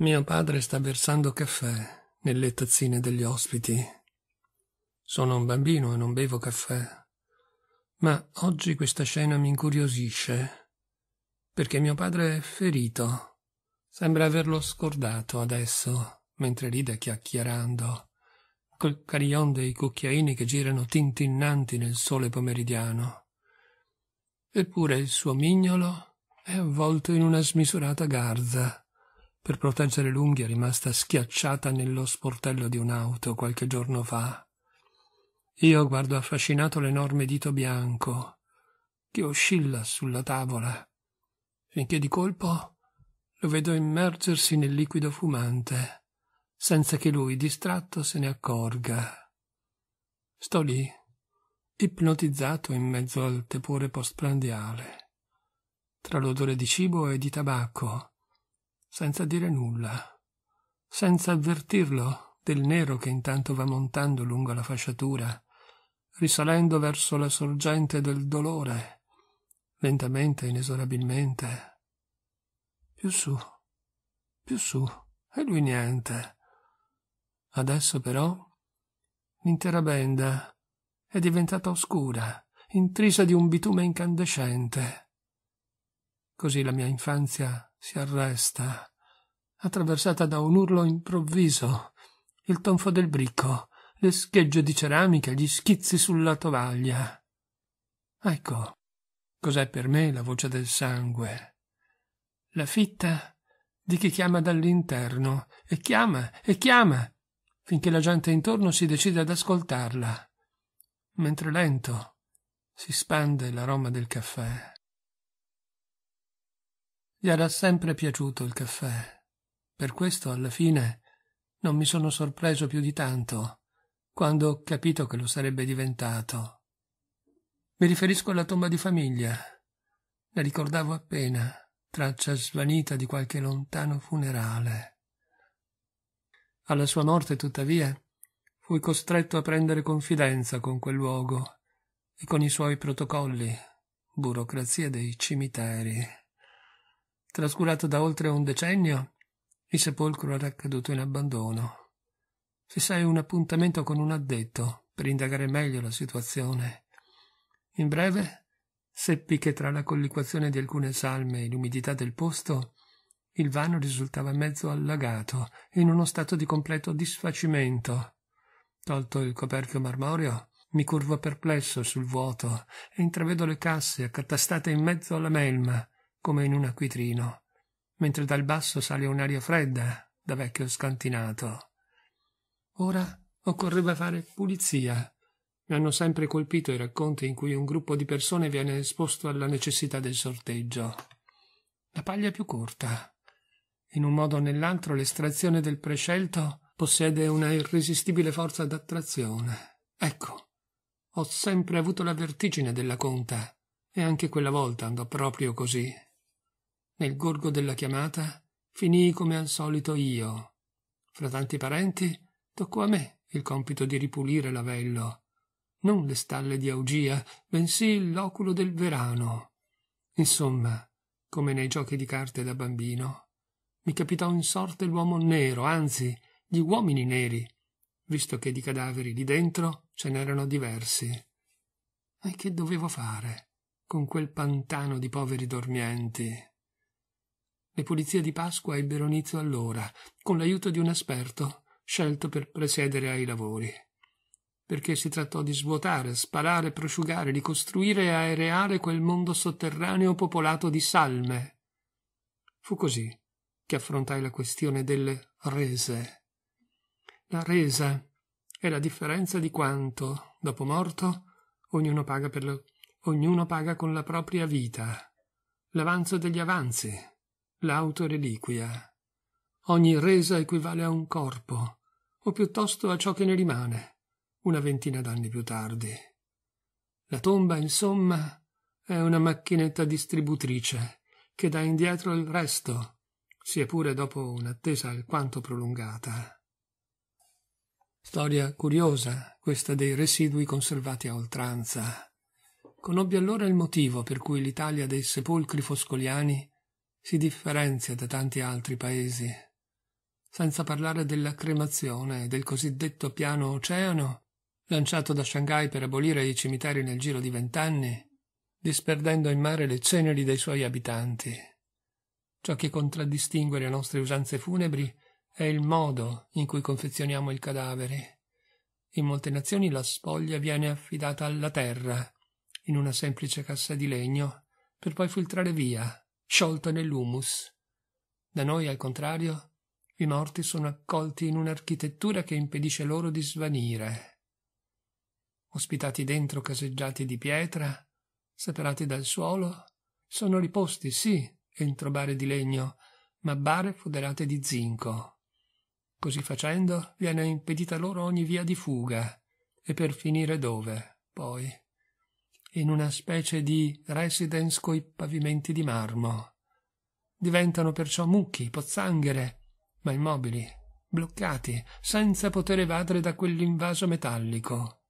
Mio padre sta versando caffè nelle tazzine degli ospiti. Sono un bambino e non bevo caffè. Ma oggi questa scena mi incuriosisce, perché mio padre è ferito. Sembra averlo scordato adesso, mentre ride chiacchierando, col carillon dei cucchiaini che girano tintinnanti nel sole pomeridiano. Eppure il suo mignolo è avvolto in una smisurata garza per proteggere l'unghia rimasta schiacciata nello sportello di un'auto qualche giorno fa. Io guardo affascinato l'enorme dito bianco che oscilla sulla tavola, finché di colpo lo vedo immergersi nel liquido fumante, senza che lui, distratto, se ne accorga. Sto lì, ipnotizzato in mezzo al tepore postprandiale, tra l'odore di cibo e di tabacco, senza dire nulla, senza avvertirlo del nero che intanto va montando lungo la fasciatura, risalendo verso la sorgente del dolore, lentamente inesorabilmente. Più su, più su, e lui niente. Adesso però l'intera benda è diventata oscura, intrisa di un bitume incandescente. Così la mia infanzia si arresta, attraversata da un urlo improvviso, il tonfo del bricco, le schegge di ceramica, gli schizzi sulla tovaglia. Ecco cos'è per me la voce del sangue. La fitta di chi chiama dall'interno e chiama e chiama finché la gente intorno si decide ad ascoltarla, mentre lento si spande l'aroma del caffè. Gli era sempre piaciuto il caffè. Per questo, alla fine, non mi sono sorpreso più di tanto, quando ho capito che lo sarebbe diventato. Mi riferisco alla tomba di famiglia. La ricordavo appena, traccia svanita di qualche lontano funerale. Alla sua morte, tuttavia, fui costretto a prendere confidenza con quel luogo e con i suoi protocolli, burocrazia dei cimiteri trascurato da oltre un decennio, il sepolcro era caduto in abbandono. Fissai un appuntamento con un addetto per indagare meglio la situazione. In breve, seppi che tra la colliquazione di alcune salme e l'umidità del posto, il vano risultava mezzo allagato, in uno stato di completo disfacimento. Tolto il coperchio marmoreo, mi curvo perplesso sul vuoto e intravedo le casse accatastate in mezzo alla melma, come in un acquitrino, mentre dal basso sale un'aria fredda da vecchio scantinato. Ora occorreva fare pulizia. Mi hanno sempre colpito i racconti in cui un gruppo di persone viene esposto alla necessità del sorteggio. La paglia è più corta. In un modo o nell'altro l'estrazione del prescelto possiede una irresistibile forza d'attrazione. Ecco, ho sempre avuto la vertigine della conta, e anche quella volta andò proprio così. Nel gorgo della chiamata finì come al solito io. Fra tanti parenti toccò a me il compito di ripulire l'avello, non le stalle di Augia, bensì l'oculo del verano. Insomma, come nei giochi di carte da bambino, mi capitò in sorte l'uomo nero, anzi, gli uomini neri, visto che di cadaveri lì dentro ce n'erano diversi. E che dovevo fare con quel pantano di poveri dormienti? Le pulizie di Pasqua ebbero inizio allora, con l'aiuto di un esperto, scelto per presiedere ai lavori. Perché si trattò di svuotare, sparare, prosciugare, ricostruire e aereare quel mondo sotterraneo popolato di salme. Fu così che affrontai la questione delle rese. La resa è la differenza di quanto, dopo morto, ognuno paga, per lo... ognuno paga con la propria vita, l'avanzo degli avanzi, l'autoreliquia. Ogni resa equivale a un corpo, o piuttosto a ciò che ne rimane, una ventina d'anni più tardi. La tomba, insomma, è una macchinetta distributrice che dà indietro il resto, sia pure dopo un'attesa alquanto prolungata. Storia curiosa, questa dei residui conservati a oltranza. Conobbi allora il motivo per cui l'Italia dei sepolcri foscoliani si differenzia da tanti altri paesi. Senza parlare della cremazione del cosiddetto piano oceano, lanciato da Shanghai per abolire i cimiteri nel giro di vent'anni, disperdendo in mare le ceneri dei suoi abitanti. Ciò che contraddistingue le nostre usanze funebri è il modo in cui confezioniamo i cadaveri. In molte nazioni la spoglia viene affidata alla terra, in una semplice cassa di legno, per poi filtrare via, sciolta nell'humus. Da noi, al contrario, i morti sono accolti in un'architettura che impedisce loro di svanire. Ospitati dentro caseggiati di pietra, separati dal suolo, sono riposti, sì, entro bare di legno, ma bare foderate di zinco. Così facendo viene impedita loro ogni via di fuga, e per finire dove, poi? in una specie di residence coi pavimenti di marmo. Diventano perciò mucchi, pozzanghere, ma immobili, bloccati, senza poter evadere da quell'invaso metallico.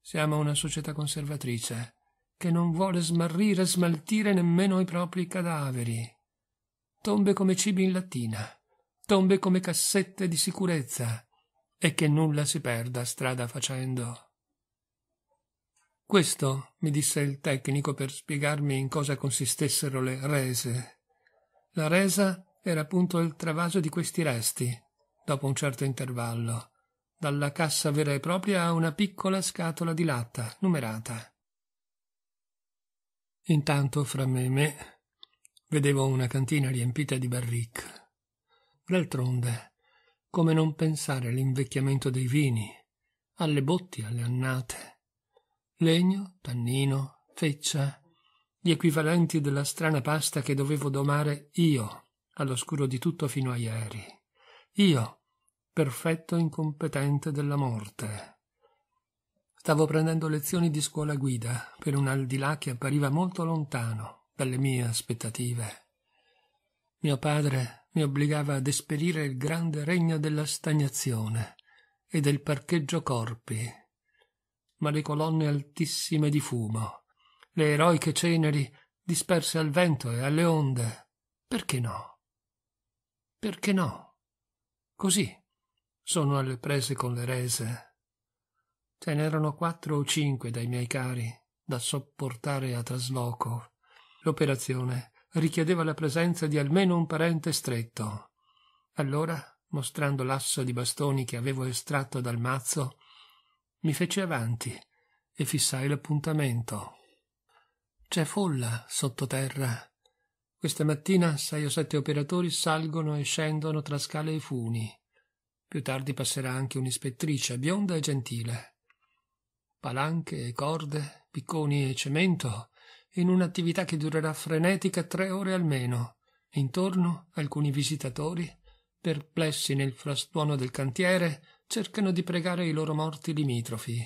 Siamo una società conservatrice che non vuole smarrire, e smaltire nemmeno i propri cadaveri. Tombe come cibi in lattina, tombe come cassette di sicurezza, e che nulla si perda strada facendo. Questo, mi disse il tecnico per spiegarmi in cosa consistessero le rese. La resa era appunto il travaso di questi resti, dopo un certo intervallo, dalla cassa vera e propria a una piccola scatola di latta, numerata. Intanto, fra me e me, vedevo una cantina riempita di barrique. D'altronde, come non pensare all'invecchiamento dei vini, alle botti, alle annate, legno, tannino, feccia, gli equivalenti della strana pasta che dovevo domare io, all'oscuro di tutto fino a ieri. Io, perfetto incompetente della morte. Stavo prendendo lezioni di scuola guida per un al di là che appariva molto lontano dalle mie aspettative. Mio padre mi obbligava ad esperire il grande regno della stagnazione e del parcheggio corpi ma le colonne altissime di fumo, le eroiche ceneri disperse al vento e alle onde. Perché no? Perché no? Così sono alle prese con le rese. Ce n'erano quattro o cinque dai miei cari da sopportare a trasloco. L'operazione richiedeva la presenza di almeno un parente stretto. Allora, mostrando l'asso di bastoni che avevo estratto dal mazzo, mi feci avanti e fissai l'appuntamento. C'è folla sottoterra. Questa mattina sei o sette operatori salgono e scendono tra scale e funi. Più tardi passerà anche un'ispettrice, bionda e gentile. Palanche e corde, picconi e cemento, in un'attività che durerà frenetica tre ore almeno. Intorno alcuni visitatori, perplessi nel frastuono del cantiere, cercano di pregare i loro morti limitrofi.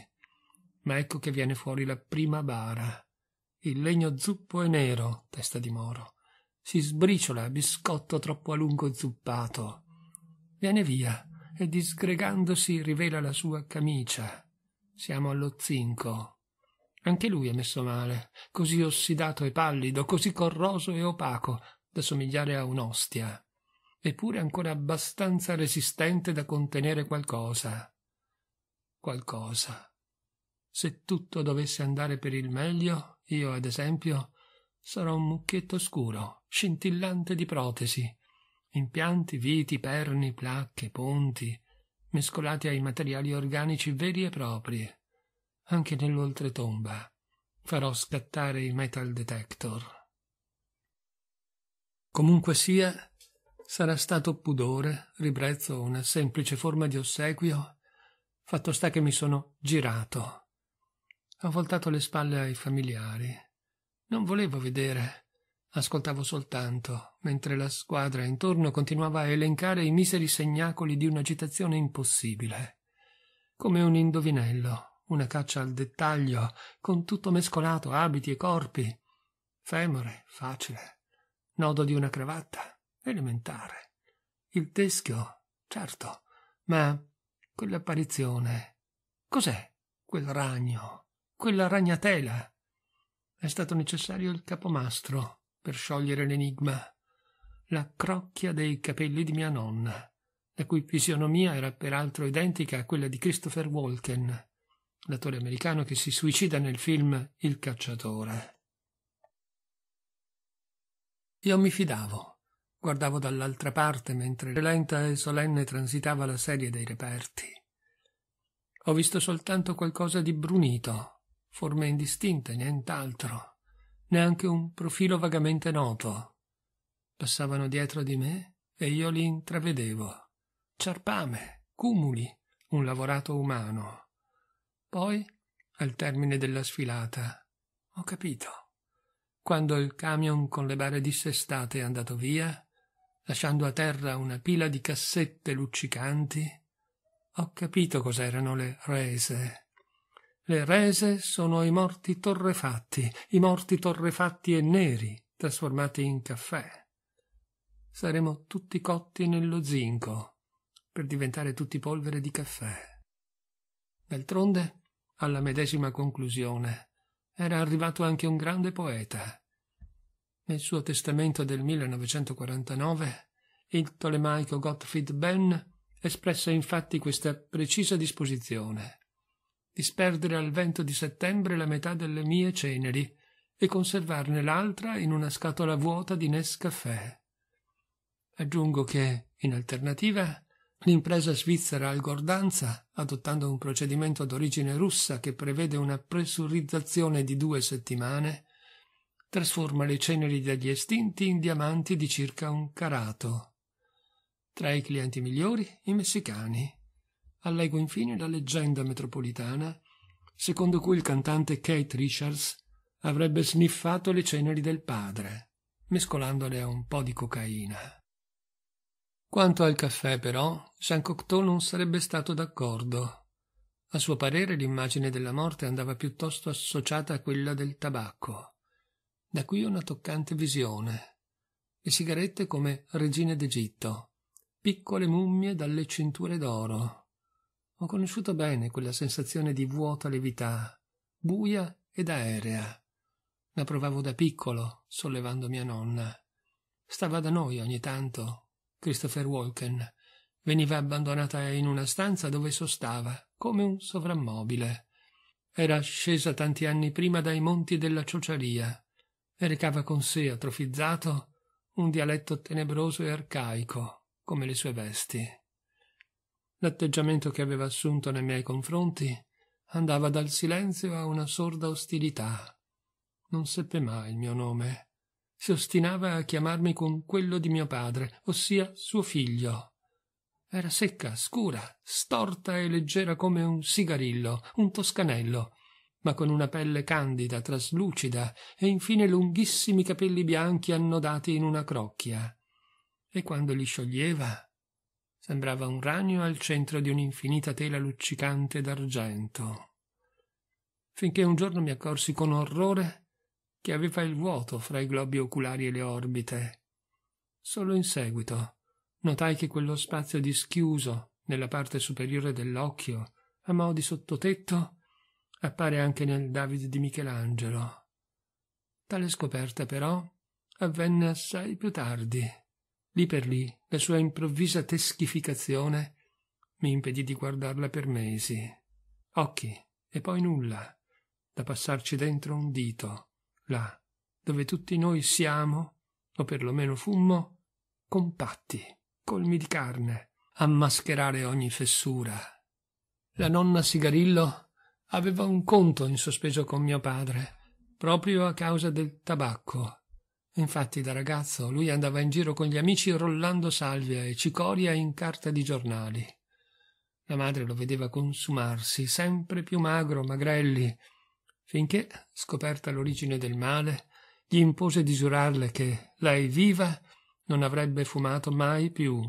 Ma ecco che viene fuori la prima bara. Il legno zuppo e nero, testa di moro. Si sbriciola, biscotto troppo a lungo zuppato. Viene via e disgregandosi rivela la sua camicia. Siamo allo zinco. Anche lui è messo male, così ossidato e pallido, così corroso e opaco, da somigliare a un'ostia eppure ancora abbastanza resistente da contenere qualcosa. Qualcosa. Se tutto dovesse andare per il meglio, io, ad esempio, sarò un mucchietto scuro, scintillante di protesi, impianti, viti, perni, placche, ponti, mescolati ai materiali organici veri e propri. Anche nell'oltretomba farò scattare i metal detector. Comunque sia, Sarà stato pudore, ribrezzo, una semplice forma di ossequio? Fatto sta che mi sono girato. Ho voltato le spalle ai familiari. Non volevo vedere. Ascoltavo soltanto, mentre la squadra intorno continuava a elencare i miseri segnacoli di un'agitazione impossibile. Come un indovinello, una caccia al dettaglio, con tutto mescolato abiti e corpi. Femore, facile, nodo di una cravatta, elementare. Il teschio, certo, ma quell'apparizione. Cos'è quel ragno, quella ragnatela? È stato necessario il capomastro per sciogliere l'enigma. La crocchia dei capelli di mia nonna, la cui fisionomia era peraltro identica a quella di Christopher Walken, l'attore americano che si suicida nel film Il cacciatore. Io mi fidavo Guardavo dall'altra parte mentre lenta e solenne transitava la serie dei reperti. Ho visto soltanto qualcosa di brunito, forme indistinte, nient'altro, neanche un profilo vagamente noto. Passavano dietro di me e io li intravedevo. Ciarpame, cumuli, un lavorato umano. Poi, al termine della sfilata, ho capito. Quando il camion con le bare dissestate è andato via, lasciando a terra una pila di cassette luccicanti, ho capito cos'erano le rese. Le rese sono i morti torrefatti, i morti torrefatti e neri, trasformati in caffè. Saremo tutti cotti nello zinco, per diventare tutti polvere di caffè. D'altronde, alla medesima conclusione, era arrivato anche un grande poeta, nel suo testamento del 1949, il tolemaico Gottfried Benn espresse infatti questa precisa disposizione: disperdere al vento di settembre la metà delle mie ceneri e conservarne l'altra in una scatola vuota di Nescafè. Aggiungo che, in alternativa, L'impresa svizzera al Gordanza, adottando un procedimento d'origine russa che prevede una pressurizzazione di due settimane, trasforma le ceneri degli estinti in diamanti di circa un carato. Tra i clienti migliori i messicani. Allego infine la leggenda metropolitana, secondo cui il cantante Kate Richards avrebbe sniffato le ceneri del padre, mescolandole a un po' di cocaina. Quanto al caffè, però, Jean Cocteau non sarebbe stato d'accordo. A suo parere l'immagine della morte andava piuttosto associata a quella del tabacco. Da qui una toccante visione. Le sigarette come regine d'Egitto, piccole mummie dalle cinture d'oro. Ho conosciuto bene quella sensazione di vuota levità, buia ed aerea. La provavo da piccolo, sollevando mia nonna. Stava da noi ogni tanto, Christopher Walken. Veniva abbandonata in una stanza dove sostava, come un sovrammobile. Era scesa tanti anni prima dai monti della ciociaria, e recava con sé, atrofizzato, un dialetto tenebroso e arcaico, come le sue vesti. L'atteggiamento che aveva assunto nei miei confronti andava dal silenzio a una sorda ostilità. Non seppe mai il mio nome. Si ostinava a chiamarmi con quello di mio padre, ossia suo figlio. Era secca, scura, storta e leggera come un sigarillo, un toscanello, ma con una pelle candida, traslucida e infine lunghissimi capelli bianchi annodati in una crocchia. E quando li scioglieva, sembrava un ragno al centro di un'infinita tela luccicante d'argento. Finché un giorno mi accorsi con orrore che aveva il vuoto fra i globi oculari e le orbite. Solo in seguito notai che quello spazio dischiuso nella parte superiore dell'occhio, a mo' di sottotetto, appare anche nel Davide di Michelangelo. Tale scoperta, però, avvenne assai più tardi. Lì per lì la sua improvvisa teschificazione mi impedì di guardarla per mesi. Occhi e poi nulla, da passarci dentro un dito, là, dove tutti noi siamo, o perlomeno fummo, compatti, colmi di carne, a mascherare ogni fessura. La nonna Sigarillo aveva un conto in sospeso con mio padre, proprio a causa del tabacco. Infatti, da ragazzo, lui andava in giro con gli amici rollando salvia e cicoria in carta di giornali. La madre lo vedeva consumarsi, sempre più magro, magrelli, finché, scoperta l'origine del male, gli impose di giurarle che lei viva non avrebbe fumato mai più.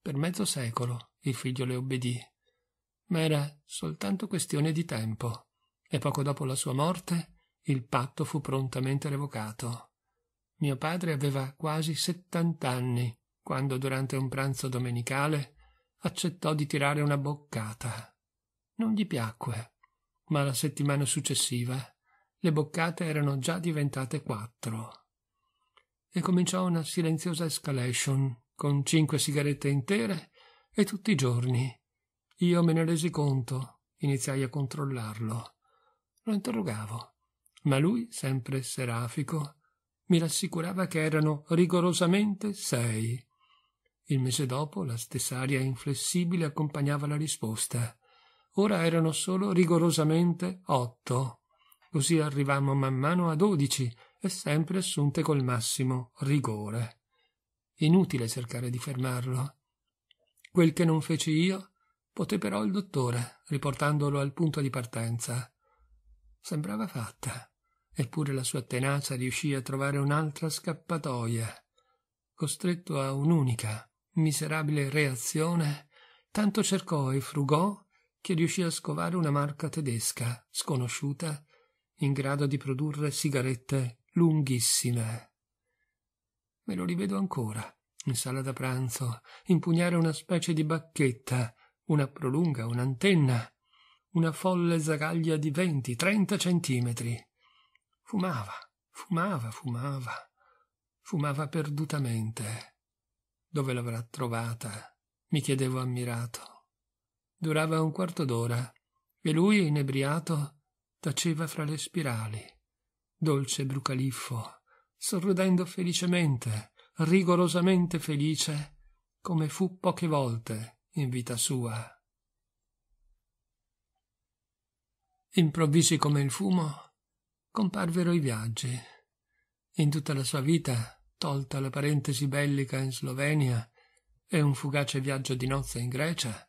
Per mezzo secolo il figlio le obbedì ma era soltanto questione di tempo, e poco dopo la sua morte il patto fu prontamente revocato. Mio padre aveva quasi settant'anni quando durante un pranzo domenicale accettò di tirare una boccata. Non gli piacque, ma la settimana successiva le boccate erano già diventate quattro. E cominciò una silenziosa escalation, con cinque sigarette intere e tutti i giorni, io me ne resi conto, iniziai a controllarlo. Lo interrogavo, ma lui, sempre serafico, mi rassicurava che erano rigorosamente sei. Il mese dopo la stessa aria inflessibile accompagnava la risposta. Ora erano solo rigorosamente otto. Così arrivammo man mano a dodici e sempre assunte col massimo rigore. Inutile cercare di fermarlo. Quel che non feci io Poté però il dottore, riportandolo al punto di partenza. Sembrava fatta, eppure la sua tenacia riuscì a trovare un'altra scappatoia. Costretto a un'unica, miserabile reazione, tanto cercò e frugò che riuscì a scovare una marca tedesca, sconosciuta, in grado di produrre sigarette lunghissime. Me lo rivedo ancora, in sala da pranzo, impugnare una specie di bacchetta una prolunga, un'antenna, una folle zagaglia di venti, trenta centimetri. Fumava, fumava, fumava, fumava perdutamente. Dove l'avrà trovata? mi chiedevo ammirato. Durava un quarto d'ora e lui, inebriato, taceva fra le spirali. Dolce brucaliffo, sorridendo felicemente, rigorosamente felice, come fu poche volte in vita sua. Improvvisi come il fumo, comparvero i viaggi. In tutta la sua vita, tolta la parentesi bellica in Slovenia e un fugace viaggio di nozze in Grecia,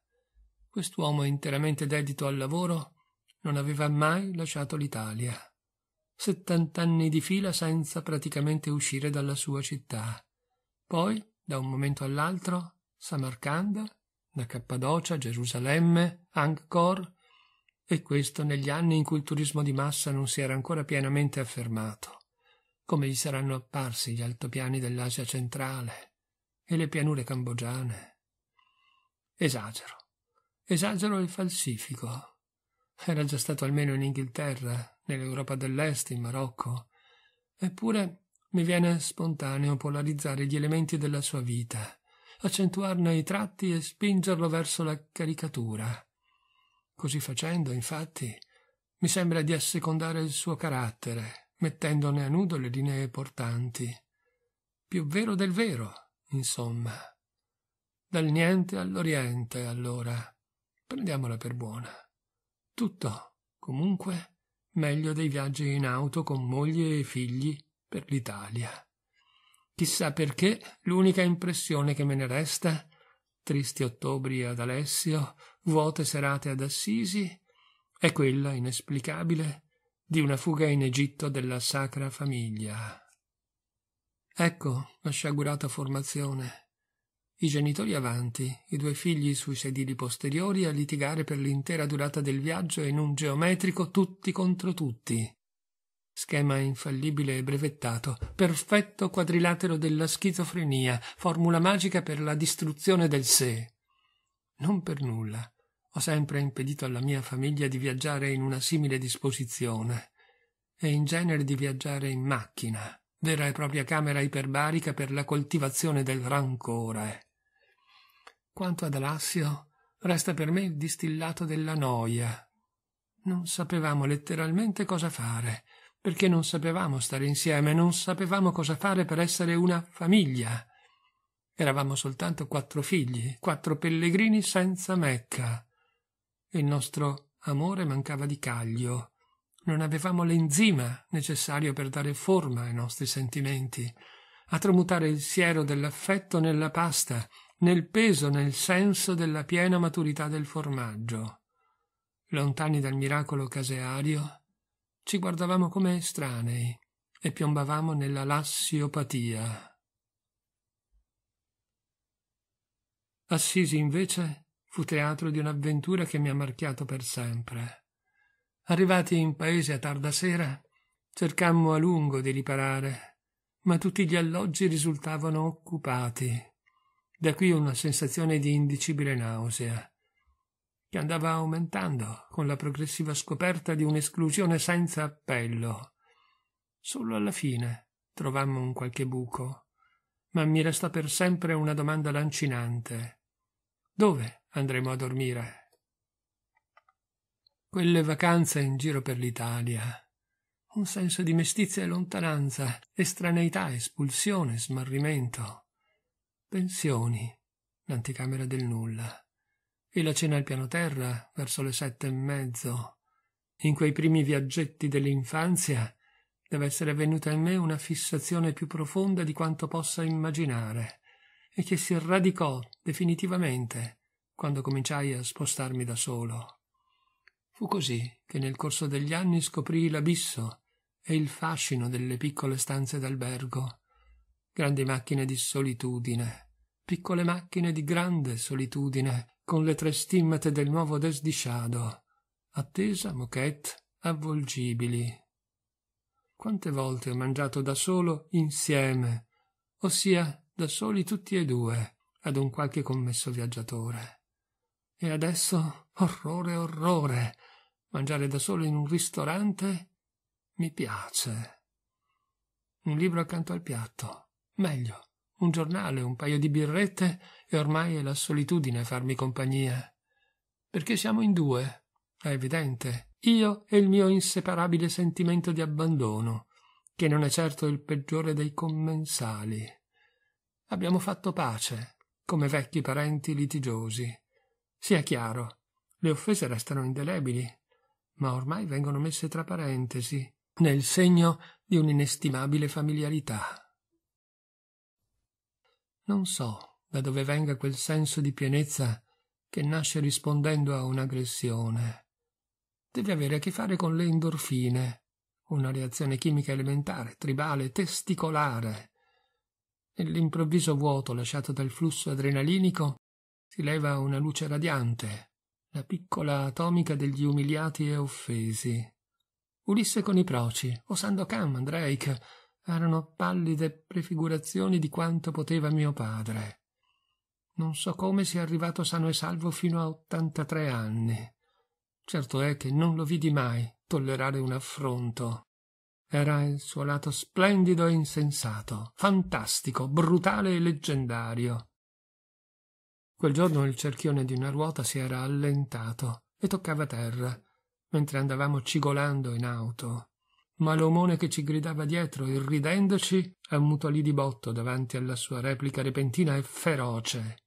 quest'uomo interamente dedito al lavoro non aveva mai lasciato l'Italia. Settant'anni di fila senza praticamente uscire dalla sua città. Poi, da un momento all'altro, Samarcanda la Cappadocia, Gerusalemme, Angkor, e questo negli anni in cui il turismo di massa non si era ancora pienamente affermato, come gli saranno apparsi gli altopiani dell'Asia centrale e le pianure cambogiane. Esagero. Esagero e falsifico. Era già stato almeno in Inghilterra, nell'Europa dell'Est, in Marocco. Eppure mi viene spontaneo polarizzare gli elementi della sua vita accentuarne i tratti e spingerlo verso la caricatura. Così facendo, infatti, mi sembra di assecondare il suo carattere, mettendone a nudo le linee portanti. Più vero del vero, insomma. Dal niente all'oriente, allora. Prendiamola per buona. Tutto, comunque, meglio dei viaggi in auto con moglie e figli per l'Italia. Chissà perché l'unica impressione che me ne resta, tristi ottobri ad Alessio, vuote serate ad Assisi, è quella inesplicabile di una fuga in Egitto della sacra famiglia. Ecco la sciagurata formazione. I genitori avanti, i due figli sui sedili posteriori a litigare per l'intera durata del viaggio in un geometrico tutti contro tutti. Schema infallibile e brevettato, perfetto quadrilatero della schizofrenia, formula magica per la distruzione del sé. Non per nulla. Ho sempre impedito alla mia famiglia di viaggiare in una simile disposizione, e in genere di viaggiare in macchina, vera e propria camera iperbarica per la coltivazione del rancore. Quanto ad Alassio, resta per me il distillato della noia. Non sapevamo letteralmente cosa fare perché non sapevamo stare insieme, non sapevamo cosa fare per essere una famiglia. Eravamo soltanto quattro figli, quattro pellegrini senza Mecca. Il nostro amore mancava di caglio. Non avevamo l'enzima necessario per dare forma ai nostri sentimenti, a tramutare il siero dell'affetto nella pasta, nel peso, nel senso della piena maturità del formaggio. Lontani dal miracolo caseario, ci guardavamo come estranei e piombavamo nella lassiopatia. Assisi invece fu teatro di un'avventura che mi ha marchiato per sempre. Arrivati in paese a tarda sera, cercammo a lungo di riparare, ma tutti gli alloggi risultavano occupati. Da qui una sensazione di indicibile nausea che andava aumentando con la progressiva scoperta di un'esclusione senza appello. Solo alla fine trovammo un qualche buco, ma mi restò per sempre una domanda lancinante. Dove andremo a dormire? Quelle vacanze in giro per l'Italia. Un senso di mestizia e lontananza, estraneità, espulsione, smarrimento. Pensioni, l'anticamera del nulla e la cena al piano terra verso le sette e mezzo. In quei primi viaggetti dell'infanzia deve essere venuta in me una fissazione più profonda di quanto possa immaginare e che si radicò definitivamente quando cominciai a spostarmi da solo. Fu così che nel corso degli anni scoprii l'abisso e il fascino delle piccole stanze d'albergo, grandi macchine di solitudine, piccole macchine di grande solitudine, con le tre stimmate del nuovo desdiciado, attesa, moquette, avvolgibili. Quante volte ho mangiato da solo insieme, ossia da soli tutti e due, ad un qualche commesso viaggiatore. E adesso, orrore, orrore, mangiare da solo in un ristorante mi piace. Un libro accanto al piatto, meglio, un giornale, un paio di birrette e ormai è la solitudine a farmi compagnia. Perché siamo in due, è evidente, io e il mio inseparabile sentimento di abbandono, che non è certo il peggiore dei commensali. Abbiamo fatto pace, come vecchi parenti litigiosi. Sia chiaro, le offese restano indelebili, ma ormai vengono messe tra parentesi, nel segno di un'inestimabile familiarità. Non so da dove venga quel senso di pienezza che nasce rispondendo a un'aggressione. Deve avere a che fare con le endorfine, una reazione chimica elementare, tribale, testicolare. Nell'improvviso vuoto lasciato dal flusso adrenalinico si leva una luce radiante, la piccola atomica degli umiliati e offesi. Ulisse con i proci, o Sandokan, Drake, erano pallide prefigurazioni di quanto poteva mio padre. Non so come sia arrivato sano e salvo fino a 83 anni. Certo è che non lo vidi mai tollerare un affronto. Era il suo lato splendido e insensato, fantastico, brutale e leggendario. Quel giorno il cerchione di una ruota si era allentato e toccava terra, mentre andavamo cigolando in auto. Ma l'omone che ci gridava dietro, irridendoci, ammutolì di botto davanti alla sua replica repentina e feroce.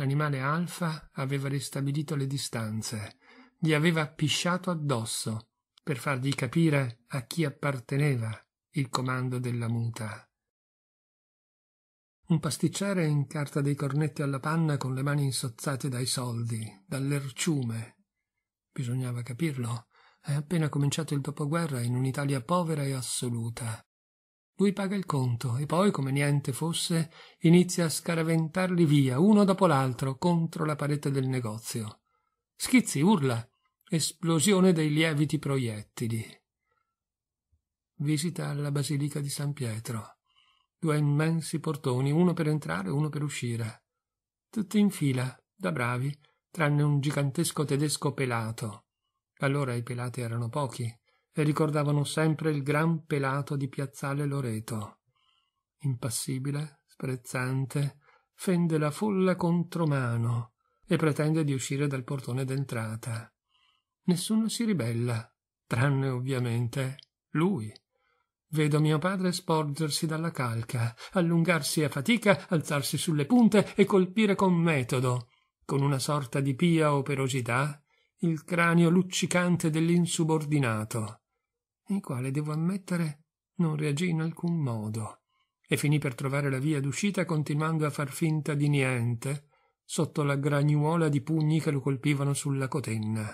L'animale alfa aveva ristabilito le distanze, gli aveva pisciato addosso per fargli capire a chi apparteneva il comando della muta. Un pasticciere in carta dei cornetti alla panna con le mani insozzate dai soldi, dall'erciume. Bisognava capirlo. È appena cominciato il dopoguerra in un'Italia povera e assoluta. Lui paga il conto e poi, come niente fosse, inizia a scaraventarli via, uno dopo l'altro, contro la parete del negozio. Schizzi, urla, esplosione dei lieviti proiettili. Visita alla Basilica di San Pietro. Due immensi portoni, uno per entrare e uno per uscire. Tutti in fila, da bravi, tranne un gigantesco tedesco pelato. Allora i pelati erano pochi e ricordavano sempre il gran pelato di piazzale Loreto. Impassibile, sprezzante, fende la folla contro mano e pretende di uscire dal portone d'entrata. Nessuno si ribella, tranne ovviamente lui. Vedo mio padre sporgersi dalla calca, allungarsi a fatica, alzarsi sulle punte e colpire con metodo, con una sorta di pia operosità, il cranio luccicante dell'insubordinato, il quale, devo ammettere, non reagì in alcun modo e finì per trovare la via d'uscita continuando a far finta di niente sotto la gragnuola di pugni che lo colpivano sulla cotenna.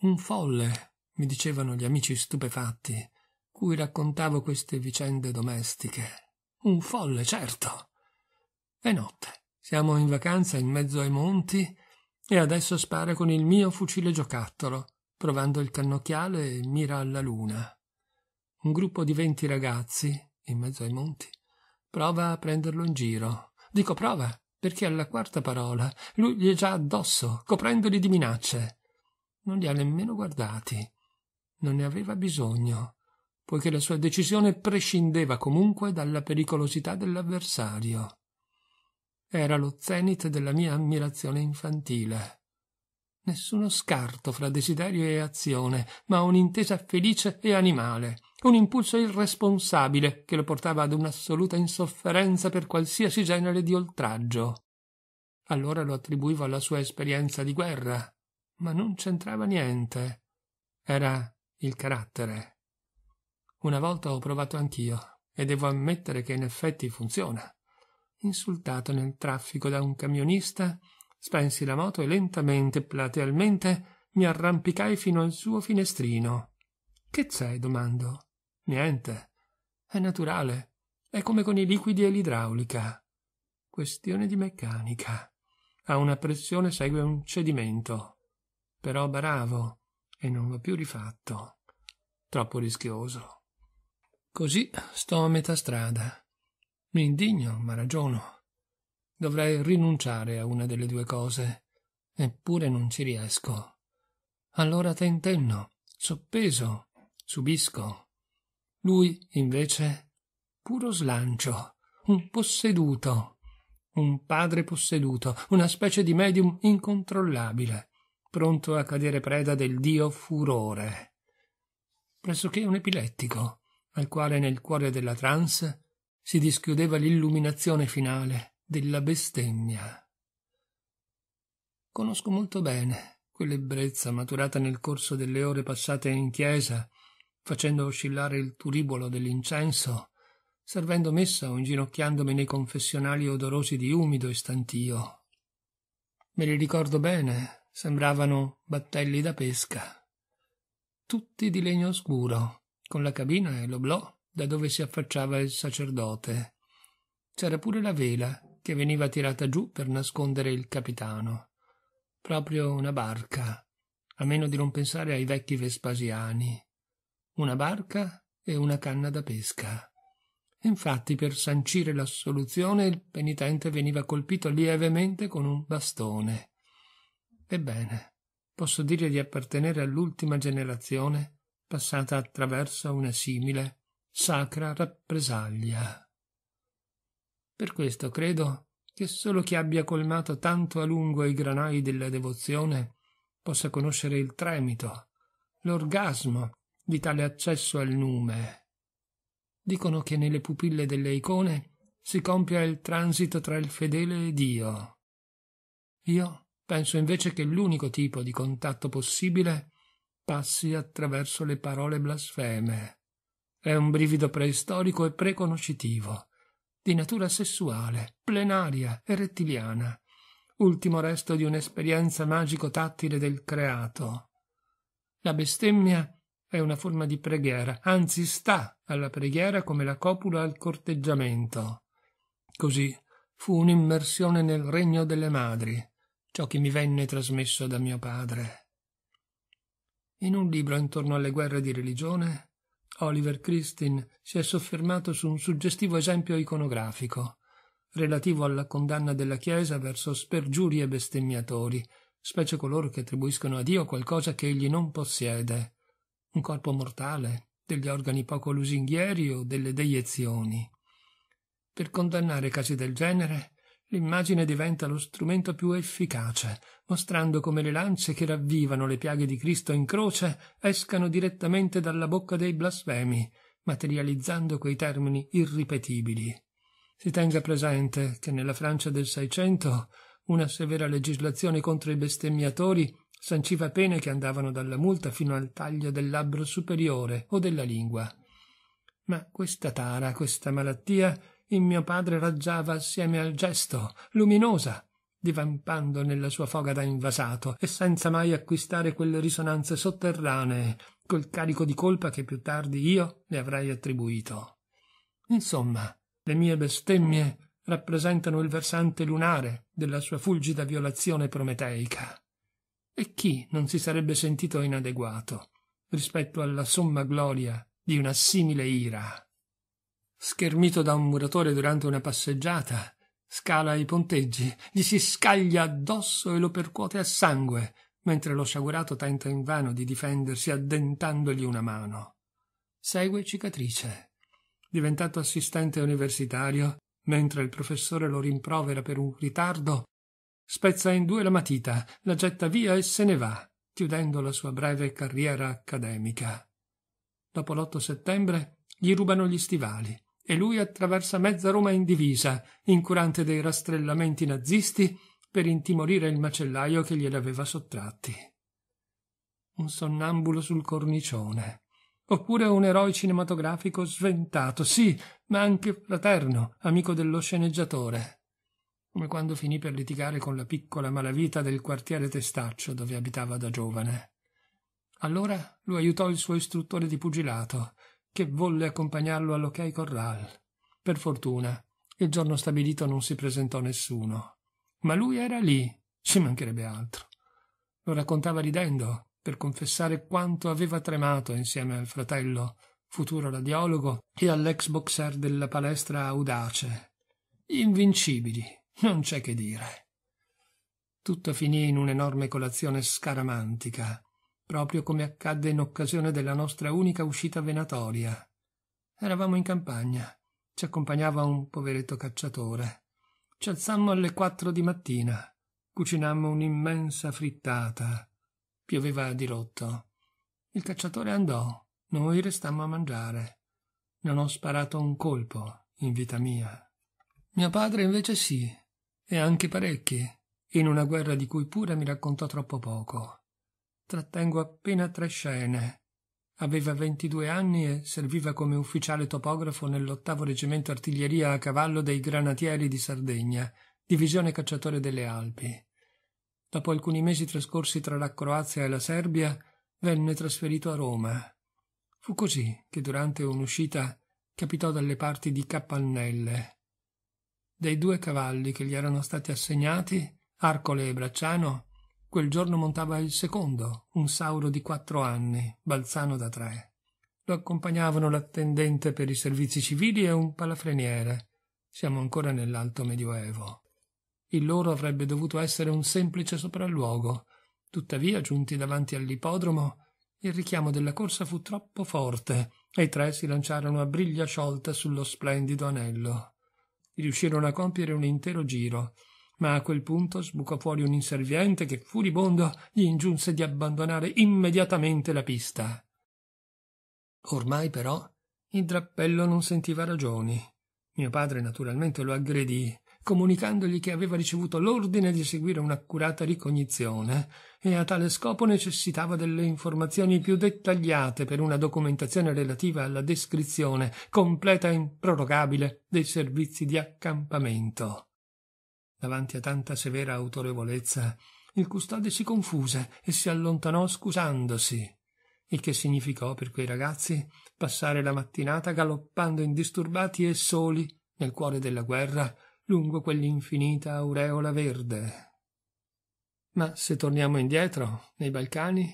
Un folle, mi dicevano gli amici stupefatti, cui raccontavo queste vicende domestiche. Un folle, certo. È notte. Siamo in vacanza in mezzo ai monti e adesso spara con il mio fucile giocattolo, provando il cannocchiale e mira alla luna. Un gruppo di venti ragazzi, in mezzo ai monti, prova a prenderlo in giro. Dico prova, perché alla quarta parola lui gli è già addosso, coprendoli di minacce. Non li ha nemmeno guardati. Non ne aveva bisogno, poiché la sua decisione prescindeva comunque dalla pericolosità dell'avversario. Era lo zenit della mia ammirazione infantile. Nessuno scarto fra desiderio e azione, ma un'intesa felice e animale, un impulso irresponsabile che lo portava ad un'assoluta insofferenza per qualsiasi genere di oltraggio. Allora lo attribuivo alla sua esperienza di guerra, ma non c'entrava niente. Era il carattere. Una volta ho provato anch'io, e devo ammettere che in effetti funziona insultato nel traffico da un camionista, spensi la moto e lentamente, platealmente, mi arrampicai fino al suo finestrino. Che c'è? domando. Niente. È naturale. È come con i liquidi e l'idraulica. Questione di meccanica. A una pressione segue un cedimento. Però bravo, e non va più rifatto. Troppo rischioso. Così sto a metà strada mi indigno, ma ragiono. Dovrei rinunciare a una delle due cose, eppure non ci riesco. Allora tentenno, soppeso, subisco. Lui, invece, puro slancio, un posseduto, un padre posseduto, una specie di medium incontrollabile, pronto a cadere preda del dio furore. Pressoché un epilettico, al quale nel cuore della trance si dischiudeva l'illuminazione finale della bestemmia. Conosco molto bene quell'ebbrezza maturata nel corso delle ore passate in chiesa, facendo oscillare il turibolo dell'incenso, servendo messa o inginocchiandomi nei confessionali odorosi di umido e stantio. Me li ricordo bene, sembravano battelli da pesca. Tutti di legno scuro, con la cabina e l'oblò da dove si affacciava il sacerdote. C'era pure la vela che veniva tirata giù per nascondere il capitano. Proprio una barca, a meno di non pensare ai vecchi Vespasiani. Una barca e una canna da pesca. Infatti, per sancire l'assoluzione, il penitente veniva colpito lievemente con un bastone. Ebbene, posso dire di appartenere all'ultima generazione passata attraverso una simile sacra rappresaglia. Per questo credo che solo chi abbia colmato tanto a lungo i granai della devozione possa conoscere il tremito, l'orgasmo di tale accesso al nume. Dicono che nelle pupille delle icone si compia il transito tra il fedele e Dio. Io penso invece che l'unico tipo di contatto possibile passi attraverso le parole blasfeme è un brivido preistorico e preconoscitivo, di natura sessuale, plenaria e rettiliana, ultimo resto di un'esperienza magico-tattile del creato. La bestemmia è una forma di preghiera, anzi sta alla preghiera come la copula al corteggiamento. Così fu un'immersione nel regno delle madri, ciò che mi venne trasmesso da mio padre. In un libro intorno alle guerre di religione Oliver Christin si è soffermato su un suggestivo esempio iconografico, relativo alla condanna della Chiesa verso spergiuri e bestemmiatori, specie coloro che attribuiscono a Dio qualcosa che egli non possiede, un corpo mortale, degli organi poco lusinghieri o delle deiezioni. Per condannare casi del genere l'immagine diventa lo strumento più efficace, mostrando come le lance che ravvivano le piaghe di Cristo in croce escano direttamente dalla bocca dei blasfemi, materializzando quei termini irripetibili. Si tenga presente che nella Francia del Seicento una severa legislazione contro i bestemmiatori sanciva pene che andavano dalla multa fino al taglio del labbro superiore o della lingua. Ma questa tara, questa malattia, in mio padre raggiava assieme al gesto luminosa divampando nella sua foga da invasato e senza mai acquistare quelle risonanze sotterranee col carico di colpa che più tardi io le avrei attribuito insomma le mie bestemmie rappresentano il versante lunare della sua fulgida violazione prometeica e chi non si sarebbe sentito inadeguato rispetto alla somma gloria di una simile ira schermito da un muratore durante una passeggiata, scala i ponteggi, gli si scaglia addosso e lo percuote a sangue, mentre lo sciagurato tenta invano di difendersi addentandogli una mano. Segue cicatrice. Diventato assistente universitario, mentre il professore lo rimprovera per un ritardo, spezza in due la matita, la getta via e se ne va, chiudendo la sua breve carriera accademica. Dopo l'8 settembre gli rubano gli stivali, e lui attraversa mezza Roma in divisa, incurante dei rastrellamenti nazisti, per intimorire il macellaio che gliel'aveva sottratti. Un sonnambulo sul cornicione. Oppure un eroe cinematografico sventato, sì, ma anche fraterno, amico dello sceneggiatore come quando finì per litigare con la piccola malavita del quartiere Testaccio dove abitava da giovane. Allora lo aiutò il suo istruttore di pugilato, che volle accompagnarlo all'Ok Corral. Per fortuna, il giorno stabilito non si presentò nessuno. Ma lui era lì, ci mancherebbe altro. Lo raccontava ridendo, per confessare quanto aveva tremato insieme al fratello, futuro radiologo, e all'ex boxer della palestra audace. Invincibili, non c'è che dire. Tutto finì in un'enorme colazione scaramantica, proprio come accadde in occasione della nostra unica uscita venatoria. Eravamo in campagna. Ci accompagnava un poveretto cacciatore. Ci alzammo alle quattro di mattina. Cucinammo un'immensa frittata. Pioveva a dirotto. Il cacciatore andò. Noi restammo a mangiare. Non ho sparato un colpo in vita mia. Mio padre invece sì, e anche parecchi, in una guerra di cui pure mi raccontò troppo poco trattengo appena tre scene. Aveva ventidue anni e serviva come ufficiale topografo nell'ottavo reggimento artiglieria a cavallo dei Granatieri di Sardegna, divisione cacciatore delle Alpi. Dopo alcuni mesi trascorsi tra la Croazia e la Serbia, venne trasferito a Roma. Fu così che durante un'uscita capitò dalle parti di Capannelle. Dei due cavalli che gli erano stati assegnati, Arcole e Bracciano, Quel giorno montava il secondo, un sauro di quattro anni, balzano da tre. Lo accompagnavano l'attendente per i servizi civili e un palafreniere. Siamo ancora nell'alto medioevo. Il loro avrebbe dovuto essere un semplice sopralluogo. Tuttavia, giunti davanti all'ippodromo, il richiamo della corsa fu troppo forte e i tre si lanciarono a briglia sciolta sullo splendido anello. Riuscirono a compiere un intero giro ma a quel punto sbucò fuori un inserviente che furibondo gli ingiunse di abbandonare immediatamente la pista ormai però il drappello non sentiva ragioni mio padre naturalmente lo aggredì comunicandogli che aveva ricevuto l'ordine di eseguire un'accurata ricognizione e a tale scopo necessitava delle informazioni più dettagliate per una documentazione relativa alla descrizione completa e improrogabile dei servizi di accampamento Davanti a tanta severa autorevolezza, il custode si confuse e si allontanò scusandosi, il che significò per quei ragazzi passare la mattinata galoppando indisturbati e soli nel cuore della guerra lungo quell'infinita aureola verde. Ma se torniamo indietro, nei Balcani,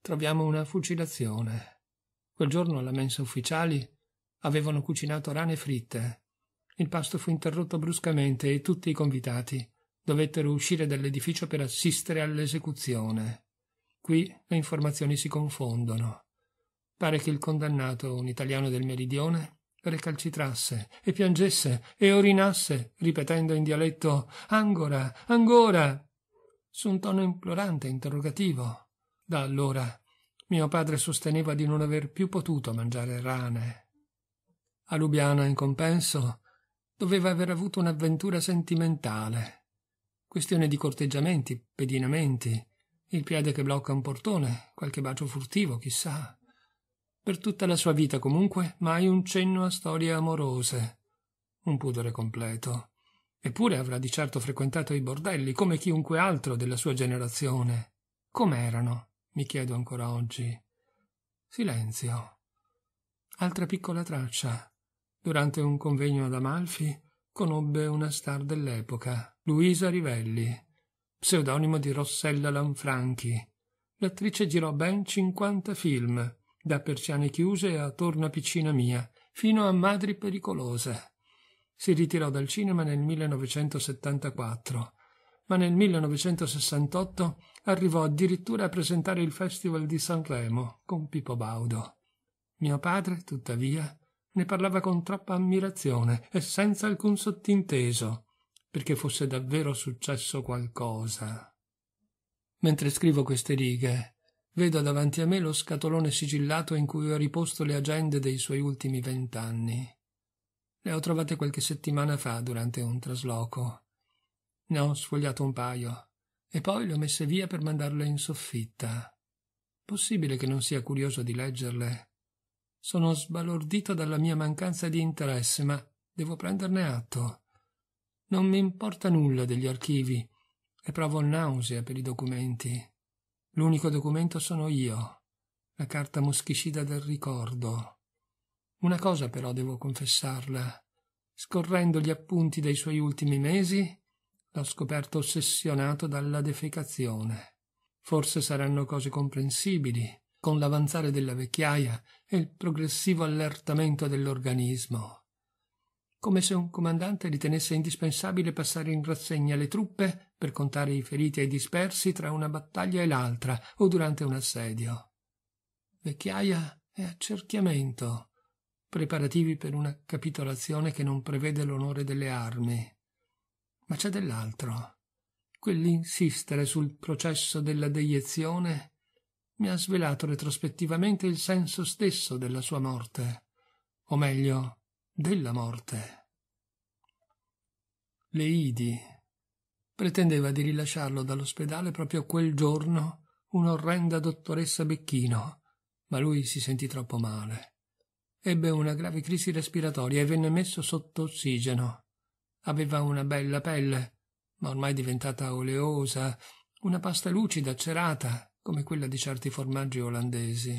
troviamo una fucilazione. Quel giorno alla mensa ufficiali avevano cucinato rane fritte il pasto fu interrotto bruscamente e tutti i convitati dovettero uscire dall'edificio per assistere all'esecuzione. Qui le informazioni si confondono. Pare che il condannato, un italiano del meridione, recalcitrasse e piangesse e orinasse, ripetendo in dialetto Angora, Angora, su un tono implorante e interrogativo. Da allora mio padre sosteneva di non aver più potuto mangiare rane. A Lubiana, in compenso, doveva aver avuto un'avventura sentimentale. Questione di corteggiamenti, pedinamenti, il piede che blocca un portone, qualche bacio furtivo, chissà. Per tutta la sua vita, comunque, mai un cenno a storie amorose. Un pudore completo. Eppure avrà di certo frequentato i bordelli, come chiunque altro della sua generazione. Com'erano? Mi chiedo ancora oggi. Silenzio. Altra piccola traccia Durante un convegno ad Amalfi conobbe una star dell'epoca, Luisa Rivelli, pseudonimo di Rossella Lanfranchi. L'attrice girò ben 50 film, da Persiane chiuse a Torna piccina mia, fino a Madri pericolose. Si ritirò dal cinema nel 1974, ma nel 1968 arrivò addirittura a presentare il Festival di Sanremo con Pippo Baudo. Mio padre, tuttavia, ne parlava con troppa ammirazione e senza alcun sottinteso, perché fosse davvero successo qualcosa. Mentre scrivo queste righe, vedo davanti a me lo scatolone sigillato in cui ho riposto le agende dei suoi ultimi vent'anni. Le ho trovate qualche settimana fa durante un trasloco. Ne ho sfogliato un paio e poi le ho messe via per mandarle in soffitta. Possibile che non sia curioso di leggerle, sono sbalordito dalla mia mancanza di interesse, ma devo prenderne atto. Non mi importa nulla degli archivi e provo nausea per i documenti. L'unico documento sono io, la carta moschicida del ricordo. Una cosa però devo confessarla. Scorrendo gli appunti dei suoi ultimi mesi, l'ho scoperto ossessionato dalla defecazione. Forse saranno cose comprensibili, con l'avanzare della vecchiaia e il progressivo allertamento dell'organismo. Come se un comandante ritenesse indispensabile passare in rassegna le truppe per contare i feriti e i dispersi tra una battaglia e l'altra o durante un assedio. Vecchiaia e accerchiamento, preparativi per una capitolazione che non prevede l'onore delle armi. Ma c'è dell'altro. Quell'insistere sul processo della deiezione mi ha svelato retrospettivamente il senso stesso della sua morte, o meglio, della morte. Leidi pretendeva di rilasciarlo dall'ospedale proprio quel giorno un'orrenda dottoressa Becchino, ma lui si sentì troppo male. Ebbe una grave crisi respiratoria e venne messo sotto ossigeno. Aveva una bella pelle, ma ormai diventata oleosa, una pasta lucida, cerata, come quella di certi formaggi olandesi.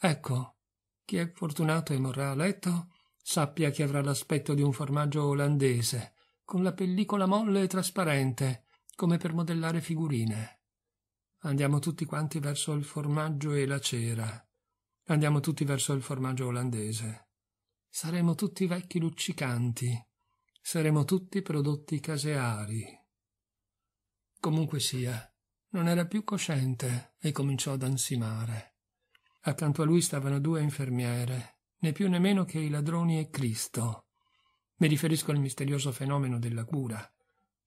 Ecco, chi è fortunato e morrà a letto sappia che avrà l'aspetto di un formaggio olandese, con la pellicola molle e trasparente, come per modellare figurine. Andiamo tutti quanti verso il formaggio e la cera. Andiamo tutti verso il formaggio olandese. Saremo tutti vecchi luccicanti. Saremo tutti prodotti caseari. Comunque sia, non era più cosciente e cominciò ad ansimare. Accanto a lui stavano due infermiere, né più né meno che i ladroni e Cristo. Mi riferisco al misterioso fenomeno della cura,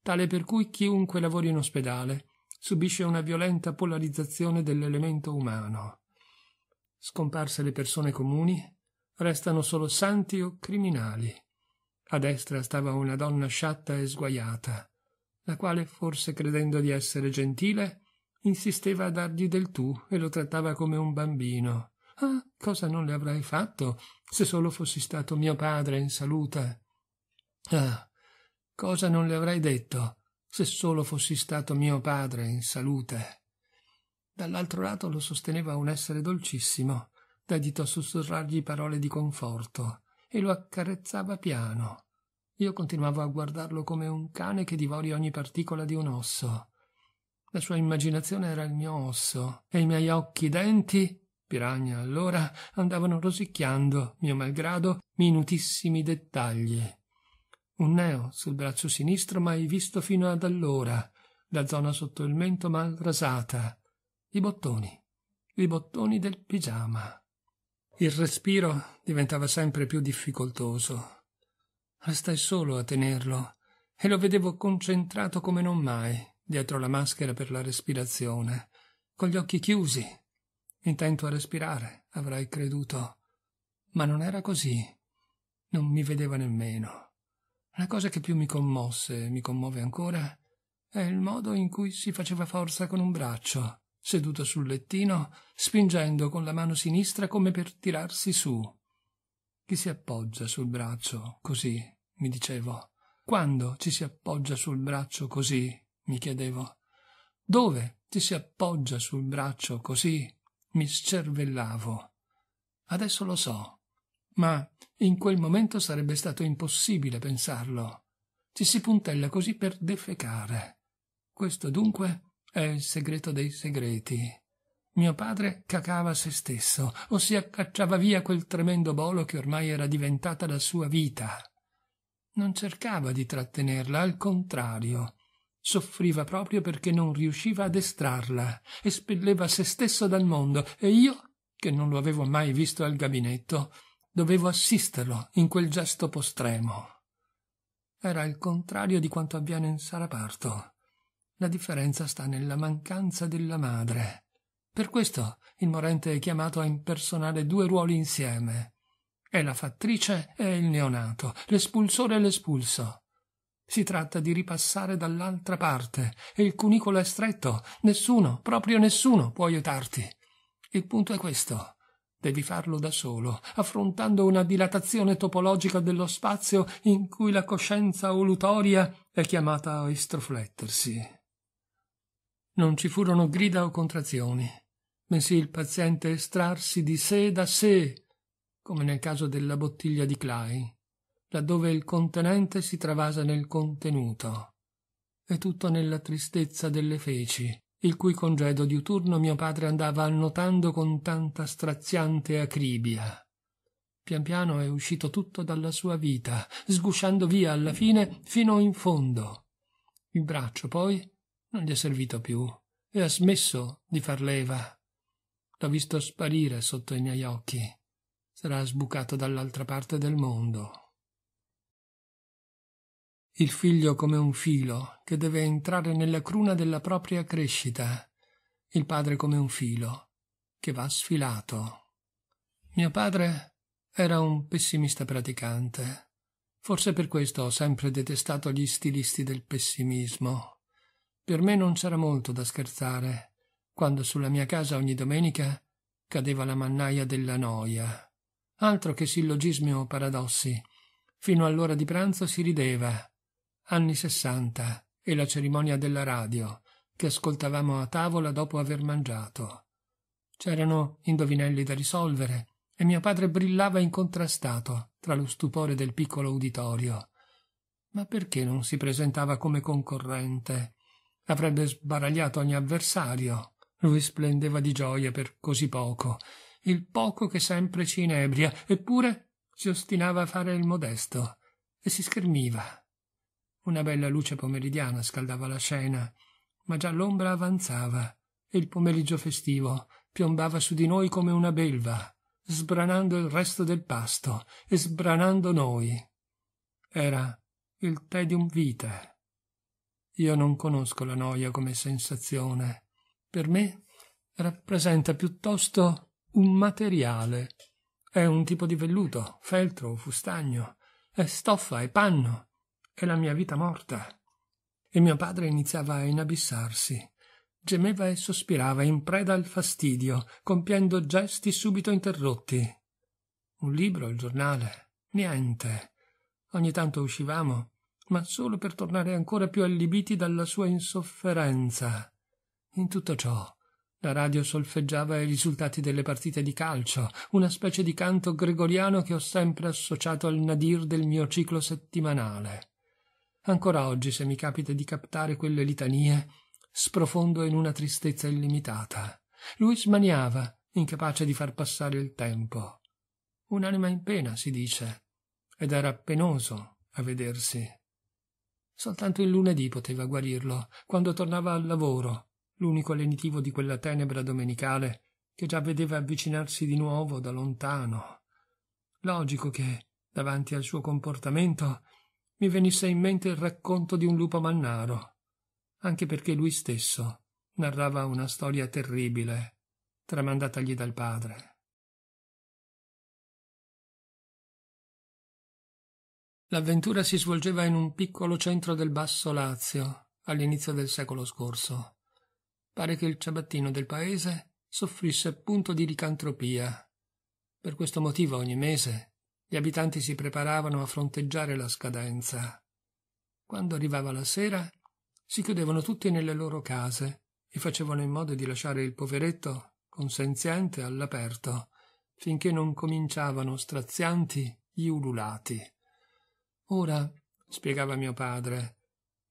tale per cui chiunque lavori in ospedale subisce una violenta polarizzazione dell'elemento umano. Scomparse le persone comuni, restano solo santi o criminali. A destra stava una donna sciatta e sguaiata, la quale, forse credendo di essere gentile, insisteva a dargli del tu e lo trattava come un bambino. Ah, cosa non le avrei fatto se solo fossi stato mio padre in salute? Ah, cosa non le avrei detto se solo fossi stato mio padre in salute? Dall'altro lato lo sosteneva un essere dolcissimo, dedito a sussurrargli parole di conforto, e lo accarezzava piano, io continuavo a guardarlo come un cane che divori ogni particola di un osso. La sua immaginazione era il mio osso, e i miei occhi denti, piragna allora, andavano rosicchiando, mio malgrado, minutissimi dettagli. Un neo sul braccio sinistro mai visto fino ad allora, la zona sotto il mento mal rasata, i bottoni, i bottoni del pigiama. Il respiro diventava sempre più difficoltoso. Restai solo a tenerlo e lo vedevo concentrato come non mai dietro la maschera per la respirazione, con gli occhi chiusi, intento a respirare, avrai creduto. Ma non era così. Non mi vedeva nemmeno. La cosa che più mi commosse e mi commuove ancora è il modo in cui si faceva forza con un braccio, seduto sul lettino, spingendo con la mano sinistra come per tirarsi su. Chi si appoggia sul braccio così? mi dicevo. Quando ci si appoggia sul braccio così? mi chiedevo. Dove ci si appoggia sul braccio così? mi scervellavo. Adesso lo so, ma in quel momento sarebbe stato impossibile pensarlo. Ci si puntella così per defecare. Questo dunque è il segreto dei segreti. Mio padre cacava se stesso, ossia cacciava via quel tremendo bolo che ormai era diventata la sua vita. Non cercava di trattenerla, al contrario. Soffriva proprio perché non riusciva ad estrarla, espelleva se stesso dal mondo, e io, che non lo avevo mai visto al gabinetto, dovevo assisterlo in quel gesto postremo. Era il contrario di quanto avviene in Saraparto. La differenza sta nella mancanza della madre per questo il morente è chiamato a impersonare due ruoli insieme. È la fattrice e il neonato, l'espulsore e l'espulso. Si tratta di ripassare dall'altra parte e il cunicolo è stretto. Nessuno, proprio nessuno, può aiutarti. Il punto è questo. Devi farlo da solo, affrontando una dilatazione topologica dello spazio in cui la coscienza olutoria è chiamata a istroflettersi. Non ci furono grida o contrazioni, bensì il paziente estrarsi di sé da sé, come nel caso della bottiglia di Clay, laddove il contenente si travasa nel contenuto. E tutto nella tristezza delle feci, il cui congedo diuturno mio padre andava annotando con tanta straziante acribia. Pian piano è uscito tutto dalla sua vita, sgusciando via alla fine fino in fondo. Il braccio poi non gli è servito più e ha smesso di far leva. L'ho visto sparire sotto i miei occhi. Sarà sbucato dall'altra parte del mondo. Il figlio come un filo che deve entrare nella cruna della propria crescita. Il padre come un filo che va sfilato. Mio padre era un pessimista praticante. Forse per questo ho sempre detestato gli stilisti del pessimismo. Per me non c'era molto da scherzare, quando sulla mia casa ogni domenica cadeva la mannaia della noia. Altro che sillogismi o paradossi. Fino all'ora di pranzo si rideva. Anni sessanta e la cerimonia della radio, che ascoltavamo a tavola dopo aver mangiato. C'erano indovinelli da risolvere, e mio padre brillava incontrastato tra lo stupore del piccolo uditorio. Ma perché non si presentava come concorrente? avrebbe sbaragliato ogni avversario. Lui splendeva di gioia per così poco, il poco che sempre ci inebria, eppure si ostinava a fare il modesto e si schermiva. Una bella luce pomeridiana scaldava la scena, ma già l'ombra avanzava e il pomeriggio festivo piombava su di noi come una belva, sbranando il resto del pasto e sbranando noi. Era il tedium vitae. Io non conosco la noia come sensazione. Per me rappresenta piuttosto un materiale. È un tipo di velluto, feltro o fustagno. È stoffa, e panno. È la mia vita morta. E mio padre iniziava a inabissarsi. Gemeva e sospirava in preda al fastidio, compiendo gesti subito interrotti. Un libro, il giornale, niente. Ogni tanto uscivamo ma solo per tornare ancora più allibiti dalla sua insofferenza. In tutto ciò la radio solfeggiava i risultati delle partite di calcio, una specie di canto gregoriano che ho sempre associato al nadir del mio ciclo settimanale. Ancora oggi, se mi capita di captare quelle litanie, sprofondo in una tristezza illimitata. Lui smaniava, incapace di far passare il tempo. Un'anima in pena, si dice, ed era penoso a vedersi soltanto il lunedì poteva guarirlo quando tornava al lavoro l'unico lenitivo di quella tenebra domenicale che già vedeva avvicinarsi di nuovo da lontano logico che davanti al suo comportamento mi venisse in mente il racconto di un lupo mannaro anche perché lui stesso narrava una storia terribile tramandatagli dal padre L'avventura si svolgeva in un piccolo centro del Basso Lazio, all'inizio del secolo scorso. Pare che il ciabattino del paese soffrisse appunto di licantropia. Per questo motivo ogni mese gli abitanti si preparavano a fronteggiare la scadenza. Quando arrivava la sera, si chiudevano tutti nelle loro case e facevano in modo di lasciare il poveretto consenziente all'aperto, finché non cominciavano strazianti gli ululati Ora, spiegava mio padre,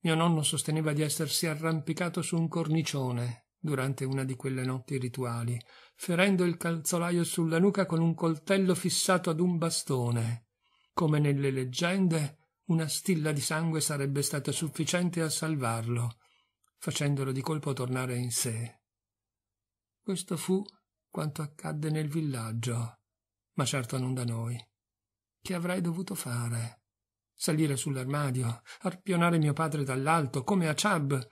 mio nonno sosteneva di essersi arrampicato su un cornicione durante una di quelle notti rituali, ferendo il calzolaio sulla nuca con un coltello fissato ad un bastone. Come nelle leggende, una stilla di sangue sarebbe stata sufficiente a salvarlo, facendolo di colpo tornare in sé. Questo fu quanto accadde nel villaggio, ma certo non da noi. Che avrei dovuto fare? salire sull'armadio, arpionare mio padre dall'alto, come a Chab,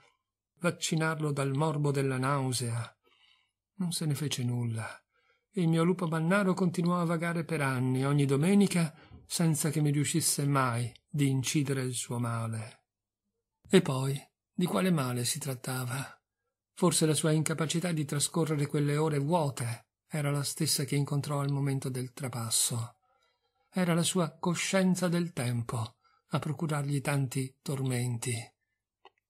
vaccinarlo dal morbo della nausea. Non se ne fece nulla. Il mio lupo mannaro continuò a vagare per anni, ogni domenica, senza che mi riuscisse mai di incidere il suo male. E poi, di quale male si trattava? Forse la sua incapacità di trascorrere quelle ore vuote era la stessa che incontrò al momento del trapasso. Era la sua coscienza del tempo, a procurargli tanti tormenti.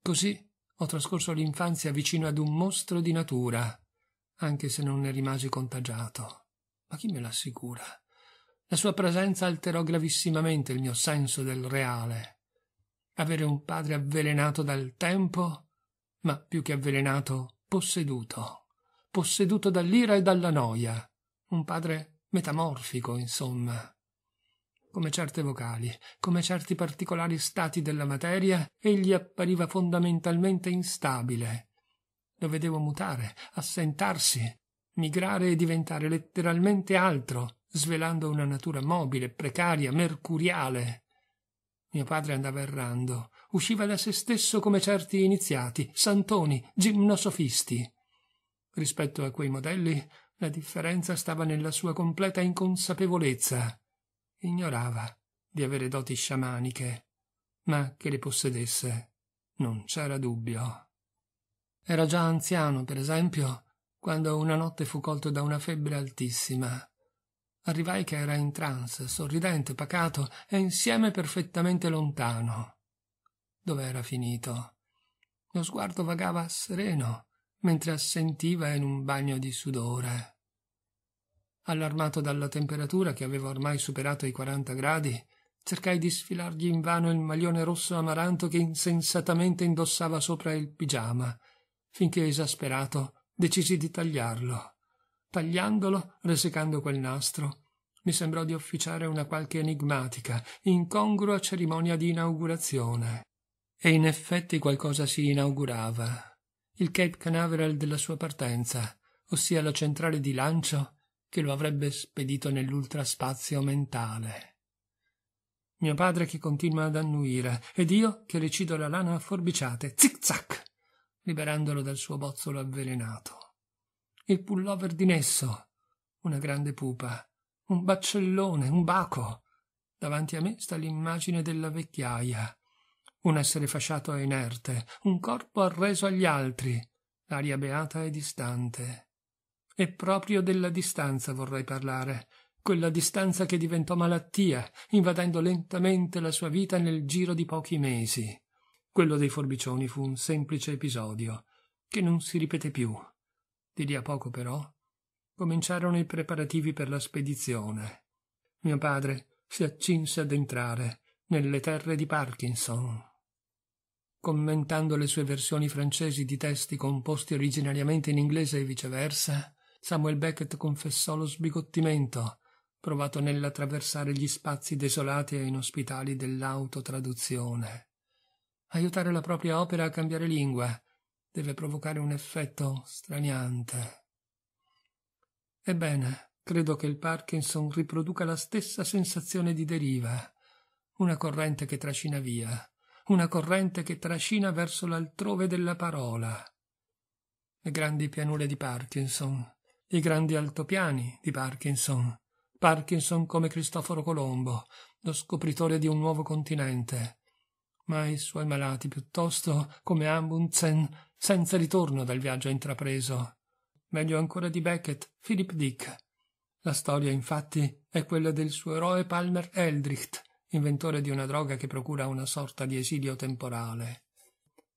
Così ho trascorso l'infanzia vicino ad un mostro di natura, anche se non ne rimasi contagiato. Ma chi me l'assicura? La sua presenza alterò gravissimamente il mio senso del reale. Avere un padre avvelenato dal tempo, ma più che avvelenato, posseduto. Posseduto dall'ira e dalla noia. Un padre metamorfico, insomma come certe vocali, come certi particolari stati della materia, egli appariva fondamentalmente instabile. Lo vedevo mutare, assentarsi, migrare e diventare letteralmente altro, svelando una natura mobile, precaria, mercuriale. Mio padre andava errando, usciva da se stesso come certi iniziati, santoni, gimnosofisti. Rispetto a quei modelli, la differenza stava nella sua completa inconsapevolezza. Ignorava di avere doti sciamaniche, ma che le possedesse non c'era dubbio. Era già anziano, per esempio, quando una notte fu colto da una febbre altissima. Arrivai che era in trance, sorridente, pacato e insieme perfettamente lontano. Dov'era finito? Lo sguardo vagava sereno, mentre assentiva in un bagno di sudore. Allarmato dalla temperatura che aveva ormai superato i 40 gradi, cercai di sfilargli invano il maglione rosso amaranto che insensatamente indossava sopra il pigiama, finché esasperato decisi di tagliarlo. Tagliandolo, resecando quel nastro, mi sembrò di officiare una qualche enigmatica, incongrua cerimonia di inaugurazione. E in effetti qualcosa si inaugurava. Il Cape Canaveral della sua partenza, ossia la centrale di lancio, che lo avrebbe spedito nell'ultraspazio mentale. Mio padre che continua ad annuire ed io che recido la lana a forbiciate, zig-zag, liberandolo dal suo bozzolo avvelenato. Il pullover di Nesso, una grande pupa, un baccellone, un baco. Davanti a me sta l'immagine della vecchiaia. Un essere fasciato e inerte, un corpo arreso agli altri, l'aria beata e distante. E proprio della distanza vorrei parlare, quella distanza che diventò malattia, invadendo lentamente la sua vita nel giro di pochi mesi. Quello dei forbicioni fu un semplice episodio, che non si ripete più. Di lì a poco, però, cominciarono i preparativi per la spedizione. Mio padre si accinse ad entrare nelle terre di Parkinson. Commentando le sue versioni francesi di testi composti originariamente in inglese e viceversa, Samuel Beckett confessò lo sbigottimento provato nell'attraversare gli spazi desolati e inospitali dell'autotraduzione. Aiutare la propria opera a cambiare lingua deve provocare un effetto straniante. Ebbene, credo che il Parkinson riproduca la stessa sensazione di deriva, una corrente che trascina via, una corrente che trascina verso l'altrove della parola. Le grandi pianure di Parkinson i grandi altopiani di Parkinson. Parkinson come Cristoforo Colombo, lo scopritore di un nuovo continente, ma i suoi malati piuttosto come Amundsen senza ritorno dal viaggio intrapreso. Meglio ancora di Beckett, Philip Dick. La storia, infatti, è quella del suo eroe Palmer Eldricht, inventore di una droga che procura una sorta di esilio temporale.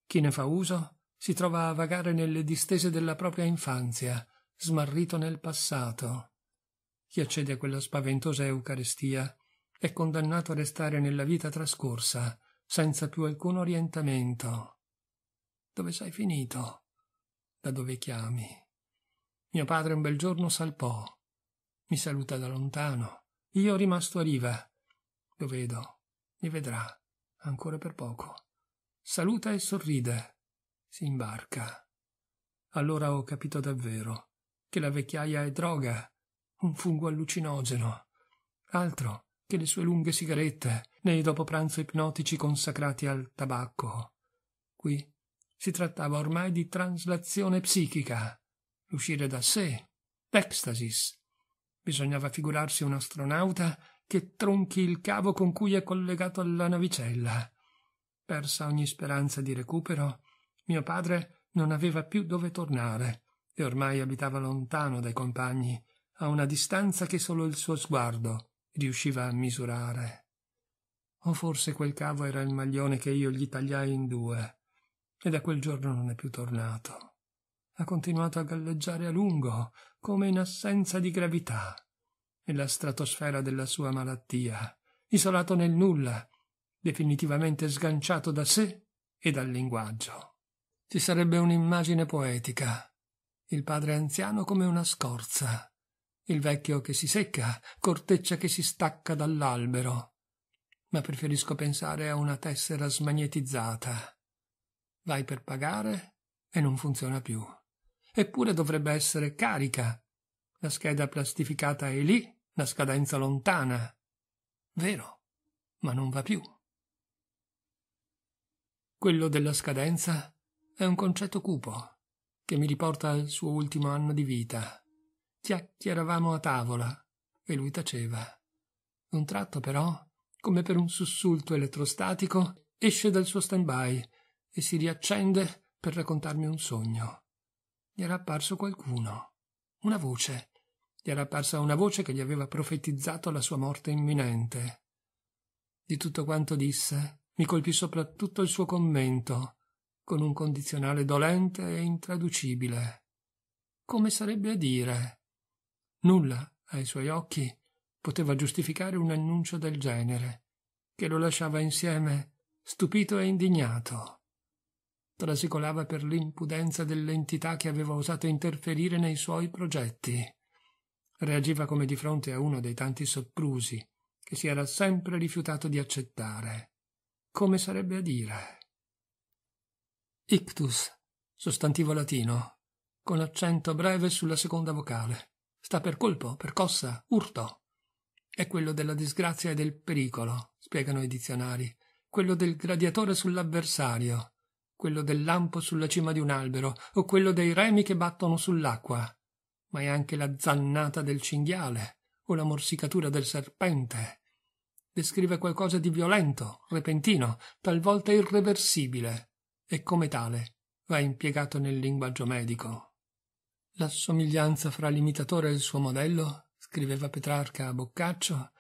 Chi ne fa uso si trova a vagare nelle distese della propria infanzia, smarrito nel passato. Chi accede a quella spaventosa Eucaristia è condannato a restare nella vita trascorsa, senza più alcun orientamento. Dove sei finito? Da dove chiami? Mio padre un bel giorno salpò. Mi saluta da lontano. Io rimasto a riva. Lo vedo. Mi vedrà. Ancora per poco. Saluta e sorride. Si imbarca. Allora ho capito davvero che la vecchiaia è droga, un fungo allucinogeno, altro che le sue lunghe sigarette nei dopopranzo ipnotici consacrati al tabacco. Qui si trattava ormai di traslazione psichica, l'uscire da sé, ecstasis. Bisognava figurarsi un astronauta che tronchi il cavo con cui è collegato alla navicella. Persa ogni speranza di recupero, mio padre non aveva più dove tornare e ormai abitava lontano dai compagni, a una distanza che solo il suo sguardo riusciva a misurare. O forse quel cavo era il maglione che io gli tagliai in due, e da quel giorno non è più tornato. Ha continuato a galleggiare a lungo, come in assenza di gravità, nella stratosfera della sua malattia, isolato nel nulla, definitivamente sganciato da sé e dal linguaggio. Ci sarebbe un'immagine poetica il padre anziano come una scorza, il vecchio che si secca, corteccia che si stacca dall'albero. Ma preferisco pensare a una tessera smagnetizzata. Vai per pagare e non funziona più. Eppure dovrebbe essere carica. La scheda plastificata è lì, la scadenza lontana. Vero, ma non va più. Quello della scadenza è un concetto cupo che mi riporta al suo ultimo anno di vita. Chiacchieravamo a tavola e lui taceva. Un tratto però, come per un sussulto elettrostatico, esce dal suo stand-by e si riaccende per raccontarmi un sogno. Gli era apparso qualcuno, una voce. Gli era apparsa una voce che gli aveva profetizzato la sua morte imminente. Di tutto quanto disse, mi colpì soprattutto il suo commento con un condizionale dolente e intraducibile. Come sarebbe a dire? Nulla, ai suoi occhi, poteva giustificare un annuncio del genere, che lo lasciava insieme stupito e indignato. Trasicolava per l'impudenza dell'entità che aveva osato interferire nei suoi progetti. Reagiva come di fronte a uno dei tanti soprusi che si era sempre rifiutato di accettare. Come sarebbe a dire? Ictus, sostantivo latino, con accento breve sulla seconda vocale. Sta per colpo, percossa, urto. È quello della disgrazia e del pericolo, spiegano i dizionari, quello del gladiatore sull'avversario, quello del lampo sulla cima di un albero o quello dei remi che battono sull'acqua, ma è anche la zannata del cinghiale o la morsicatura del serpente. Descrive qualcosa di violento, repentino, talvolta irreversibile, e come tale va impiegato nel linguaggio medico. La somiglianza fra l'imitatore e il suo modello, scriveva Petrarca a Boccaccio,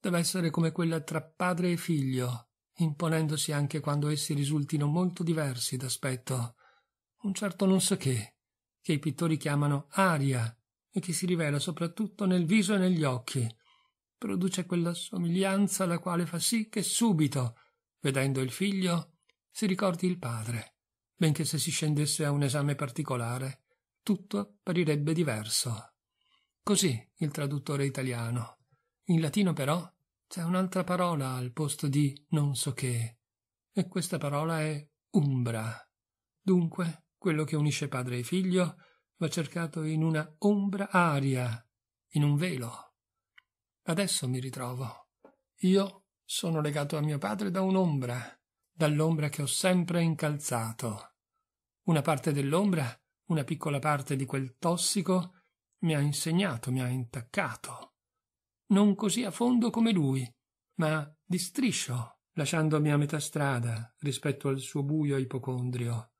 deve essere come quella tra padre e figlio, imponendosi anche quando essi risultino molto diversi d'aspetto. Un certo non so che, che i pittori chiamano aria e che si rivela soprattutto nel viso e negli occhi, produce quella somiglianza la quale fa sì che subito, vedendo il figlio, si ricordi il padre, benché se si scendesse a un esame particolare, tutto apparirebbe diverso. Così il traduttore italiano. In latino però c'è un'altra parola al posto di non so che, e questa parola è umbra. Dunque, quello che unisce padre e figlio va cercato in una ombra aria, in un velo. Adesso mi ritrovo. Io sono legato a mio padre da un'ombra dall'ombra che ho sempre incalzato. Una parte dell'ombra, una piccola parte di quel tossico, mi ha insegnato, mi ha intaccato. Non così a fondo come lui, ma di striscio, lasciandomi a metà strada rispetto al suo buio ipocondrio.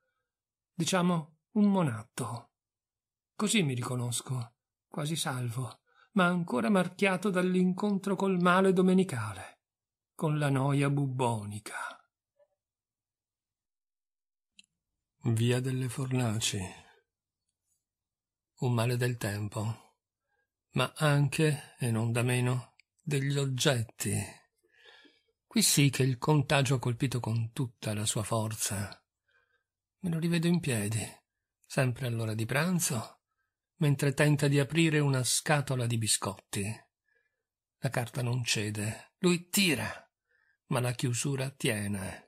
Diciamo un monatto. Così mi riconosco, quasi salvo, ma ancora marchiato dall'incontro col male domenicale, con la noia bubbonica. Via delle Fornaci. Un male del tempo, ma anche, e non da meno, degli oggetti. Qui sì che il contagio ha colpito con tutta la sua forza. Me lo rivedo in piedi, sempre all'ora di pranzo, mentre tenta di aprire una scatola di biscotti. La carta non cede, lui tira, ma la chiusura tiene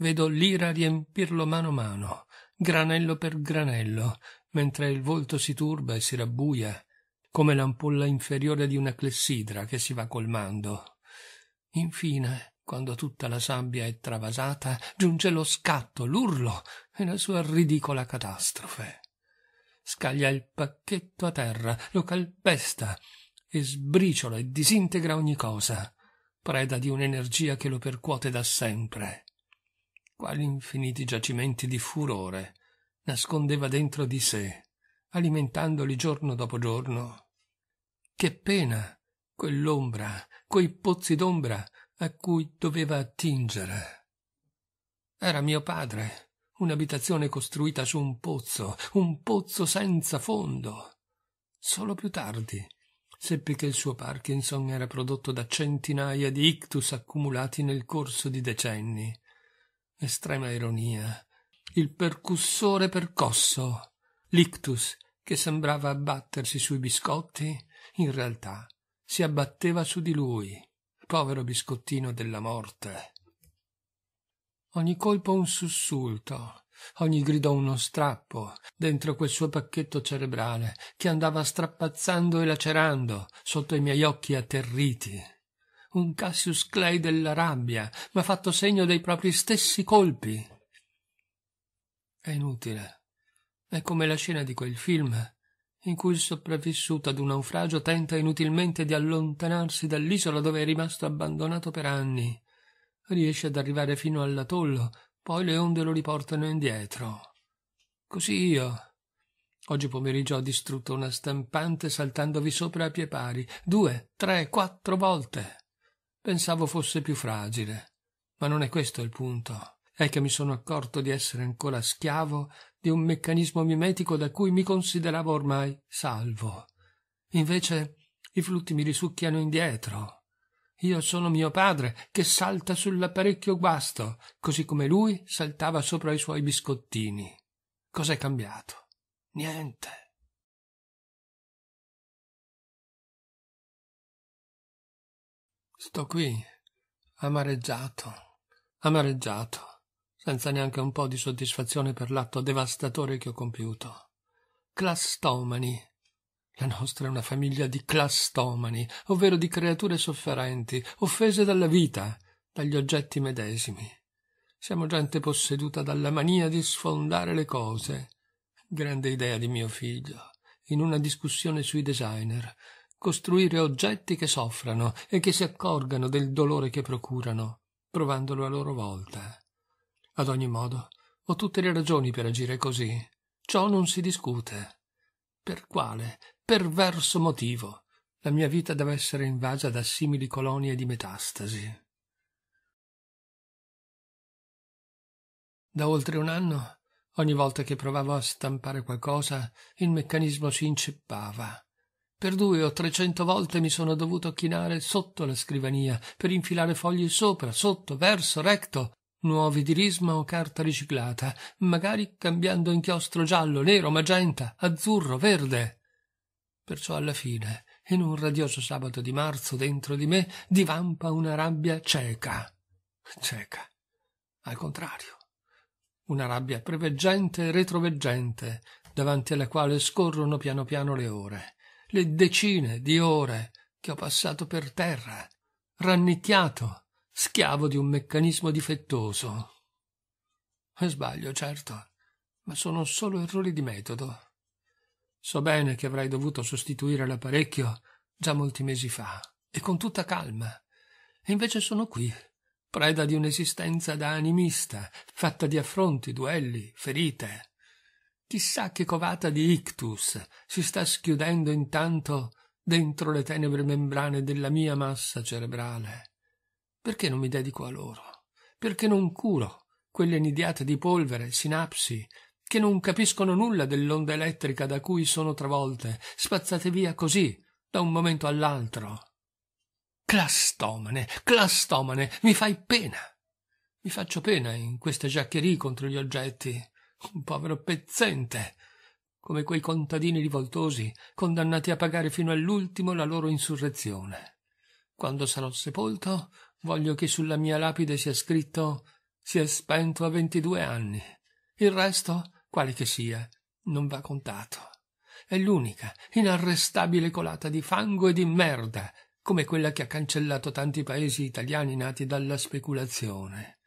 vedo l'ira riempirlo mano a mano, granello per granello, mentre il volto si turba e si rabbuia, come l'ampolla inferiore di una clessidra che si va colmando. Infine, quando tutta la sabbia è travasata, giunge lo scatto, l'urlo e la sua ridicola catastrofe. Scaglia il pacchetto a terra, lo calpesta e sbriciola e disintegra ogni cosa, preda di un'energia che lo percuote da sempre quali infiniti giacimenti di furore nascondeva dentro di sé, alimentandoli giorno dopo giorno. Che pena quell'ombra, quei pozzi d'ombra a cui doveva attingere. Era mio padre, un'abitazione costruita su un pozzo, un pozzo senza fondo. Solo più tardi seppi che il suo Parkinson era prodotto da centinaia di ictus accumulati nel corso di decenni, estrema ironia, il percussore percosso, l'ictus che sembrava abbattersi sui biscotti, in realtà si abbatteva su di lui, povero biscottino della morte. Ogni colpo un sussulto, ogni grido uno strappo, dentro quel suo pacchetto cerebrale che andava strappazzando e lacerando sotto i miei occhi atterriti un Cassius Clay della rabbia, ma fatto segno dei propri stessi colpi. È inutile. È come la scena di quel film in cui il sopravvissuto ad un naufragio tenta inutilmente di allontanarsi dall'isola dove è rimasto abbandonato per anni. Riesce ad arrivare fino all'atollo, poi le onde lo riportano indietro. Così io. Oggi pomeriggio ho distrutto una stampante saltandovi sopra a pie pari, due, tre, quattro volte. Pensavo fosse più fragile, ma non è questo il punto. È che mi sono accorto di essere ancora schiavo di un meccanismo mimetico da cui mi consideravo ormai salvo. Invece i flutti mi risucchiano indietro. Io sono mio padre che salta sull'apparecchio guasto, così come lui saltava sopra i suoi biscottini. Cos'è cambiato? Niente. Sto qui, amareggiato, amareggiato, senza neanche un po' di soddisfazione per l'atto devastatore che ho compiuto. Clastomani. La nostra è una famiglia di clastomani, ovvero di creature sofferenti, offese dalla vita, dagli oggetti medesimi. Siamo gente posseduta dalla mania di sfondare le cose. Grande idea di mio figlio, in una discussione sui designer, costruire oggetti che soffrano e che si accorgano del dolore che procurano, provandolo a loro volta. Ad ogni modo, ho tutte le ragioni per agire così. Ciò non si discute. Per quale perverso motivo la mia vita deve essere invasa da simili colonie di metastasi? Da oltre un anno, ogni volta che provavo a stampare qualcosa, il meccanismo si inceppava per due o trecento volte mi sono dovuto chinare sotto la scrivania per infilare fogli sopra, sotto, verso, recto, nuovi di risma o carta riciclata, magari cambiando inchiostro giallo, nero, magenta, azzurro, verde. Perciò alla fine, in un radioso sabato di marzo, dentro di me divampa una rabbia cieca. Cieca. Al contrario. Una rabbia preveggente e retroveggente, davanti alla quale scorrono piano piano le ore le decine di ore che ho passato per terra, rannicchiato, schiavo di un meccanismo difettoso. E sbaglio, certo, ma sono solo errori di metodo. So bene che avrei dovuto sostituire l'apparecchio già molti mesi fa, e con tutta calma. E invece sono qui, preda di un'esistenza da animista, fatta di affronti, duelli, ferite, chissà che covata di ictus si sta schiudendo intanto dentro le tenebre membrane della mia massa cerebrale. Perché non mi dedico a loro? Perché non curo quelle nidiate di polvere, sinapsi, che non capiscono nulla dell'onda elettrica da cui sono travolte, spazzate via così, da un momento all'altro? Clastomane, clastomane, mi fai pena! Mi faccio pena in queste giaccherie contro gli oggetti un povero pezzente, come quei contadini rivoltosi condannati a pagare fino all'ultimo la loro insurrezione. Quando sarò sepolto, voglio che sulla mia lapide sia scritto si è spento a ventidue anni. Il resto, quale che sia, non va contato. È l'unica, inarrestabile colata di fango e di merda, come quella che ha cancellato tanti paesi italiani nati dalla speculazione.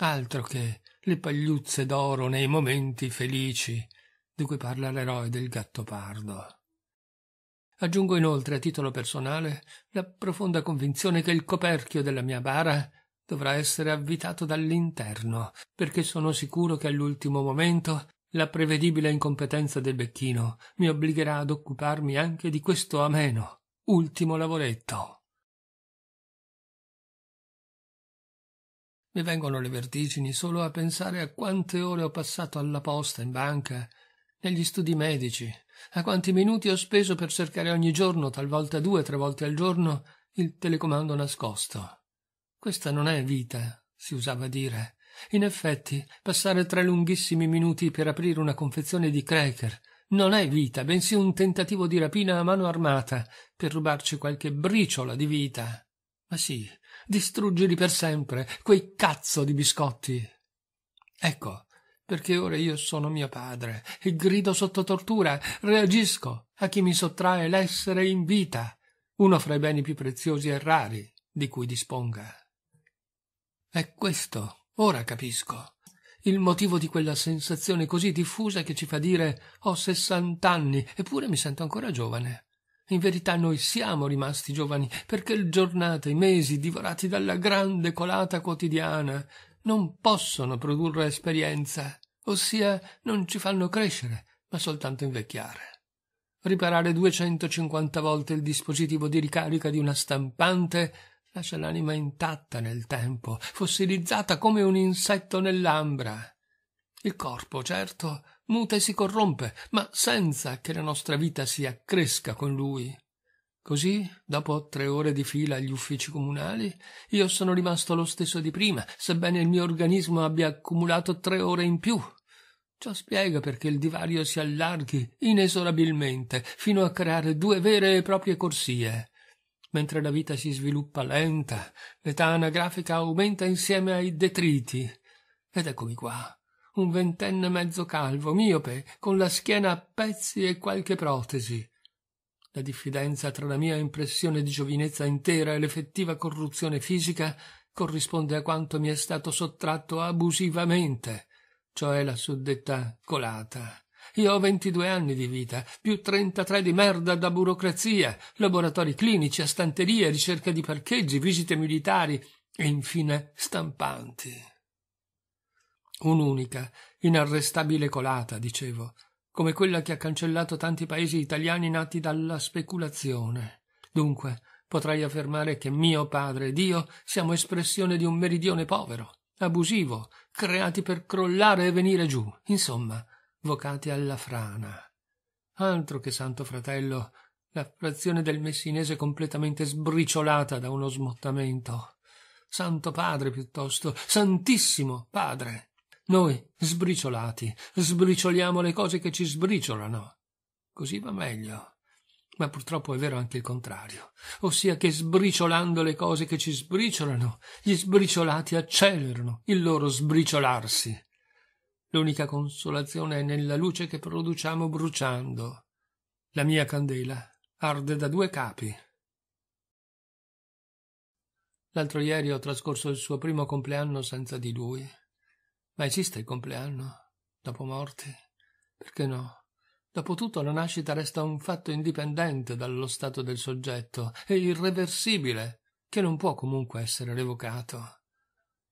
Altro che le pagliuzze d'oro nei momenti felici di cui parla l'eroe del gatto pardo. Aggiungo inoltre a titolo personale la profonda convinzione che il coperchio della mia bara dovrà essere avvitato dall'interno, perché sono sicuro che all'ultimo momento la prevedibile incompetenza del becchino mi obbligherà ad occuparmi anche di questo ameno ultimo lavoretto. Mi vengono le vertigini solo a pensare a quante ore ho passato alla posta, in banca, negli studi medici, a quanti minuti ho speso per cercare ogni giorno, talvolta due, tre volte al giorno, il telecomando nascosto. Questa non è vita, si usava dire. In effetti, passare tre lunghissimi minuti per aprire una confezione di cracker non è vita, bensì un tentativo di rapina a mano armata per rubarci qualche briciola di vita. Ma sì, distruggili per sempre quei cazzo di biscotti. Ecco perché ora io sono mio padre e grido sotto tortura, reagisco a chi mi sottrae l'essere in vita, uno fra i beni più preziosi e rari di cui disponga. È questo, ora capisco, il motivo di quella sensazione così diffusa che ci fa dire ho sessant'anni eppure mi sento ancora giovane. In verità noi siamo rimasti giovani, perché le giornate, i mesi, divorati dalla grande colata quotidiana, non possono produrre esperienza, ossia non ci fanno crescere, ma soltanto invecchiare. Riparare 250 volte il dispositivo di ricarica di una stampante lascia l'anima intatta nel tempo, fossilizzata come un insetto nell'ambra. Il corpo, certo, muta e si corrompe, ma senza che la nostra vita si accresca con lui. Così, dopo tre ore di fila agli uffici comunali, io sono rimasto lo stesso di prima, sebbene il mio organismo abbia accumulato tre ore in più. Ciò spiega perché il divario si allarghi inesorabilmente fino a creare due vere e proprie corsie. Mentre la vita si sviluppa lenta, l'età anagrafica aumenta insieme ai detriti. Ed eccomi qua, un ventenne mezzo calvo, miope, con la schiena a pezzi e qualche protesi. La diffidenza tra la mia impressione di giovinezza intera e l'effettiva corruzione fisica corrisponde a quanto mi è stato sottratto abusivamente, cioè la suddetta colata. Io ho ventidue anni di vita, più trentatré di merda da burocrazia, laboratori clinici, a stanterie, ricerca di parcheggi, visite militari e infine stampanti. Un'unica, inarrestabile colata, dicevo, come quella che ha cancellato tanti paesi italiani nati dalla speculazione. Dunque, potrei affermare che mio padre ed io siamo espressione di un meridione povero, abusivo, creati per crollare e venire giù, insomma, vocati alla frana. Altro che santo fratello, la frazione del messinese completamente sbriciolata da uno smottamento. Santo padre piuttosto, santissimo padre. Noi, sbriciolati, sbricioliamo le cose che ci sbriciolano. Così va meglio. Ma purtroppo è vero anche il contrario, ossia che sbriciolando le cose che ci sbriciolano, gli sbriciolati accelerano il loro sbriciolarsi. L'unica consolazione è nella luce che produciamo bruciando. La mia candela arde da due capi. L'altro ieri ho trascorso il suo primo compleanno senza di lui. Ma esiste il compleanno? Dopo morte? Perché no? Dopotutto la nascita resta un fatto indipendente dallo stato del soggetto e irreversibile, che non può comunque essere revocato.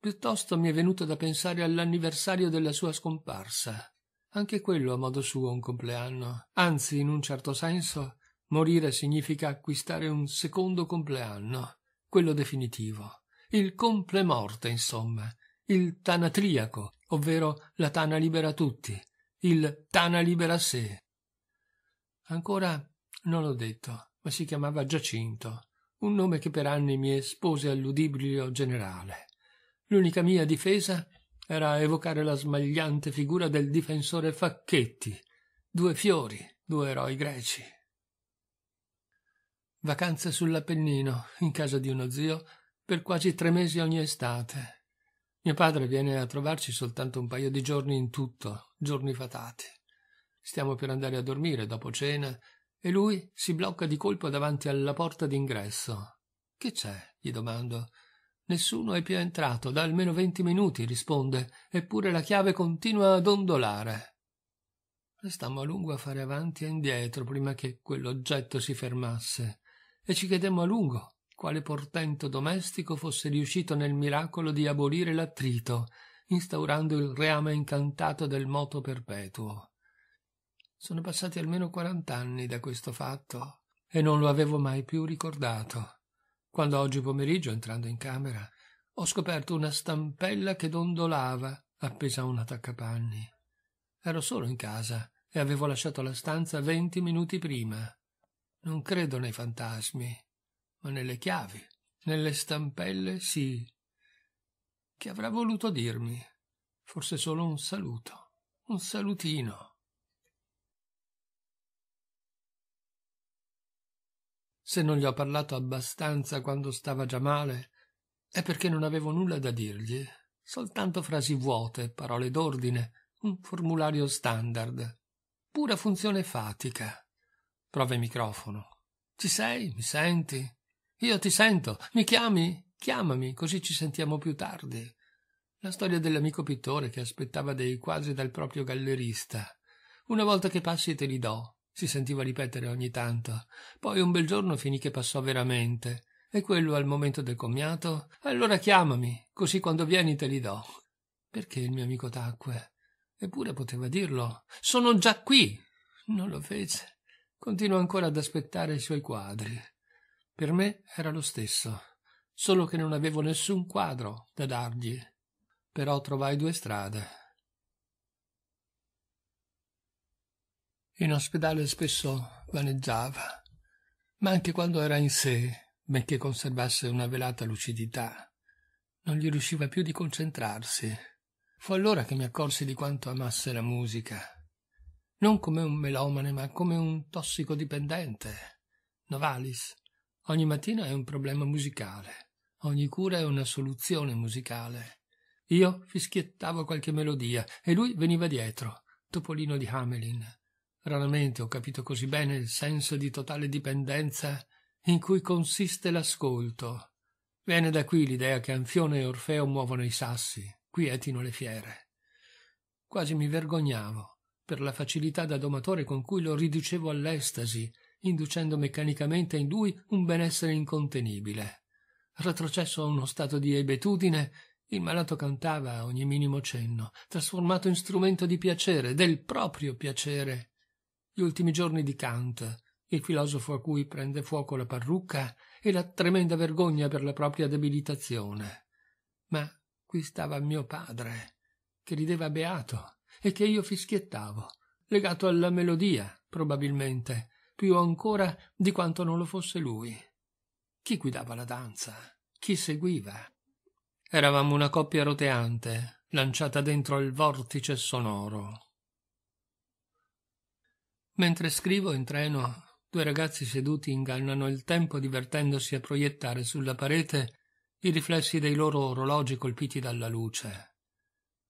Piuttosto mi è venuto da pensare all'anniversario della sua scomparsa. Anche quello a modo suo un compleanno. Anzi, in un certo senso, morire significa acquistare un secondo compleanno, quello definitivo. Il complemorte, insomma, il tanatriaco, ovvero la tana libera tutti, il tana libera sé. Ancora non l'ho detto, ma si chiamava Giacinto, un nome che per anni mi espose all'udibrio generale. L'unica mia difesa era evocare la smagliante figura del difensore Facchetti, due fiori, due eroi greci. Vacanze sull'Appennino, in casa di uno zio, per quasi tre mesi ogni estate, mio padre viene a trovarci soltanto un paio di giorni in tutto, giorni fatati. Stiamo per andare a dormire dopo cena e lui si blocca di colpo davanti alla porta d'ingresso. Che c'è? gli domando. Nessuno è più entrato da almeno venti minuti, risponde, eppure la chiave continua ad ondolare. Restammo a lungo a fare avanti e indietro prima che quell'oggetto si fermasse e ci chiedemmo a lungo quale portento domestico fosse riuscito nel miracolo di abolire l'attrito, instaurando il reame incantato del moto perpetuo. Sono passati almeno quarant'anni da questo fatto e non lo avevo mai più ricordato. Quando oggi pomeriggio, entrando in camera, ho scoperto una stampella che dondolava appesa a un attaccapanni. Ero solo in casa e avevo lasciato la stanza venti minuti prima. Non credo nei fantasmi ma nelle chiavi, nelle stampelle sì. Che avrà voluto dirmi? Forse solo un saluto, un salutino. Se non gli ho parlato abbastanza quando stava già male, è perché non avevo nulla da dirgli, soltanto frasi vuote, parole d'ordine, un formulario standard. Pura funzione fatica. Prova il microfono. Ci sei? Mi senti? Io ti sento. Mi chiami? Chiamami, così ci sentiamo più tardi. La storia dell'amico pittore che aspettava dei quadri dal proprio gallerista. Una volta che passi te li do, si sentiva ripetere ogni tanto. Poi un bel giorno finì che passò veramente. E quello al momento del commiato? Allora chiamami, così quando vieni te li do. Perché il mio amico tacque? Eppure poteva dirlo. Sono già qui! Non lo fece. Continuò ancora ad aspettare i suoi quadri. Per me era lo stesso, solo che non avevo nessun quadro da dargli. Però trovai due strade. In ospedale spesso vaneggiava, ma anche quando era in sé, benché conservasse una velata lucidità, non gli riusciva più di concentrarsi. Fu allora che mi accorsi di quanto amasse la musica non come un melomane, ma come un tossicodipendente. Novalis Ogni mattina è un problema musicale, ogni cura è una soluzione musicale. Io fischiettavo qualche melodia e lui veniva dietro, Topolino di Hamelin. Raramente ho capito così bene il senso di totale dipendenza in cui consiste l'ascolto. Viene da qui l'idea che Anfione e Orfeo muovono i sassi, quietino le fiere. Quasi mi vergognavo per la facilità da domatore con cui lo riducevo all'estasi inducendo meccanicamente in lui un benessere incontenibile. Retrocesso a uno stato di ebetudine, il malato cantava a ogni minimo cenno, trasformato in strumento di piacere, del proprio piacere. Gli ultimi giorni di Kant, il filosofo a cui prende fuoco la parrucca e la tremenda vergogna per la propria debilitazione. Ma qui stava mio padre, che rideva beato e che io fischiettavo, legato alla melodia, probabilmente, più ancora di quanto non lo fosse lui. Chi guidava la danza? Chi seguiva? Eravamo una coppia roteante, lanciata dentro il vortice sonoro. Mentre scrivo in treno, due ragazzi seduti ingannano il tempo divertendosi a proiettare sulla parete i riflessi dei loro orologi colpiti dalla luce.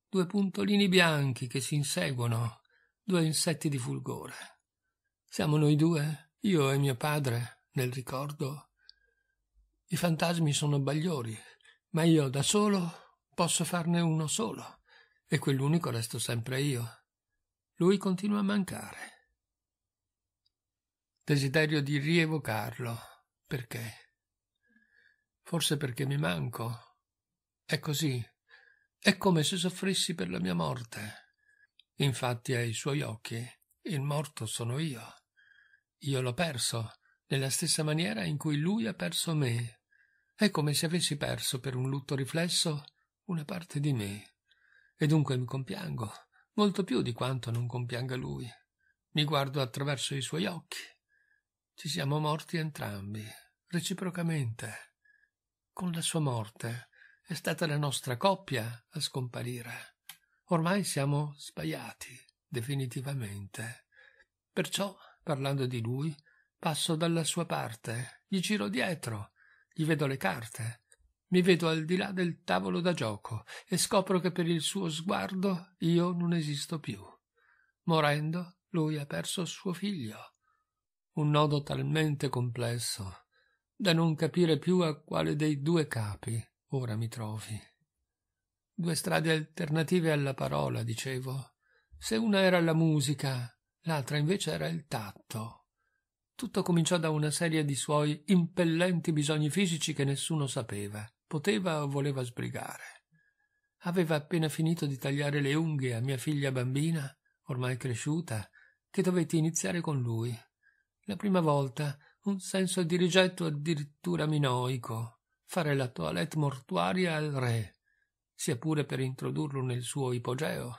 Due puntolini bianchi che si inseguono, due insetti di fulgore. Siamo noi due, io e mio padre, nel ricordo. I fantasmi sono bagliori, ma io da solo posso farne uno solo, e quell'unico resto sempre io. Lui continua a mancare. Desiderio di rievocarlo. Perché? Forse perché mi manco. È così. È come se soffrissi per la mia morte. Infatti ai suoi occhi il morto sono io. Io l'ho perso, nella stessa maniera in cui lui ha perso me. È come se avessi perso per un lutto riflesso una parte di me. E dunque mi compiango, molto più di quanto non compianga lui. Mi guardo attraverso i suoi occhi. Ci siamo morti entrambi, reciprocamente. Con la sua morte è stata la nostra coppia a scomparire. Ormai siamo sbagliati, definitivamente. Perciò parlando di lui, passo dalla sua parte, gli giro dietro, gli vedo le carte, mi vedo al di là del tavolo da gioco e scopro che per il suo sguardo io non esisto più. Morendo, lui ha perso suo figlio. Un nodo talmente complesso da non capire più a quale dei due capi ora mi trovi. Due strade alternative alla parola, dicevo. Se una era la musica, l'altra invece era il tatto. Tutto cominciò da una serie di suoi impellenti bisogni fisici che nessuno sapeva, poteva o voleva sbrigare. Aveva appena finito di tagliare le unghie a mia figlia bambina, ormai cresciuta, che dovetti iniziare con lui. La prima volta un senso di rigetto addirittura minoico, fare la toilette mortuaria al re, sia pure per introdurlo nel suo ipogeo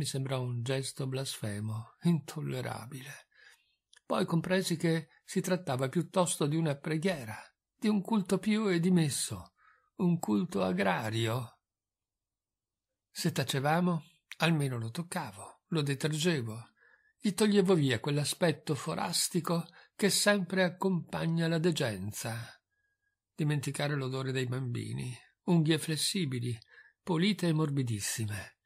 mi sembrò un gesto blasfemo, intollerabile. Poi compresi che si trattava piuttosto di una preghiera, di un culto pio e dimesso, un culto agrario. Se tacevamo, almeno lo toccavo, lo detergevo, gli toglievo via quell'aspetto forastico che sempre accompagna la degenza. Dimenticare l'odore dei bambini, unghie flessibili, pulite e morbidissime,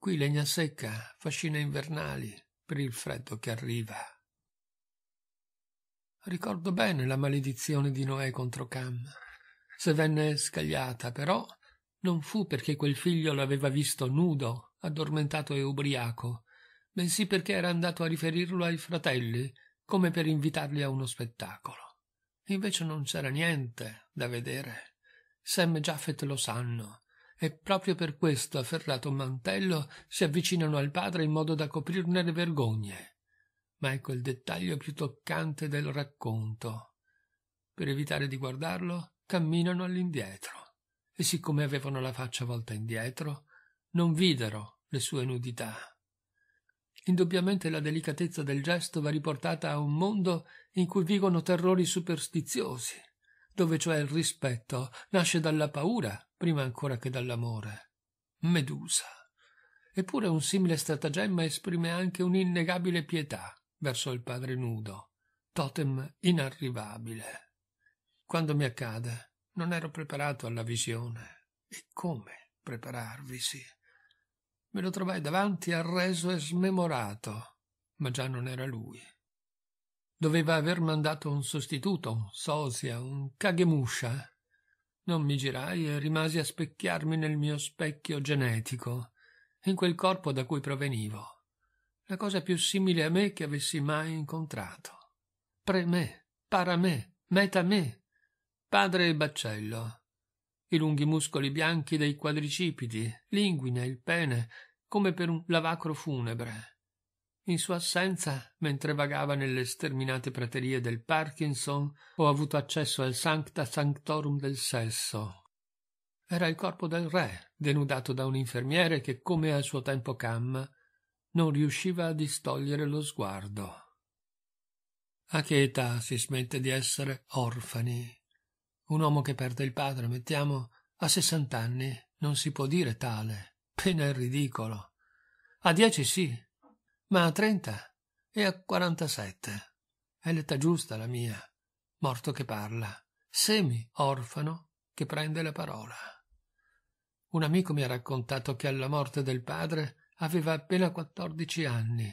Qui legna secca, fascine invernali, per il freddo che arriva. Ricordo bene la maledizione di Noè contro Cam. Se venne scagliata, però, non fu perché quel figlio l'aveva visto nudo, addormentato e ubriaco, bensì perché era andato a riferirlo ai fratelli, come per invitarli a uno spettacolo. Invece non c'era niente da vedere. Sam e Jaffet lo sanno, e proprio per questo afferrato un mantello si avvicinano al padre in modo da coprirne le vergogne. Ma ecco il dettaglio più toccante del racconto. Per evitare di guardarlo, camminano all'indietro e siccome avevano la faccia volta indietro, non videro le sue nudità. Indubbiamente la delicatezza del gesto va riportata a un mondo in cui vigono terrori superstiziosi dove cioè il rispetto nasce dalla paura prima ancora che dall'amore. Medusa. Eppure un simile stratagemma esprime anche un'innegabile pietà verso il padre nudo, totem inarrivabile. Quando mi accade, non ero preparato alla visione. E come prepararvisi? Me lo trovai davanti arreso e smemorato, ma già non era lui. Doveva aver mandato un sostituto, un sosia, un cagemuscia. Non mi girai e rimasi a specchiarmi nel mio specchio genetico, in quel corpo da cui provenivo. La cosa più simile a me che avessi mai incontrato. Pre me, para me, meta me. Padre e baccello. I lunghi muscoli bianchi dei quadricipiti, l'inguine, il pene, come per un lavacro funebre in sua assenza, mentre vagava nelle sterminate praterie del Parkinson, ho avuto accesso al Sancta Sanctorum del Sesso. Era il corpo del re, denudato da un infermiere che, come al suo tempo Cam, non riusciva a distogliere lo sguardo. A che età si smette di essere orfani? Un uomo che perde il padre, mettiamo, a sessant'anni non si può dire tale, pena il ridicolo. A dieci sì, ma a 30 e a 47. È l'età giusta la mia, morto che parla, semi orfano che prende la parola. Un amico mi ha raccontato che alla morte del padre aveva appena quattordici anni.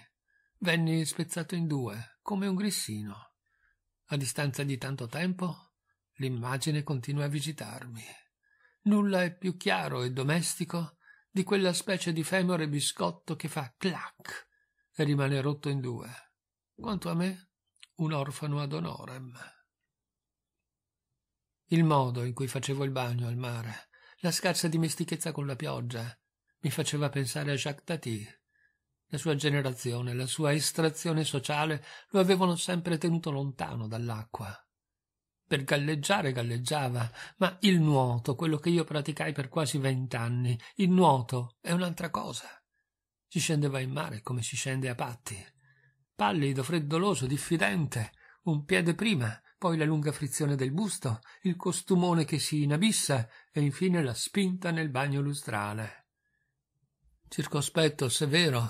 Venni spezzato in due, come un grissino. A distanza di tanto tempo, l'immagine continua a visitarmi. Nulla è più chiaro e domestico di quella specie di femore biscotto che fa clac e rimane rotto in due. Quanto a me, un orfano ad onorem. Il modo in cui facevo il bagno al mare, la scarsa dimestichezza con la pioggia, mi faceva pensare a Jacques Tati. La sua generazione, la sua estrazione sociale lo avevano sempre tenuto lontano dall'acqua. Per galleggiare galleggiava, ma il nuoto, quello che io praticai per quasi vent'anni, il nuoto è un'altra cosa. Si scendeva in mare come si scende a patti. Pallido, freddoloso, diffidente, un piede prima, poi la lunga frizione del busto, il costumone che si inabissa e infine la spinta nel bagno lustrale. Circospetto, severo,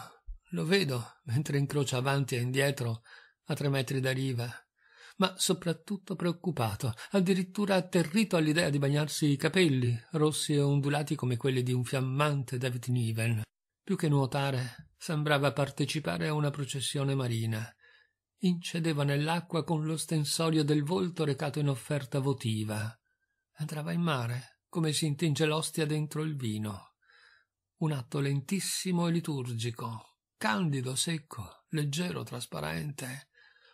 lo vedo mentre incrocia avanti e indietro a tre metri da riva, ma soprattutto preoccupato, addirittura atterrito all'idea di bagnarsi i capelli, rossi e ondulati come quelli di un fiammante David Niven. Più che nuotare, sembrava partecipare a una processione marina. Incedeva nell'acqua con l'ostensorio del volto recato in offerta votiva. Entrava in mare, come si intinge l'ostia dentro il vino. Un atto lentissimo e liturgico, candido, secco, leggero, trasparente.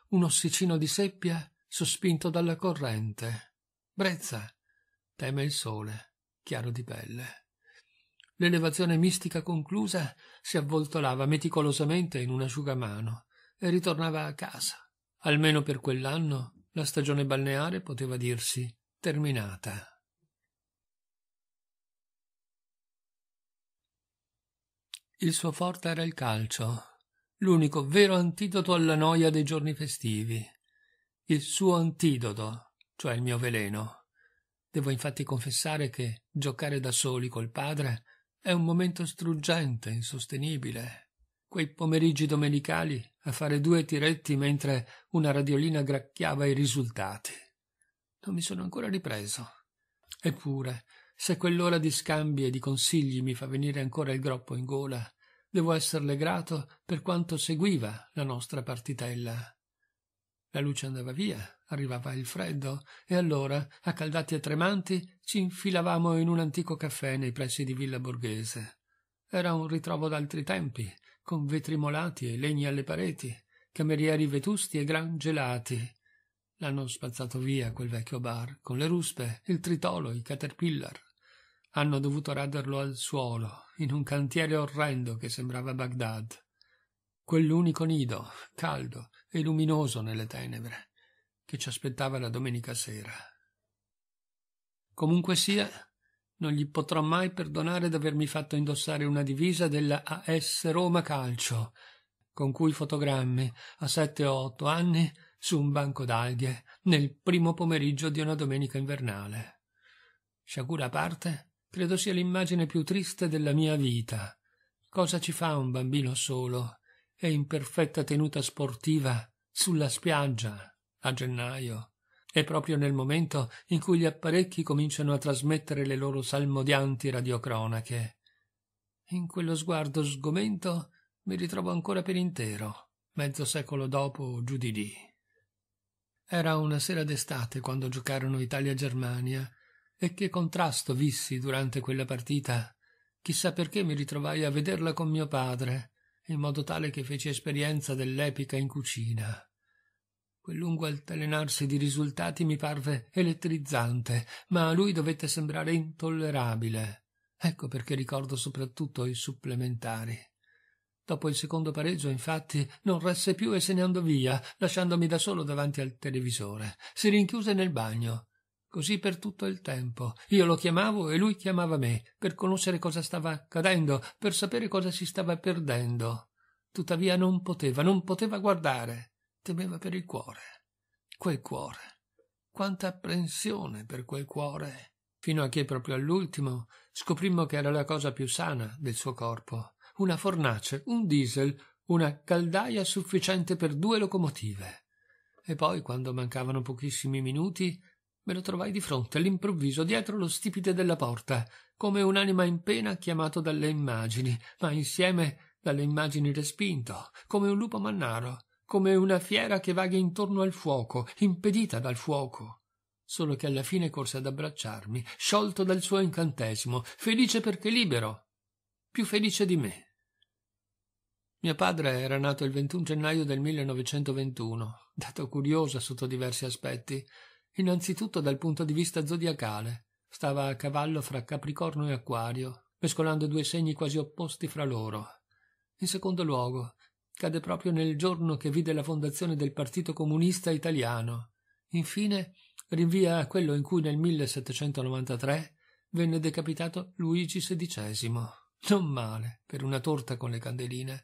Un ossicino di seppia sospinto dalla corrente. Brezza. Teme il sole, chiaro di pelle l'elevazione mistica conclusa, si avvoltolava meticolosamente in un asciugamano e ritornava a casa. Almeno per quell'anno la stagione balneare poteva dirsi terminata. Il suo forte era il calcio, l'unico vero antidoto alla noia dei giorni festivi. Il suo antidoto, cioè il mio veleno. Devo infatti confessare che giocare da soli col padre è un momento struggente, insostenibile. Quei pomeriggi domenicali a fare due tiretti mentre una radiolina gracchiava i risultati. Non mi sono ancora ripreso. Eppure, se quell'ora di scambi e di consigli mi fa venire ancora il groppo in gola, devo esserle grato per quanto seguiva la nostra partitella. La luce andava via, arrivava il freddo, e allora, accaldati e tremanti, ci infilavamo in un antico caffè nei pressi di Villa Borghese. Era un ritrovo d'altri tempi, con vetri molati e legni alle pareti, camerieri vetusti e gran gelati. L'hanno spazzato via quel vecchio bar, con le ruspe, il tritolo, i caterpillar. Hanno dovuto raderlo al suolo, in un cantiere orrendo che sembrava Baghdad. Quell'unico nido, caldo, e luminoso nelle tenebre che ci aspettava la domenica sera. Comunque sia, non gli potrò mai perdonare d'avermi fatto indossare una divisa della AS Roma Calcio, con cui fotogrammi a sette o otto anni su un banco d'alghe nel primo pomeriggio di una domenica invernale. Sciagura a parte, credo sia l'immagine più triste della mia vita. Cosa ci fa un bambino solo e in perfetta tenuta sportiva sulla spiaggia a gennaio e proprio nel momento in cui gli apparecchi cominciano a trasmettere le loro salmodianti radiocronache. In quello sguardo sgomento mi ritrovo ancora per intero, mezzo secolo dopo o giù di lì. Era una sera d'estate quando giocarono Italia-Germania e che contrasto vissi durante quella partita. Chissà perché mi ritrovai a vederla con mio padre, in modo tale che feci esperienza dell'epica in cucina. Quel lungo altalenarsi di risultati mi parve elettrizzante, ma a lui dovette sembrare intollerabile. Ecco perché ricordo soprattutto i supplementari. Dopo il secondo pareggio, infatti, non resse più e se ne andò via, lasciandomi da solo davanti al televisore. Si rinchiuse nel bagno Così per tutto il tempo. Io lo chiamavo e lui chiamava me, per conoscere cosa stava accadendo, per sapere cosa si stava perdendo. Tuttavia non poteva, non poteva guardare. Temeva per il cuore. Quel cuore. Quanta apprensione per quel cuore. Fino a che proprio all'ultimo scoprimmo che era la cosa più sana del suo corpo. Una fornace, un diesel, una caldaia sufficiente per due locomotive. E poi, quando mancavano pochissimi minuti, me lo trovai di fronte all'improvviso dietro lo stipite della porta, come un'anima in pena chiamato dalle immagini, ma insieme dalle immagini respinto, come un lupo mannaro, come una fiera che vaga intorno al fuoco, impedita dal fuoco. Solo che alla fine corse ad abbracciarmi, sciolto dal suo incantesimo, felice perché libero, più felice di me. Mio padre era nato il 21 gennaio del 1921, dato curioso sotto diversi aspetti, innanzitutto dal punto di vista zodiacale. Stava a cavallo fra Capricorno e Acquario, mescolando due segni quasi opposti fra loro. In secondo luogo, cade proprio nel giorno che vide la fondazione del Partito Comunista Italiano. Infine, rinvia a quello in cui nel 1793 venne decapitato Luigi XVI. Non male, per una torta con le candeline.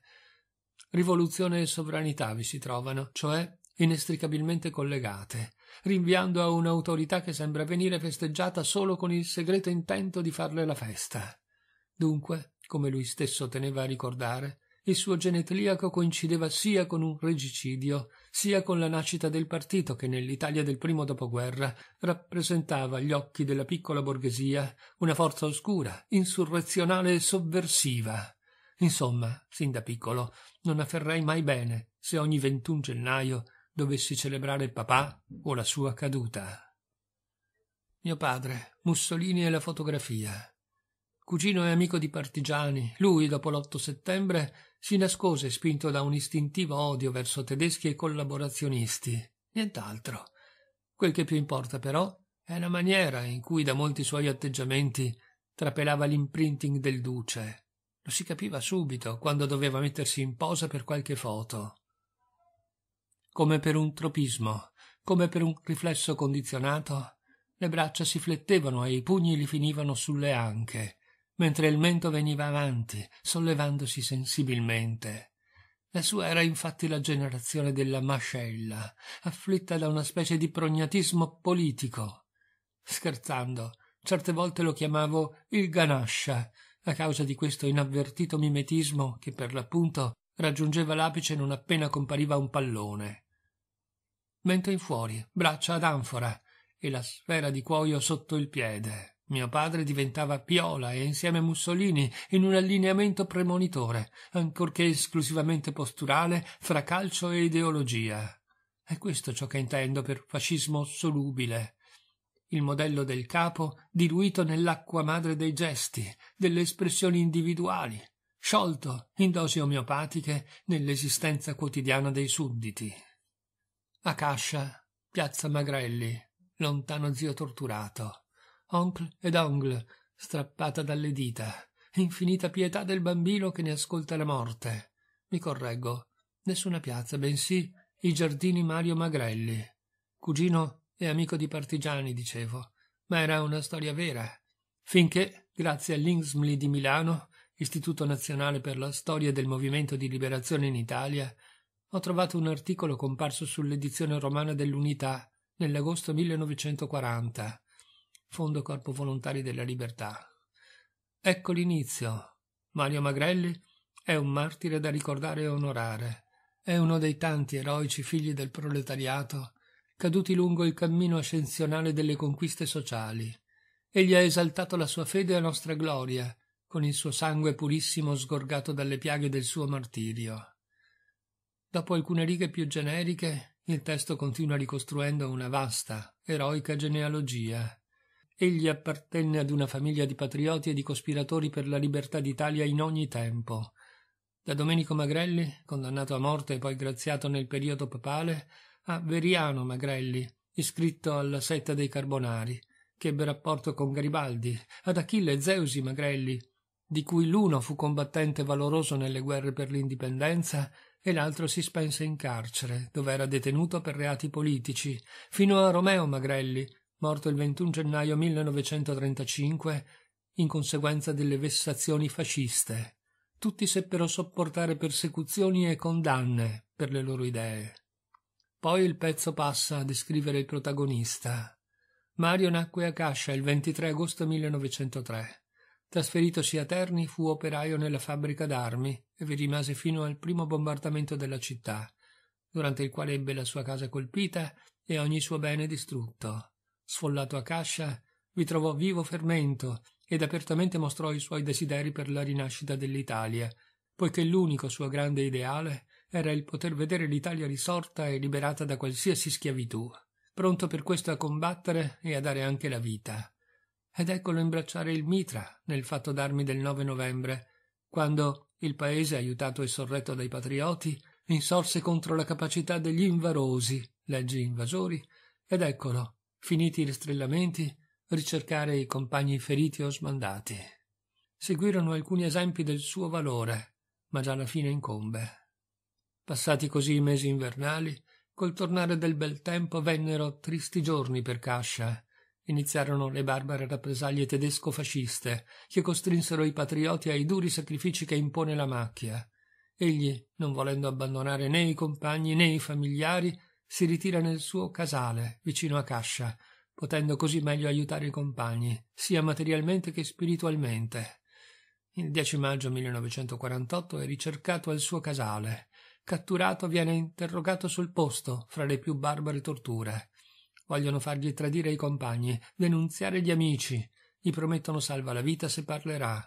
Rivoluzione e sovranità vi si trovano, cioè inestricabilmente collegate, rinviando a un'autorità che sembra venire festeggiata solo con il segreto intento di farle la festa. Dunque, come lui stesso teneva a ricordare, il suo genetliaco coincideva sia con un regicidio, sia con la nascita del partito che nell'Italia del primo dopoguerra rappresentava agli occhi della piccola borghesia una forza oscura, insurrezionale e sovversiva. Insomma, sin da piccolo, non afferrai mai bene se ogni 21 gennaio dovessi celebrare il papà o la sua caduta. Mio padre, Mussolini e la fotografia. Cugino e amico di partigiani, lui, dopo l'8 settembre, si nascose spinto da un istintivo odio verso tedeschi e collaborazionisti. Nient'altro. Quel che più importa, però, è la maniera in cui da molti suoi atteggiamenti trapelava l'imprinting del duce. Lo si capiva subito quando doveva mettersi in posa per qualche foto come per un tropismo, come per un riflesso condizionato, le braccia si flettevano e i pugni gli finivano sulle anche, mentre il mento veniva avanti, sollevandosi sensibilmente. La sua era infatti la generazione della mascella, afflitta da una specie di prognatismo politico. Scherzando, certe volte lo chiamavo il ganascia, a causa di questo inavvertito mimetismo che per l'appunto raggiungeva l'apice non appena compariva un pallone mente in fuori, braccia ad anfora e la sfera di cuoio sotto il piede. Mio padre diventava Piola e insieme Mussolini in un allineamento premonitore, ancorché esclusivamente posturale, fra calcio e ideologia. È questo ciò che intendo per fascismo solubile. Il modello del capo diluito nell'acqua madre dei gesti, delle espressioni individuali, sciolto in dosi omeopatiche nell'esistenza quotidiana dei sudditi. Acascia, piazza Magrelli, lontano zio torturato, oncle ed ongle strappata dalle dita, infinita pietà del bambino che ne ascolta la morte. Mi correggo, nessuna piazza, bensì i giardini Mario Magrelli. Cugino e amico di partigiani, dicevo, ma era una storia vera. Finché, grazie all'INSMLI di Milano, Istituto Nazionale per la Storia del Movimento di Liberazione in Italia, ho trovato un articolo comparso sull'edizione romana dell'Unità nell'agosto 1940, Fondo Corpo Volontari della Libertà. Ecco l'inizio. Mario Magrelli è un martire da ricordare e onorare. È uno dei tanti eroici figli del proletariato caduti lungo il cammino ascensionale delle conquiste sociali. Egli ha esaltato la sua fede a nostra gloria, con il suo sangue purissimo sgorgato dalle piaghe del suo martirio. Dopo alcune righe più generiche, il testo continua ricostruendo una vasta, eroica genealogia. Egli appartenne ad una famiglia di patrioti e di cospiratori per la libertà d'Italia in ogni tempo. Da Domenico Magrelli, condannato a morte e poi graziato nel periodo papale, a Veriano Magrelli, iscritto alla setta dei Carbonari, che ebbe rapporto con Garibaldi, ad Achille Zeusi Magrelli, di cui l'uno fu combattente valoroso nelle guerre per l'indipendenza e l'altro si spense in carcere, dove era detenuto per reati politici, fino a Romeo Magrelli, morto il 21 gennaio 1935 in conseguenza delle vessazioni fasciste. Tutti seppero sopportare persecuzioni e condanne per le loro idee. Poi il pezzo passa a descrivere il protagonista. Mario nacque a Cascia il 23 agosto 1903. Trasferitosi a Terni, fu operaio nella fabbrica d'armi e vi rimase fino al primo bombardamento della città, durante il quale ebbe la sua casa colpita e ogni suo bene distrutto. Sfollato a Cascia, vi trovò vivo fermento ed apertamente mostrò i suoi desideri per la rinascita dell'Italia, poiché l'unico suo grande ideale era il poter vedere l'Italia risorta e liberata da qualsiasi schiavitù, pronto per questo a combattere e a dare anche la vita ed eccolo imbracciare il mitra nel fatto d'armi del 9 novembre, quando il paese, aiutato e sorretto dai patrioti, insorse contro la capacità degli invarosi, leggi invasori, ed eccolo, finiti gli strillamenti, ricercare i compagni feriti o smandati. Seguirono alcuni esempi del suo valore, ma già la fine incombe. Passati così i mesi invernali, col tornare del bel tempo vennero tristi giorni per Cascia, Iniziarono le barbare rappresaglie tedesco-fasciste, che costrinsero i patrioti ai duri sacrifici che impone la macchia. Egli, non volendo abbandonare né i compagni né i familiari, si ritira nel suo casale, vicino a Cascia, potendo così meglio aiutare i compagni, sia materialmente che spiritualmente. Il 10 maggio 1948 è ricercato al suo casale. Catturato viene interrogato sul posto, fra le più barbare torture. Vogliono fargli tradire i compagni, denunziare gli amici. Gli promettono salva la vita se parlerà.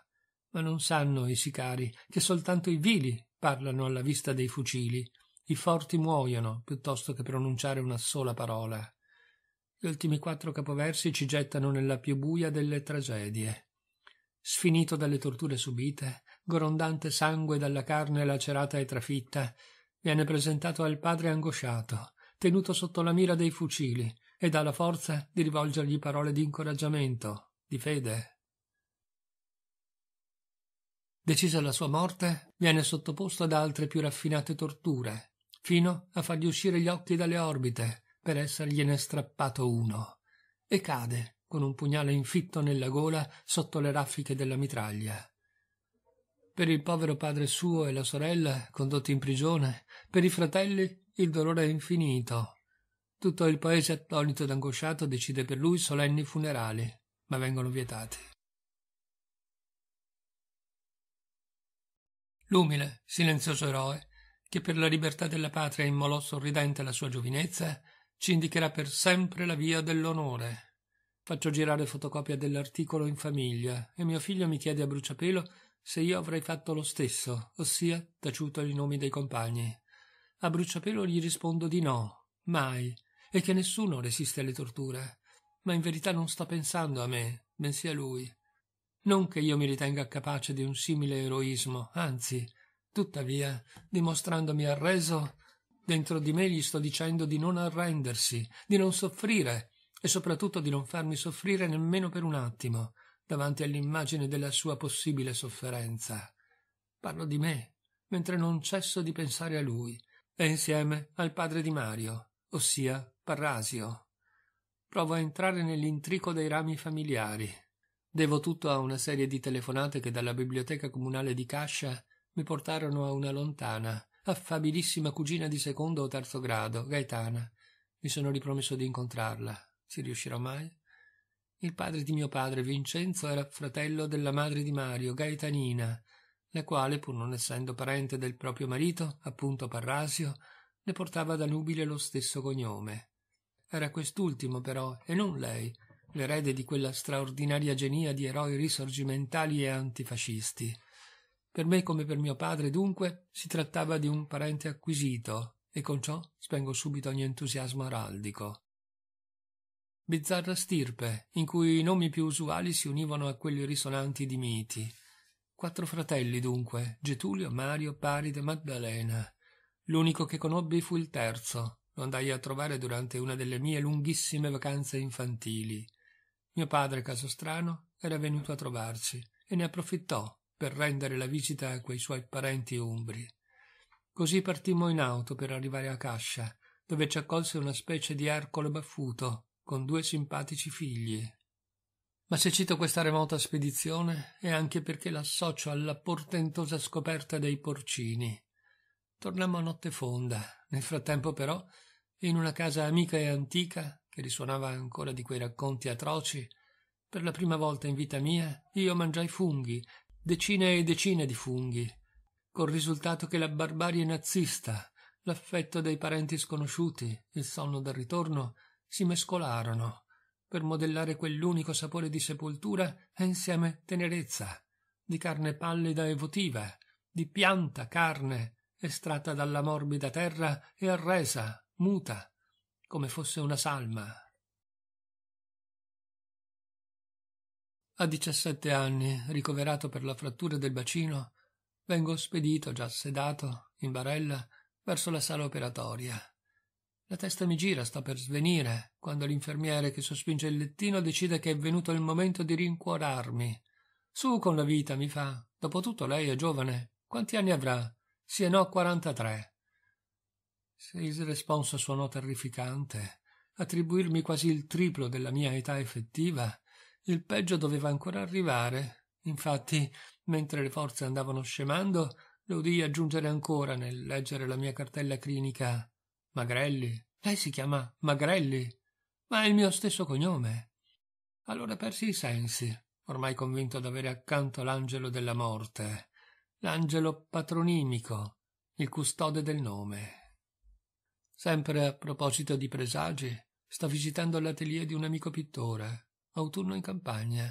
Ma non sanno i sicari che soltanto i vili parlano alla vista dei fucili. I forti muoiono piuttosto che pronunciare una sola parola. Gli ultimi quattro capoversi ci gettano nella più buia delle tragedie. Sfinito dalle torture subite, grondante sangue dalla carne lacerata e trafitta, viene presentato al padre angosciato, tenuto sotto la mira dei fucili, ed ha la forza di rivolgergli parole di incoraggiamento, di fede. Decisa la sua morte, viene sottoposto ad altre più raffinate torture, fino a fargli uscire gli occhi dalle orbite per essergliene strappato uno, e cade con un pugnale infitto nella gola sotto le raffiche della mitraglia. Per il povero padre suo e la sorella, condotti in prigione, per i fratelli il dolore è infinito, tutto il paese attonito ed angosciato decide per lui solenni funerali, ma vengono vietati. L'umile, silenzioso eroe, che per la libertà della patria immolò sorridente la sua giovinezza, ci indicherà per sempre la via dell'onore. Faccio girare fotocopia dell'articolo in famiglia e mio figlio mi chiede a bruciapelo se io avrei fatto lo stesso, ossia taciuto i nomi dei compagni. A bruciapelo gli rispondo di no, mai, e che nessuno resiste alle torture, ma in verità non sta pensando a me, bensì a lui. Non che io mi ritenga capace di un simile eroismo, anzi, tuttavia, dimostrandomi arreso, dentro di me gli sto dicendo di non arrendersi, di non soffrire e soprattutto di non farmi soffrire nemmeno per un attimo davanti all'immagine della sua possibile sofferenza. Parlo di me, mentre non cesso di pensare a lui e insieme al padre di Mario, ossia Parrasio. Provo a entrare nell'intrico dei rami familiari. Devo tutto a una serie di telefonate che dalla biblioteca comunale di Cascia mi portarono a una lontana, affabilissima cugina di secondo o terzo grado, Gaetana. Mi sono ripromesso di incontrarla. Ci riuscirò mai? Il padre di mio padre, Vincenzo, era fratello della madre di Mario, Gaetanina, la quale, pur non essendo parente del proprio marito, appunto Parrasio, ne portava da nubile lo stesso cognome. Era quest'ultimo, però, e non lei, l'erede di quella straordinaria genia di eroi risorgimentali e antifascisti. Per me, come per mio padre, dunque, si trattava di un parente acquisito, e con ciò spengo subito ogni entusiasmo araldico. Bizzarra stirpe, in cui i nomi più usuali si univano a quelli risonanti di miti. Quattro fratelli, dunque, Getulio, Mario, Paride, Maddalena. L'unico che conobbi fu il terzo, lo andai a trovare durante una delle mie lunghissime vacanze infantili. Mio padre, caso strano, era venuto a trovarci e ne approfittò per rendere la visita a quei suoi parenti umbri. Così partimmo in auto per arrivare a Cascia, dove ci accolse una specie di Ercole baffuto, con due simpatici figli. Ma se cito questa remota spedizione è anche perché l'associo alla portentosa scoperta dei porcini, Tornammo a notte fonda. Nel frattempo, però, in una casa amica e antica, che risuonava ancora di quei racconti atroci, per la prima volta in vita mia io mangiai funghi, decine e decine di funghi, col risultato che la barbarie nazista, l'affetto dei parenti sconosciuti, il sonno del ritorno, si mescolarono per modellare quell'unico sapore di sepoltura e insieme tenerezza, di carne pallida e votiva, di pianta carne estratta dalla morbida terra e arresa, muta, come fosse una salma. A diciassette anni, ricoverato per la frattura del bacino, vengo spedito, già sedato, in barella, verso la sala operatoria. La testa mi gira, sta per svenire, quando l'infermiere che sospinge il lettino decide che è venuto il momento di rincuorarmi. Su con la vita, mi fa. Dopotutto lei è giovane. Quanti anni avrà? Sienò 43. Seis responsa suonò terrificante. Attribuirmi quasi il triplo della mia età effettiva, il peggio doveva ancora arrivare. Infatti, mentre le forze andavano scemando, le udii aggiungere ancora nel leggere la mia cartella clinica. Magrelli. Lei si chiama Magrelli? Ma è il mio stesso cognome. Allora persi i sensi, ormai convinto d'avere accanto l'angelo della morte l'angelo patronimico, il custode del nome. Sempre a proposito di presagi, sto visitando l'atelier di un amico pittore, autunno in campagna.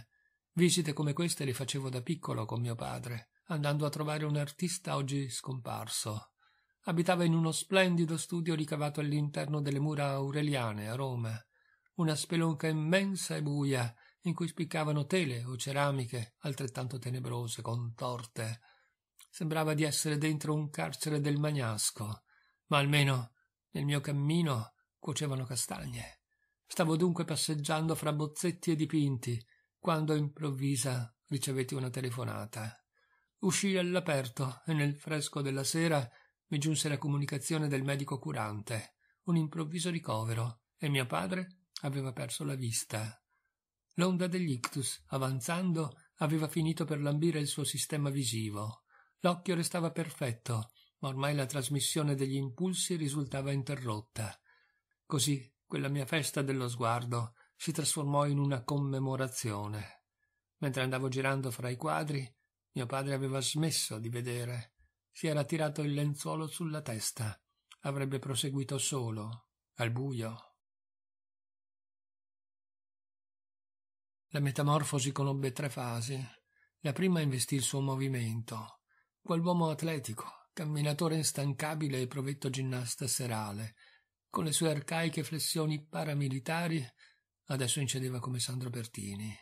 Visite come queste le facevo da piccolo con mio padre, andando a trovare un artista oggi scomparso. Abitava in uno splendido studio ricavato all'interno delle mura aureliane a Roma, una spelonca immensa e buia in cui spiccavano tele o ceramiche altrettanto tenebrose, contorte, Sembrava di essere dentro un carcere del magnasco, ma almeno nel mio cammino cuocevano castagne. Stavo dunque passeggiando fra bozzetti e dipinti, quando improvvisa ricevetti una telefonata. Uscii all'aperto e nel fresco della sera mi giunse la comunicazione del medico curante, un improvviso ricovero, e mio padre aveva perso la vista. L'onda dell'ictus, avanzando, aveva finito per lambire il suo sistema visivo. L'occhio restava perfetto, ma ormai la trasmissione degli impulsi risultava interrotta. Così quella mia festa dello sguardo si trasformò in una commemorazione. Mentre andavo girando fra i quadri, mio padre aveva smesso di vedere. Si era tirato il lenzuolo sulla testa. Avrebbe proseguito solo, al buio. La metamorfosi conobbe tre fasi. La prima investì il suo movimento, quell'uomo atletico, camminatore instancabile e provetto ginnasta serale, con le sue arcaiche flessioni paramilitari, adesso incedeva come Sandro Bertini.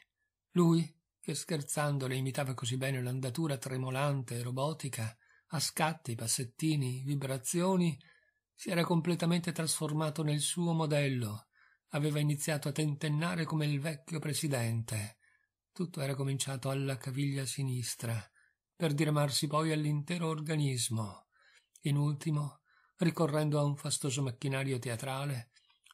Lui, che scherzando le imitava così bene l'andatura tremolante e robotica, a scatti, passettini, vibrazioni, si era completamente trasformato nel suo modello, aveva iniziato a tentennare come il vecchio presidente. Tutto era cominciato alla caviglia sinistra, per diramarsi poi all'intero organismo. In ultimo, ricorrendo a un fastoso macchinario teatrale,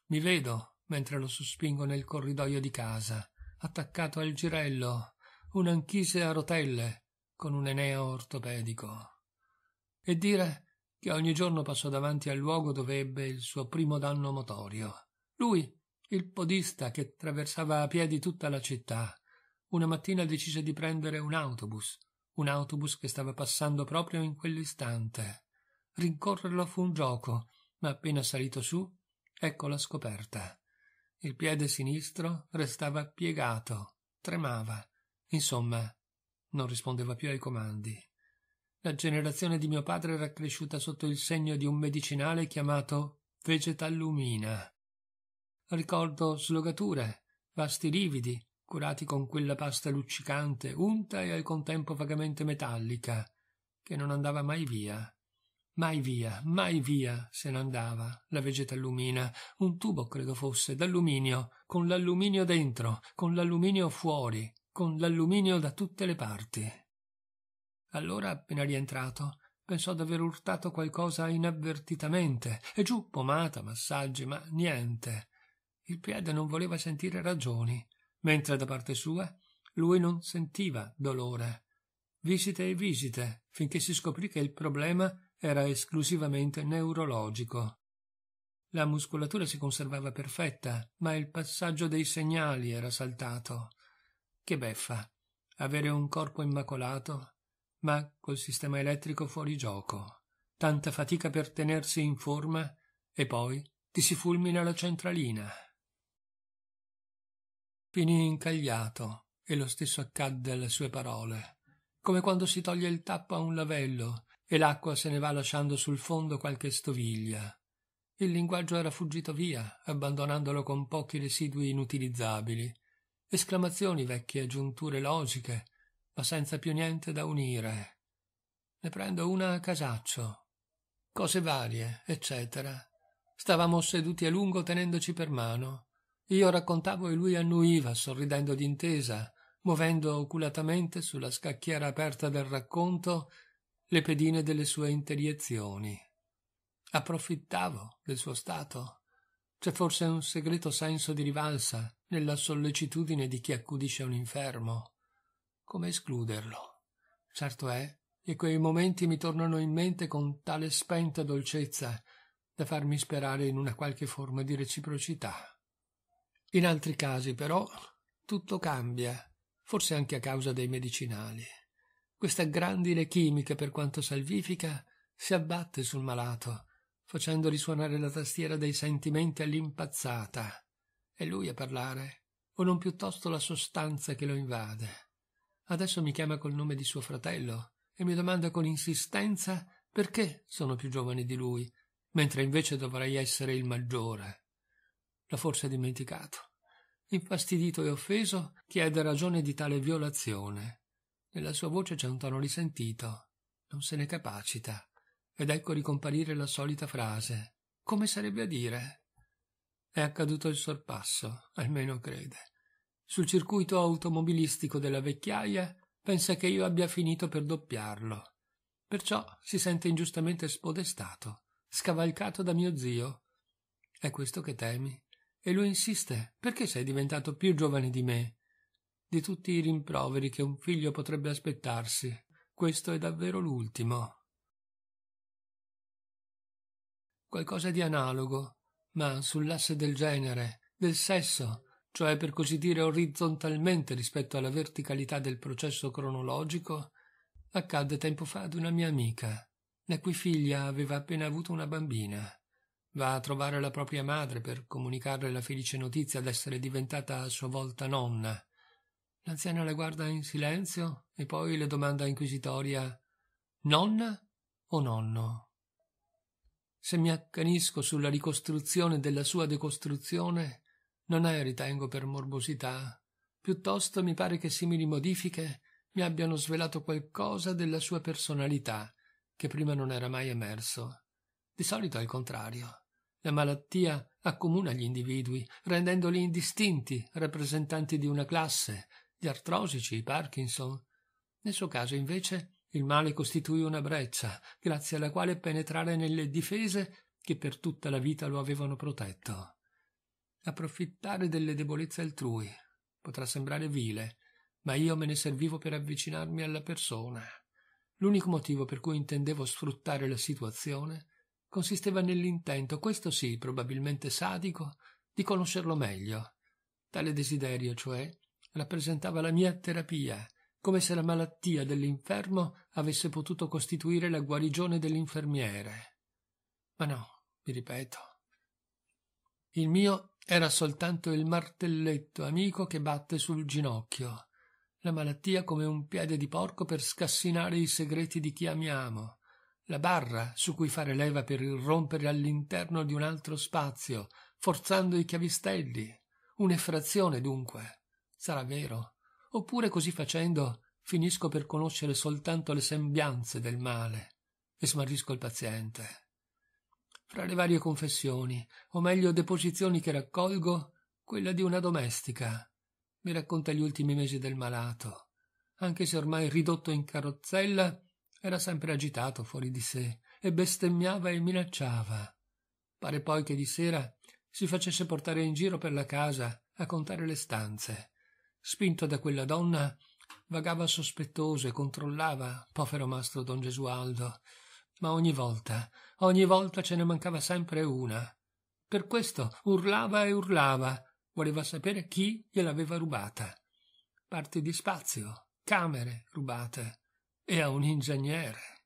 mi vedo, mentre lo sospingo nel corridoio di casa, attaccato al girello, un'anchise a rotelle, con un eneo ortopedico. E dire che ogni giorno passò davanti al luogo dove ebbe il suo primo danno motorio. Lui, il podista che attraversava a piedi tutta la città, una mattina decise di prendere un autobus un autobus che stava passando proprio in quell'istante. Rincorrerlo fu un gioco, ma appena salito su, ecco la scoperta. Il piede sinistro restava piegato, tremava, insomma, non rispondeva più ai comandi. La generazione di mio padre era cresciuta sotto il segno di un medicinale chiamato vegetallumina. Ricordo slogature, vasti lividi, curati con quella pasta luccicante, unta e al contempo vagamente metallica, che non andava mai via. Mai via, mai via se n'andava la vegetallumina, un tubo credo fosse, d'alluminio, con l'alluminio dentro, con l'alluminio fuori, con l'alluminio da tutte le parti. Allora, appena rientrato, pensò d'aver urtato qualcosa inavvertitamente, e giù pomata, massaggi, ma niente. Il piede non voleva sentire ragioni, mentre da parte sua lui non sentiva dolore. Visite e visite, finché si scoprì che il problema era esclusivamente neurologico. La muscolatura si conservava perfetta, ma il passaggio dei segnali era saltato. Che beffa, avere un corpo immacolato, ma col sistema elettrico fuori gioco. Tanta fatica per tenersi in forma e poi ti si fulmina la centralina finì incagliato e lo stesso accadde alle sue parole come quando si toglie il tappo a un lavello e l'acqua se ne va lasciando sul fondo qualche stoviglia il linguaggio era fuggito via abbandonandolo con pochi residui inutilizzabili esclamazioni vecchie giunture logiche ma senza più niente da unire ne prendo una a casaccio cose varie eccetera stavamo seduti a lungo tenendoci per mano io raccontavo e lui annuiva, sorridendo d'intesa, muovendo oculatamente sulla scacchiera aperta del racconto le pedine delle sue interiezioni. Approfittavo del suo stato. C'è forse un segreto senso di rivalsa nella sollecitudine di chi accudisce un infermo. Come escluderlo? Certo è che quei momenti mi tornano in mente con tale spenta dolcezza da farmi sperare in una qualche forma di reciprocità. In altri casi, però, tutto cambia, forse anche a causa dei medicinali. Questa grandine chimica, per quanto salvifica, si abbatte sul malato, facendogli suonare la tastiera dei sentimenti all'impazzata. È lui a parlare, o non piuttosto la sostanza che lo invade. Adesso mi chiama col nome di suo fratello e mi domanda con insistenza perché sono più giovane di lui, mentre invece dovrei essere il maggiore l'ha forse dimenticato. Infastidito e offeso, chiede ragione di tale violazione. Nella sua voce c'è un tono risentito. Non se ne capacita. Ed ecco ricomparire la solita frase. Come sarebbe a dire? È accaduto il sorpasso, almeno crede. Sul circuito automobilistico della vecchiaia pensa che io abbia finito per doppiarlo. Perciò si sente ingiustamente spodestato, scavalcato da mio zio. È questo che temi? e lui insiste perché sei diventato più giovane di me di tutti i rimproveri che un figlio potrebbe aspettarsi questo è davvero l'ultimo qualcosa di analogo ma sull'asse del genere del sesso cioè per così dire orizzontalmente rispetto alla verticalità del processo cronologico accadde tempo fa ad una mia amica la cui figlia aveva appena avuto una bambina Va a trovare la propria madre per comunicarle la felice notizia d'essere diventata a sua volta nonna. L'anziana la guarda in silenzio e poi le domanda inquisitoria Nonna o nonno? Se mi accanisco sulla ricostruzione della sua decostruzione, non è, ritengo, per morbosità. Piuttosto mi pare che simili modifiche mi abbiano svelato qualcosa della sua personalità, che prima non era mai emerso. Di solito è il contrario. La malattia accomuna gli individui, rendendoli indistinti, rappresentanti di una classe, gli artrosici, i Parkinson. Nel suo caso, invece, il male costituì una breccia, grazie alla quale penetrare nelle difese che per tutta la vita lo avevano protetto. Approfittare delle debolezze altrui potrà sembrare vile, ma io me ne servivo per avvicinarmi alla persona. L'unico motivo per cui intendevo sfruttare la situazione consisteva nell'intento, questo sì, probabilmente sadico, di conoscerlo meglio. Tale desiderio, cioè, rappresentava la mia terapia, come se la malattia dell'infermo avesse potuto costituire la guarigione dell'infermiere. Ma no, vi ripeto. Il mio era soltanto il martelletto amico che batte sul ginocchio, la malattia come un piede di porco per scassinare i segreti di chi amiamo, la barra su cui fare leva per irrompere all'interno di un altro spazio, forzando i chiavistelli. Un'effrazione, dunque. Sarà vero. Oppure così facendo finisco per conoscere soltanto le sembianze del male e smarrisco il paziente. Fra le varie confessioni, o meglio deposizioni che raccolgo, quella di una domestica. Mi racconta gli ultimi mesi del malato. Anche se ormai ridotto in carrozzella, era sempre agitato fuori di sé e bestemmiava e minacciava. Pare poi che di sera si facesse portare in giro per la casa a contare le stanze. Spinto da quella donna, vagava sospettoso e controllava, povero mastro don Gesualdo. Ma ogni volta, ogni volta ce ne mancava sempre una. Per questo urlava e urlava, voleva sapere chi gliel'aveva rubata. Parti di spazio, camere rubate, e a un ingegnere.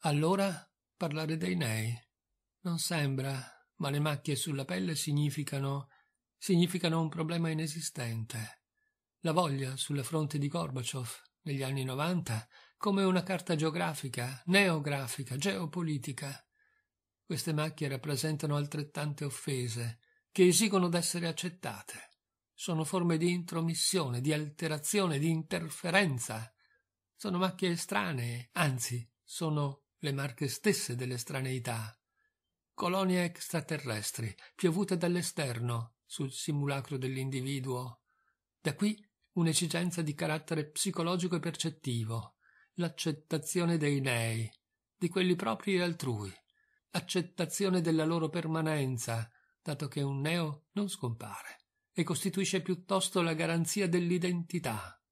Allora parlare dei nei. Non sembra, ma le macchie sulla pelle significano significano un problema inesistente. La voglia sulla fronte di Gorbaciov negli anni 90 come una carta geografica, neografica, geopolitica. Queste macchie rappresentano altrettante offese che esigono d'essere accettate. Sono forme di intromissione, di alterazione, di interferenza sono macchie estranee, anzi, sono le marche stesse dell'estraneità. Colonie extraterrestri, piovute dall'esterno, sul simulacro dell'individuo. Da qui un'esigenza di carattere psicologico e percettivo, l'accettazione dei nei, di quelli propri e altrui, accettazione della loro permanenza, dato che un neo non scompare e costituisce piuttosto la garanzia dell'identità.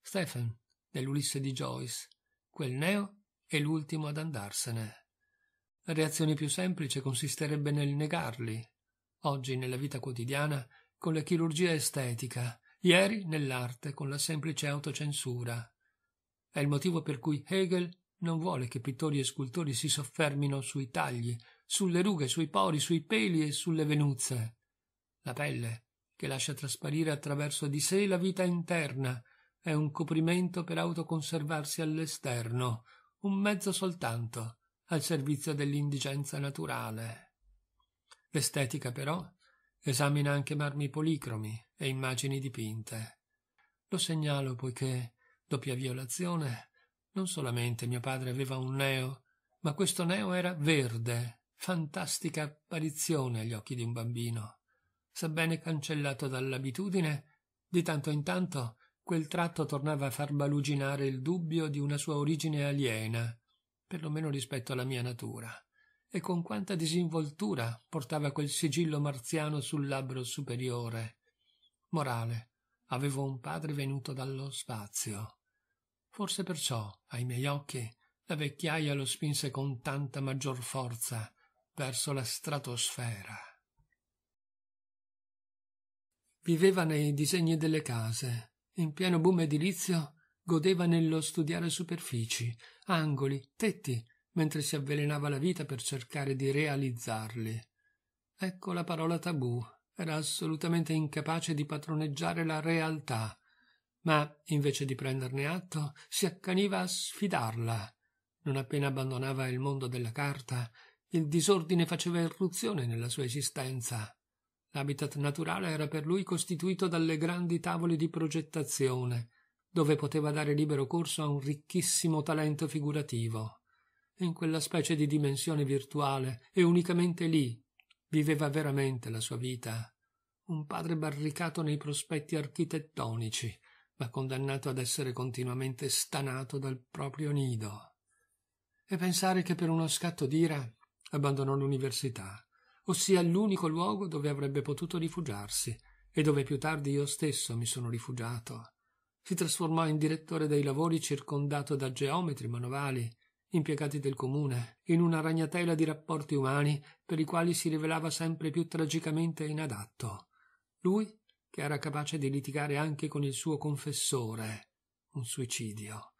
Stephen dell'Ulisse di Joyce. Quel neo è l'ultimo ad andarsene. La reazione più semplice consisterebbe nel negarli. Oggi nella vita quotidiana con la chirurgia estetica, ieri nell'arte con la semplice autocensura. È il motivo per cui Hegel non vuole che pittori e scultori si soffermino sui tagli, sulle rughe, sui pori, sui peli e sulle venuzze. La pelle, che lascia trasparire attraverso di sé la vita interna, è un coprimento per autoconservarsi all'esterno, un mezzo soltanto, al servizio dell'indigenza naturale. L'estetica, però, esamina anche marmi policromi e immagini dipinte. Lo segnalo poiché, doppia violazione, non solamente mio padre aveva un neo, ma questo neo era verde, fantastica apparizione agli occhi di un bambino. Sebbene cancellato dall'abitudine, di tanto in tanto quel tratto tornava a far baluginare il dubbio di una sua origine aliena, per lo meno rispetto alla mia natura, e con quanta disinvoltura portava quel sigillo marziano sul labbro superiore. Morale, avevo un padre venuto dallo spazio. Forse perciò, ai miei occhi, la vecchiaia lo spinse con tanta maggior forza verso la stratosfera. Viveva nei disegni delle case, in pieno boom edilizio, godeva nello studiare superfici, angoli, tetti, mentre si avvelenava la vita per cercare di realizzarli. Ecco la parola tabù, era assolutamente incapace di padroneggiare la realtà, ma invece di prenderne atto si accaniva a sfidarla. Non appena abbandonava il mondo della carta, il disordine faceva irruzione nella sua esistenza. L'habitat naturale era per lui costituito dalle grandi tavole di progettazione, dove poteva dare libero corso a un ricchissimo talento figurativo. In quella specie di dimensione virtuale, e unicamente lì, viveva veramente la sua vita. Un padre barricato nei prospetti architettonici, ma condannato ad essere continuamente stanato dal proprio nido. E pensare che per uno scatto d'ira abbandonò l'università ossia l'unico luogo dove avrebbe potuto rifugiarsi e dove più tardi io stesso mi sono rifugiato. Si trasformò in direttore dei lavori circondato da geometri manovali, impiegati del comune, in una ragnatela di rapporti umani per i quali si rivelava sempre più tragicamente inadatto. Lui, che era capace di litigare anche con il suo confessore, un suicidio.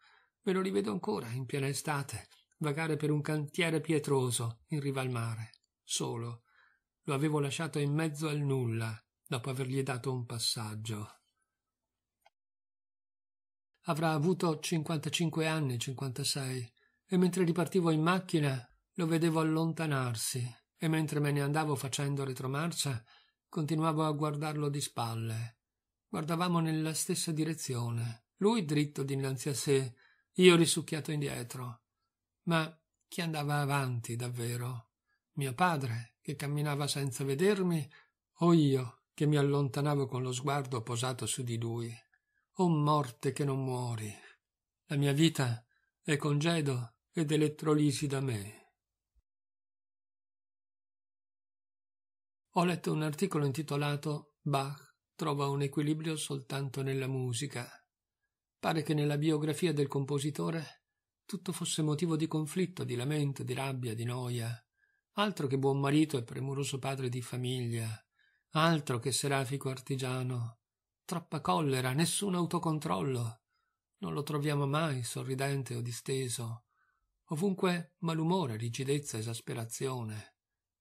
Me lo rivedo ancora, in piena estate, vagare per un cantiere pietroso in riva al mare, solo, lo avevo lasciato in mezzo al nulla, dopo avergli dato un passaggio. Avrà avuto 55 anni, 56, e mentre ripartivo in macchina lo vedevo allontanarsi, e mentre me ne andavo facendo retromarcia, continuavo a guardarlo di spalle. Guardavamo nella stessa direzione, lui dritto dinanzi a sé, io risucchiato indietro. Ma chi andava avanti davvero? mio padre, che camminava senza vedermi, o io, che mi allontanavo con lo sguardo posato su di lui. O morte che non muori! La mia vita è congedo ed elettrolisi da me. Ho letto un articolo intitolato Bach trova un equilibrio soltanto nella musica. Pare che nella biografia del compositore tutto fosse motivo di conflitto, di lamento, di rabbia, di noia, Altro che buon marito e premuroso padre di famiglia, altro che serafico artigiano. Troppa collera, nessun autocontrollo. Non lo troviamo mai sorridente o disteso. Ovunque malumore, rigidezza, esasperazione.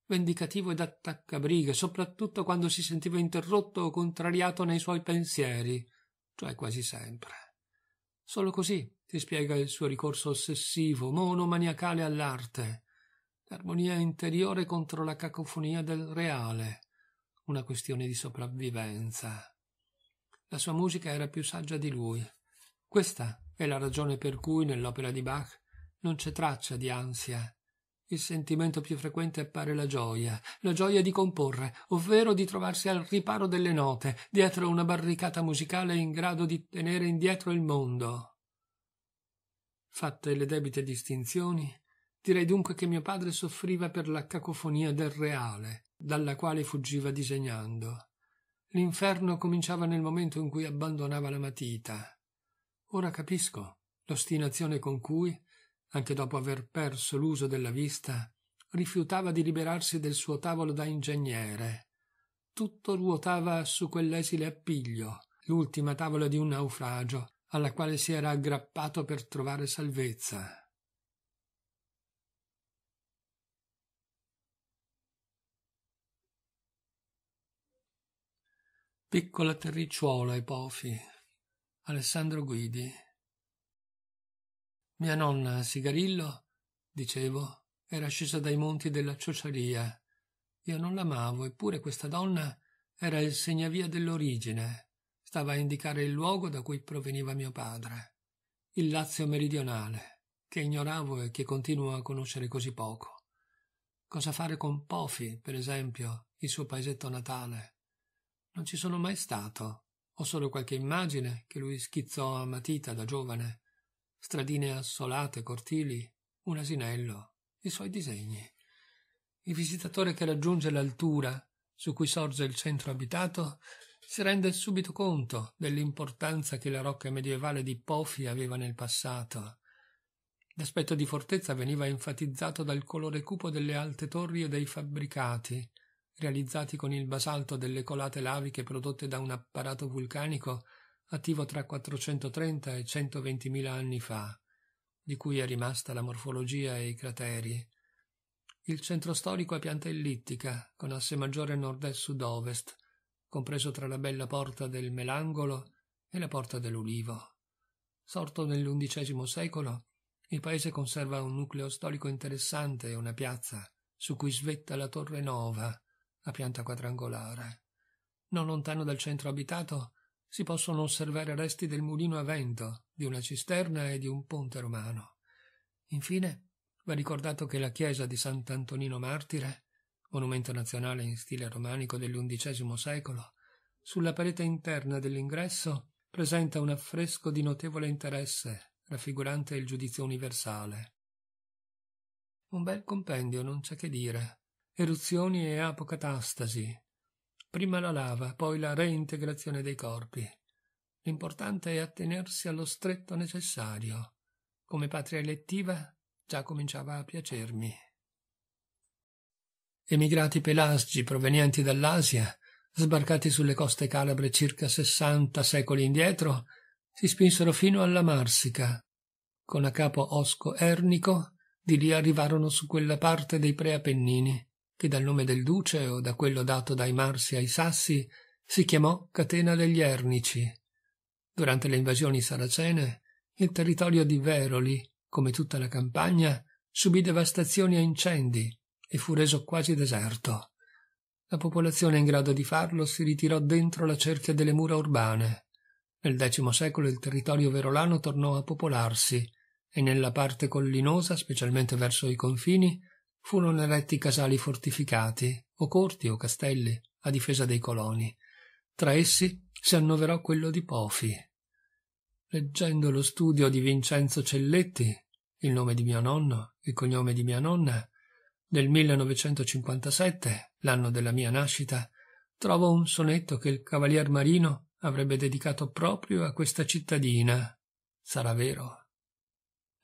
Vendicativo ed attaccabrighe, soprattutto quando si sentiva interrotto o contrariato nei suoi pensieri, cioè quasi sempre. Solo così si spiega il suo ricorso ossessivo, monomaniacale all'arte, l'armonia interiore contro la cacofonia del reale, una questione di sopravvivenza. La sua musica era più saggia di lui. Questa è la ragione per cui nell'opera di Bach non c'è traccia di ansia. Il sentimento più frequente appare la gioia, la gioia di comporre, ovvero di trovarsi al riparo delle note, dietro una barricata musicale in grado di tenere indietro il mondo. Fatte le debite distinzioni, Direi dunque che mio padre soffriva per la cacofonia del reale, dalla quale fuggiva disegnando. L'inferno cominciava nel momento in cui abbandonava la matita. Ora capisco l'ostinazione con cui, anche dopo aver perso l'uso della vista, rifiutava di liberarsi del suo tavolo da ingegnere. Tutto ruotava su quell'esile appiglio, l'ultima tavola di un naufragio, alla quale si era aggrappato per trovare salvezza. Piccola terricciuola ai pofi. Alessandro Guidi. Mia nonna Sigarillo, dicevo, era scesa dai monti della ciociaria. Io non l'amavo, eppure questa donna era il segnavia dell'origine. Stava a indicare il luogo da cui proveniva mio padre, il Lazio meridionale, che ignoravo e che continuo a conoscere così poco. Cosa fare con Pofi, per esempio, il suo paesetto natale? Non ci sono mai stato. Ho solo qualche immagine che lui schizzò a matita da giovane. Stradine assolate, cortili, un asinello, i suoi disegni. Il visitatore che raggiunge l'altura su cui sorge il centro abitato si rende subito conto dell'importanza che la rocca medievale di Pofi aveva nel passato. L'aspetto di fortezza veniva enfatizzato dal colore cupo delle alte torri e dei fabbricati, realizzati con il basalto delle colate laviche prodotte da un apparato vulcanico attivo tra 430 e 120 mila anni fa, di cui è rimasta la morfologia e i crateri. Il centro storico è pianta ellittica, con asse maggiore nord-est-sud-ovest, compreso tra la bella porta del Melangolo e la porta dell'Ulivo. Sorto nell'undicesimo secolo, il paese conserva un nucleo storico interessante e una piazza, su cui svetta la Torre Nova, a pianta quadrangolare. Non lontano dal centro abitato si possono osservare resti del mulino a vento, di una cisterna e di un ponte romano. Infine, va ricordato che la chiesa di Sant'Antonino Martire, monumento nazionale in stile romanico dell'undicesimo secolo, sulla parete interna dell'ingresso presenta un affresco di notevole interesse, raffigurante il giudizio universale. Un bel compendio, non c'è che dire, eruzioni e apocatastasi. Prima la lava, poi la reintegrazione dei corpi. L'importante è attenersi allo stretto necessario. Come patria elettiva già cominciava a piacermi. Emigrati pelasgi provenienti dall'Asia, sbarcati sulle coste calabre circa sessanta secoli indietro, si spinsero fino alla Marsica. Con a capo Osco Ernico, di lì arrivarono su quella parte dei preapennini che dal nome del duce o da quello dato dai Marsi ai Sassi si chiamò Catena degli Ernici. Durante le invasioni saracene, il territorio di Veroli, come tutta la campagna, subì devastazioni e incendi e fu reso quasi deserto. La popolazione in grado di farlo si ritirò dentro la cerchia delle mura urbane. Nel X secolo il territorio verolano tornò a popolarsi e nella parte collinosa, specialmente verso i confini, furono eretti casali fortificati, o corti o castelli, a difesa dei coloni. Tra essi si annoverò quello di Pofi. Leggendo lo studio di Vincenzo Celletti, il nome di mio nonno, il cognome di mia nonna, del 1957, l'anno della mia nascita, trovo un sonetto che il cavalier Marino avrebbe dedicato proprio a questa cittadina. Sarà vero.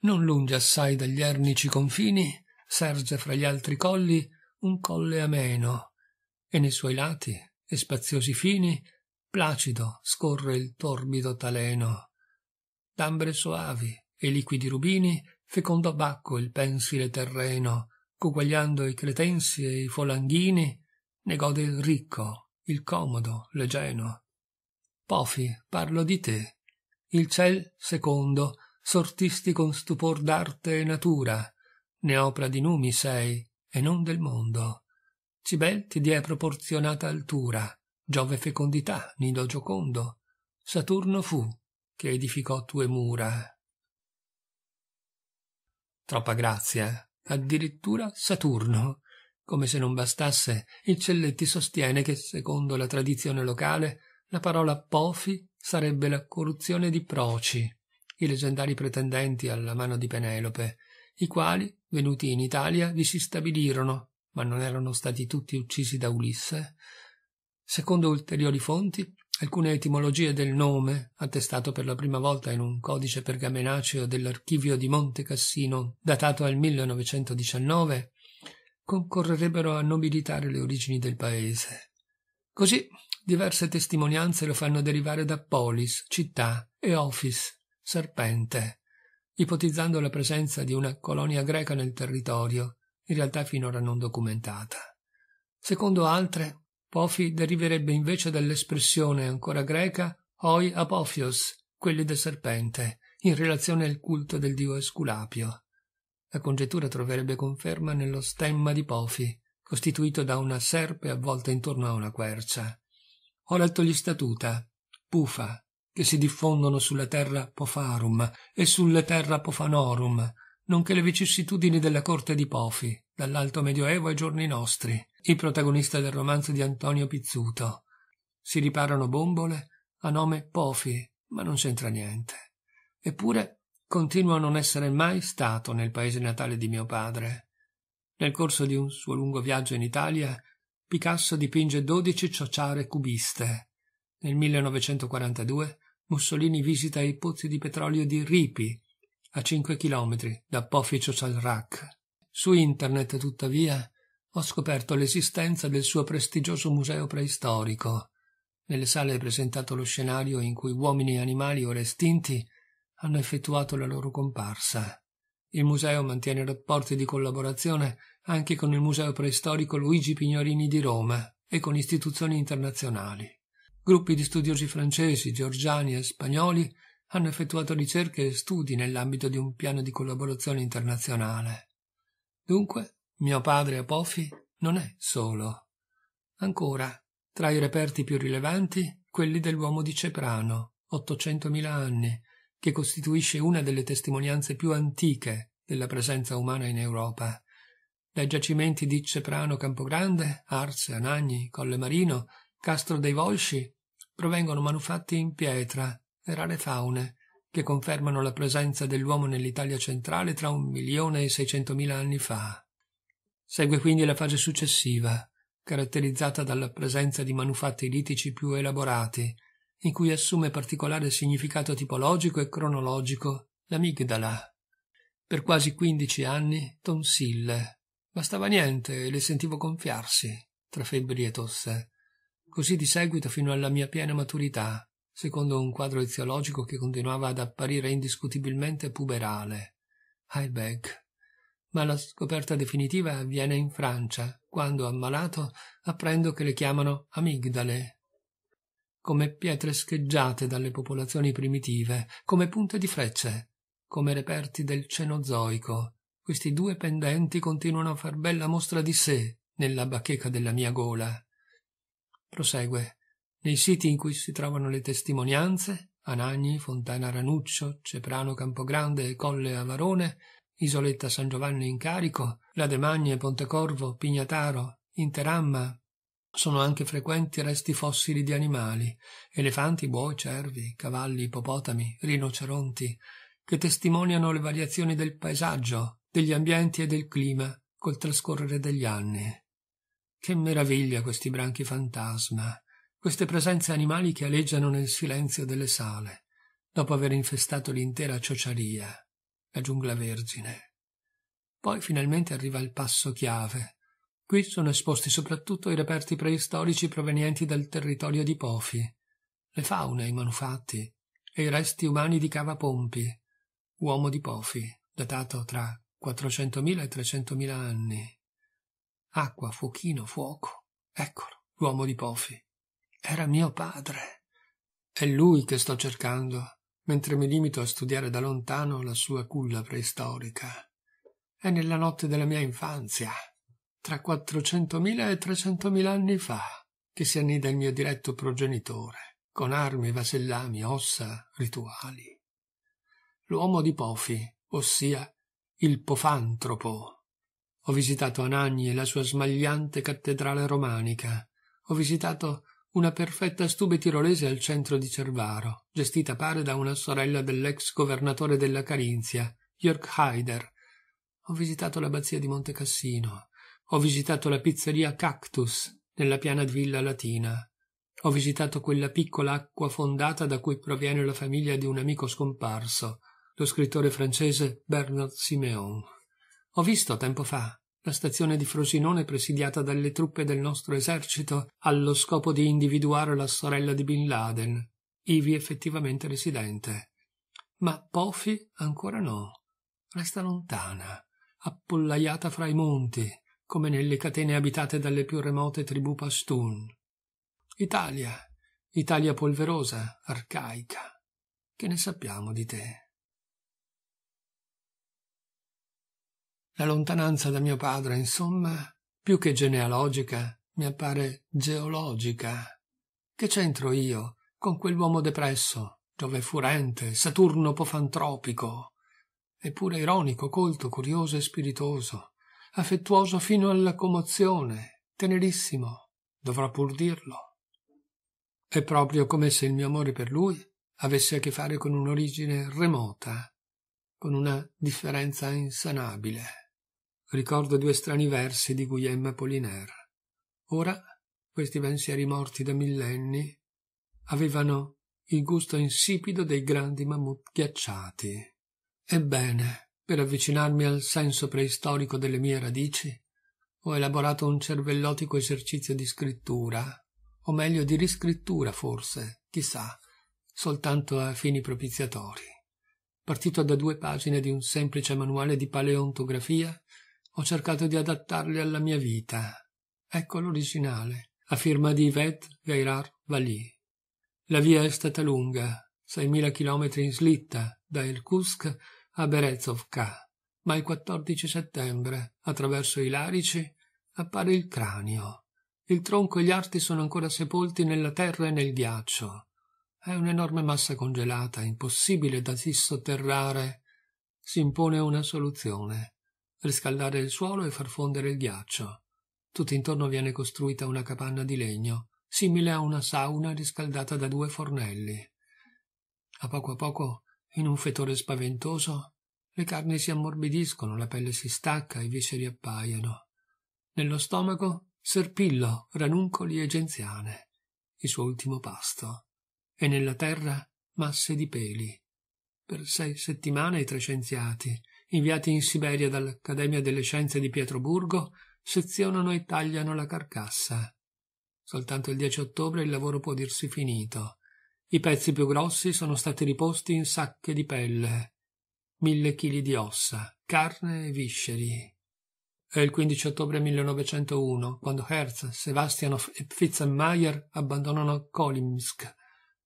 Non lunge assai dagli ernici confini serge fra gli altri colli un colle ameno e nei suoi lati e spaziosi fini placido scorre il torbido taleno d'ambre soavi e liquidi rubini fecondo bacco il pensile terreno c'uguagliando i cretensi e i folanghini ne gode il ricco il comodo l'egeno pofi parlo di te il ciel secondo sortisti con stupor d'arte e natura né opra di numi sei, e non del mondo. Cibel ti dia proporzionata altura, Giove fecondità, nido giocondo. Saturno fu, che edificò tue mura. Troppa grazia, addirittura Saturno. Come se non bastasse, il Celletti sostiene che, secondo la tradizione locale, la parola pofi sarebbe la corruzione di proci, i leggendari pretendenti alla mano di Penelope, i quali, venuti in Italia, vi si stabilirono, ma non erano stati tutti uccisi da Ulisse. Secondo ulteriori fonti, alcune etimologie del nome, attestato per la prima volta in un codice pergamenaceo dell'archivio di Monte Cassino, datato al 1919, concorrerebbero a nobilitare le origini del paese. Così diverse testimonianze lo fanno derivare da polis, città, e office, serpente, ipotizzando la presenza di una colonia greca nel territorio, in realtà finora non documentata. Secondo altre, Pofi deriverebbe invece dall'espressione ancora greca oi apophios, quelli del serpente, in relazione al culto del dio Esculapio. La congettura troverebbe conferma nello stemma di Pofi, costituito da una serpe avvolta intorno a una quercia. Ho letto gli statuta, Pufa, che si diffondono sulla terra Pofarum e sulle terra Pofanorum, nonché le vicissitudini della corte di Pofi, dall'alto medioevo ai giorni nostri, il protagonista del romanzo di Antonio Pizzuto. Si riparano bombole a nome Pofi, ma non c'entra niente. Eppure continua a non essere mai stato nel paese natale di mio padre. Nel corso di un suo lungo viaggio in Italia, Picasso dipinge dodici ciociare cubiste. Nel 1942 Mussolini visita i pozzi di petrolio di Ripi, a 5 chilometri da Poficio Salrak. Su internet, tuttavia, ho scoperto l'esistenza del suo prestigioso museo preistorico. Nelle sale è presentato lo scenario in cui uomini e animali ora estinti hanno effettuato la loro comparsa. Il museo mantiene rapporti di collaborazione anche con il Museo preistorico Luigi Pignorini di Roma e con istituzioni internazionali. Gruppi di studiosi francesi, georgiani e spagnoli hanno effettuato ricerche e studi nell'ambito di un piano di collaborazione internazionale. Dunque, mio padre Apofi non è solo. Ancora, tra i reperti più rilevanti, quelli dell'uomo di Ceprano, 800.000 anni, che costituisce una delle testimonianze più antiche della presenza umana in Europa. Dai giacimenti di Ceprano Campogrande, Arse, Anagni, Colle Marino, Castro dei Volsci provengono manufatti in pietra e rare faune, che confermano la presenza dell'uomo nell'Italia centrale tra un milione e seicentomila anni fa. Segue quindi la fase successiva, caratterizzata dalla presenza di manufatti litici più elaborati, in cui assume particolare significato tipologico e cronologico l'amigdala. Per quasi quindici anni tonsille. Bastava niente e le sentivo gonfiarsi, tra febbri e tosse così di seguito fino alla mia piena maturità, secondo un quadro eziologico che continuava ad apparire indiscutibilmente puberale. Heilbeck. Ma la scoperta definitiva avviene in Francia, quando, ammalato, apprendo che le chiamano amigdale. Come pietre scheggiate dalle popolazioni primitive, come punte di frecce, come reperti del cenozoico, questi due pendenti continuano a far bella mostra di sé nella bacheca della mia gola. Prosegue. Nei siti in cui si trovano le testimonianze, Anagni, Fontana Ranuccio, Ceprano Campogrande e Colle Avarone, Isoletta San Giovanni in Carico, La Demagne, Pontecorvo, Pignataro, Interamma, sono anche frequenti resti fossili di animali, elefanti, buoi, cervi, cavalli, ipopotami, rinoceronti, che testimoniano le variazioni del paesaggio, degli ambienti e del clima col trascorrere degli anni. Che meraviglia questi branchi fantasma, queste presenze animali che aleggiano nel silenzio delle sale, dopo aver infestato l'intera ciociaria, la giungla vergine. Poi finalmente arriva il passo chiave. Qui sono esposti soprattutto i reperti preistorici provenienti dal territorio di Pofi, le faune, i manufatti e i resti umani di Cava Pompi, uomo di Pofi, datato tra 400.000 e 300.000 anni acqua, fuochino, fuoco. Eccolo, l'uomo di Pofi. Era mio padre. È lui che sto cercando, mentre mi limito a studiare da lontano la sua culla preistorica. È nella notte della mia infanzia, tra 400.000 e 300.000 anni fa, che si annida il mio diretto progenitore, con armi, vasellami, ossa, rituali. L'uomo di Pofi, ossia il pofantropo, ho visitato Anagni e la sua smagliante cattedrale romanica. Ho visitato una perfetta stube tirolese al centro di Cervaro, gestita pare da una sorella dell'ex governatore della Carinzia, Jörg Haider. Ho visitato l'abbazia di Monte Cassino. Ho visitato la pizzeria Cactus nella piana di Villa Latina. Ho visitato quella piccola acqua fondata da cui proviene la famiglia di un amico scomparso, lo scrittore francese Bernard Simeon. Ho visto tempo fa la stazione di Frosinone presidiata dalle truppe del nostro esercito allo scopo di individuare la sorella di Bin Laden, ivi effettivamente residente. Ma Pofi ancora no. Resta lontana, appollaiata fra i monti, come nelle catene abitate dalle più remote tribù Pashtun. Italia, Italia polverosa, arcaica. Che ne sappiamo di te? La lontananza da mio padre, insomma, più che genealogica, mi appare geologica. Che c'entro io con quell'uomo depresso, Giove furente, Saturno pofantropico, eppure ironico, colto, curioso e spiritoso, affettuoso fino alla commozione, tenerissimo, dovrò pur dirlo. È proprio come se il mio amore per lui avesse a che fare con un'origine remota, con una differenza insanabile ricordo due strani versi di Guillaume Apollinaire. Ora questi pensieri morti da millenni avevano il gusto insipido dei grandi mammut ghiacciati. Ebbene, per avvicinarmi al senso preistorico delle mie radici, ho elaborato un cervellotico esercizio di scrittura, o meglio di riscrittura forse, chissà, soltanto a fini propiziatori. Partito da due pagine di un semplice manuale di paleontografia, ho cercato di adattarli alla mia vita. Ecco l'originale, a firma di Yvette Gairar Valli. La via è stata lunga, 6.000 chilometri in slitta, da Irkutsk a Berezovka, ma il 14 settembre, attraverso i larici, appare il cranio. Il tronco e gli arti sono ancora sepolti nella terra e nel ghiaccio. È un'enorme massa congelata, impossibile da sotterrare. Si impone una soluzione riscaldare il suolo e far fondere il ghiaccio. Tutto intorno viene costruita una capanna di legno, simile a una sauna riscaldata da due fornelli. A poco a poco, in un fetore spaventoso, le carni si ammorbidiscono, la pelle si stacca, i visceri appaiono. Nello stomaco, serpillo, ranuncoli e genziane, il suo ultimo pasto. E nella terra, masse di peli. Per sei settimane i tre scienziati, inviati in Siberia dall'Accademia delle Scienze di Pietroburgo, sezionano e tagliano la carcassa. Soltanto il 10 ottobre il lavoro può dirsi finito. I pezzi più grossi sono stati riposti in sacche di pelle, mille chili di ossa, carne e visceri. È il 15 ottobre 1901 quando Herz, Sebastianov e Pfitzenmaier abbandonano Kolimsk,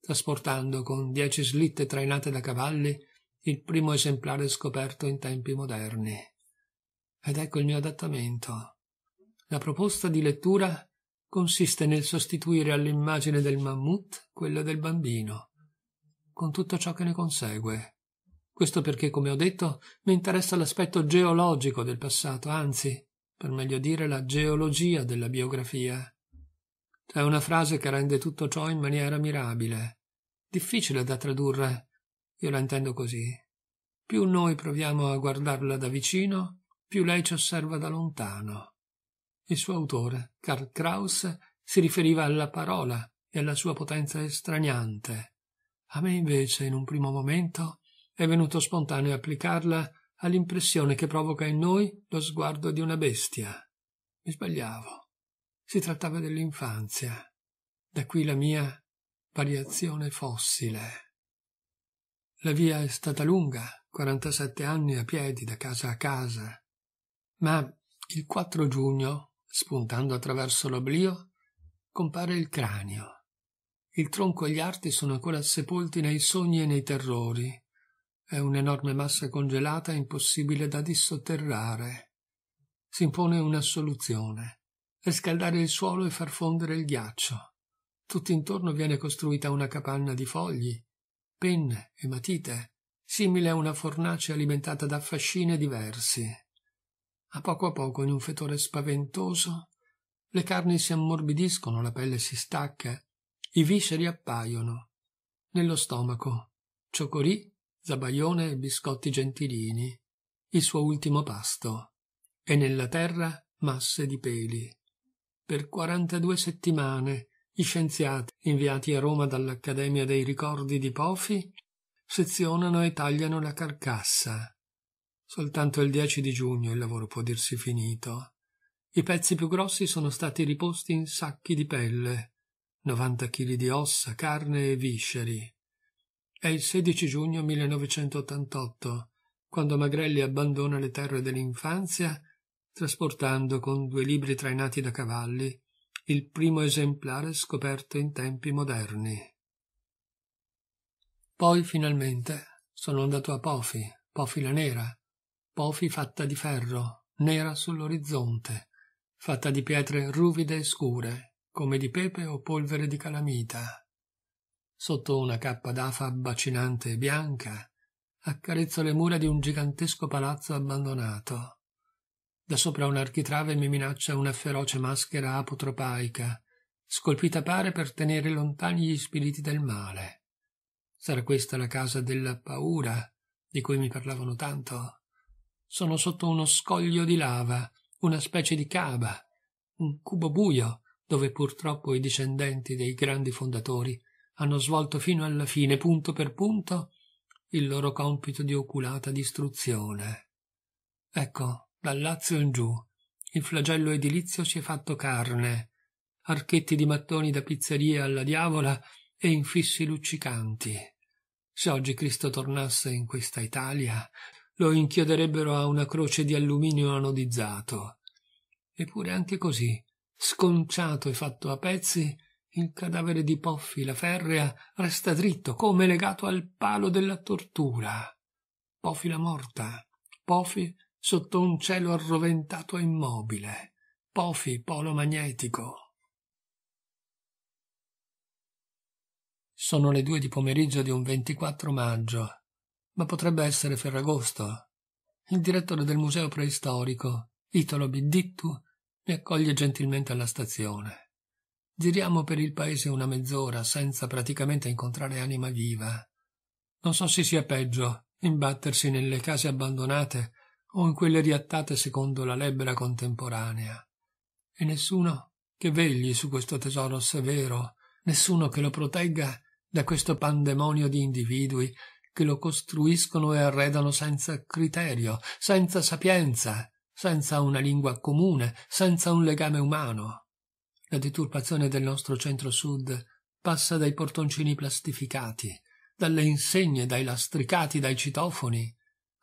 trasportando con dieci slitte trainate da cavalli il primo esemplare scoperto in tempi moderni. Ed ecco il mio adattamento. La proposta di lettura consiste nel sostituire all'immagine del mammut quella del bambino, con tutto ciò che ne consegue. Questo perché, come ho detto, mi interessa l'aspetto geologico del passato, anzi, per meglio dire, la geologia della biografia. C'è una frase che rende tutto ciò in maniera mirabile, difficile da tradurre, io la intendo così. Più noi proviamo a guardarla da vicino, più lei ci osserva da lontano. Il suo autore, Karl Kraus, si riferiva alla parola e alla sua potenza estraniante. A me invece, in un primo momento, è venuto spontaneo applicarla all'impressione che provoca in noi lo sguardo di una bestia. Mi sbagliavo. Si trattava dell'infanzia. Da qui la mia variazione fossile. La via è stata lunga, 47 anni a piedi da casa a casa. Ma il 4 giugno, spuntando attraverso l'oblio, compare il cranio. Il tronco e gli arti sono ancora sepolti nei sogni e nei terrori. È un'enorme massa congelata impossibile da dissotterrare. Si impone una soluzione. Riscaldare il suolo e far fondere il ghiaccio. Tutt'intorno viene costruita una capanna di fogli, penne e matite, simile a una fornace alimentata da fascine diversi. A poco a poco, in un fetore spaventoso, le carni si ammorbidiscono, la pelle si stacca, i visceri appaiono. Nello stomaco, ciocorì, zabaione e biscotti gentilini, il suo ultimo pasto. E nella terra masse di peli. Per quarantadue settimane gli scienziati inviati a Roma dall'Accademia dei Ricordi di Pofi sezionano e tagliano la carcassa. Soltanto il 10 di giugno il lavoro può dirsi finito. I pezzi più grossi sono stati riposti in sacchi di pelle, 90 kg di ossa, carne e visceri. È il 16 giugno 1988, quando Magrelli abbandona le terre dell'infanzia, trasportando con due libri trainati da cavalli il primo esemplare scoperto in tempi moderni. Poi finalmente sono andato a Pofi, Pofi la nera, Pofi fatta di ferro, nera sull'orizzonte, fatta di pietre ruvide e scure, come di pepe o polvere di calamita. Sotto una cappa d'afa abbacinante e bianca, accarezzo le mura di un gigantesco palazzo abbandonato. Da sopra un architrave mi minaccia una feroce maschera apotropaica, scolpita pare per tenere lontani gli spiriti del male. Sarà questa la casa della paura di cui mi parlavano tanto? Sono sotto uno scoglio di lava, una specie di cava, un cubo buio dove purtroppo i discendenti dei grandi fondatori hanno svolto fino alla fine, punto per punto, il loro compito di oculata distruzione. Ecco, dal Lazio in giù. Il flagello edilizio si è fatto carne. Archetti di mattoni da pizzeria alla diavola e infissi luccicanti. Se oggi Cristo tornasse in questa Italia, lo inchioderebbero a una croce di alluminio anodizzato. Eppure anche così, sconciato e fatto a pezzi, il cadavere di Poffi la ferrea resta dritto come legato al palo della tortura. Poffi la morta, Poffi sotto un cielo arroventato e immobile, pofi polo magnetico. Sono le due di pomeriggio di un 24 maggio, ma potrebbe essere Ferragosto. Il direttore del museo preistorico, Italo Bidittu, mi accoglie gentilmente alla stazione. Giriamo per il paese una mezz'ora senza praticamente incontrare anima viva. Non so se sia peggio imbattersi nelle case abbandonate o in quelle riattate secondo la lebbra contemporanea. E nessuno che vegli su questo tesoro severo, nessuno che lo protegga da questo pandemonio di individui che lo costruiscono e arredano senza criterio, senza sapienza, senza una lingua comune, senza un legame umano. La deturpazione del nostro centro-sud passa dai portoncini plastificati, dalle insegne, dai lastricati, dai citofoni,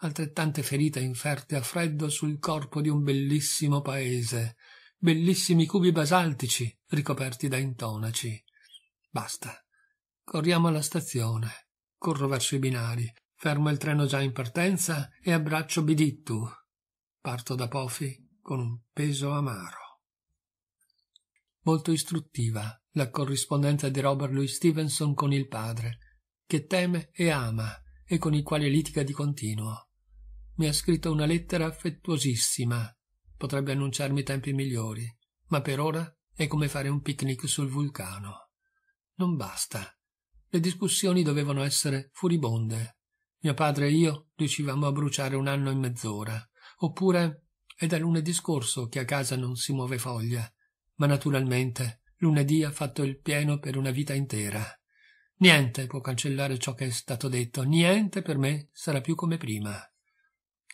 altrettante ferite inferte a freddo sul corpo di un bellissimo paese, bellissimi cubi basaltici ricoperti da intonaci. Basta. Corriamo alla stazione. Corro verso i binari. Fermo il treno già in partenza e abbraccio Bidittu. Parto da Pofi con un peso amaro. Molto istruttiva la corrispondenza di Robert Louis Stevenson con il padre, che teme e ama e con il quale litiga di continuo. Mi ha scritto una lettera affettuosissima. Potrebbe annunciarmi tempi migliori, ma per ora è come fare un picnic sul vulcano. Non basta. Le discussioni dovevano essere furibonde. Mio padre e io riuscivamo a bruciare un anno e mezz'ora. Oppure è da lunedì scorso che a casa non si muove foglia. Ma naturalmente lunedì ha fatto il pieno per una vita intera. Niente può cancellare ciò che è stato detto, niente per me sarà più come prima.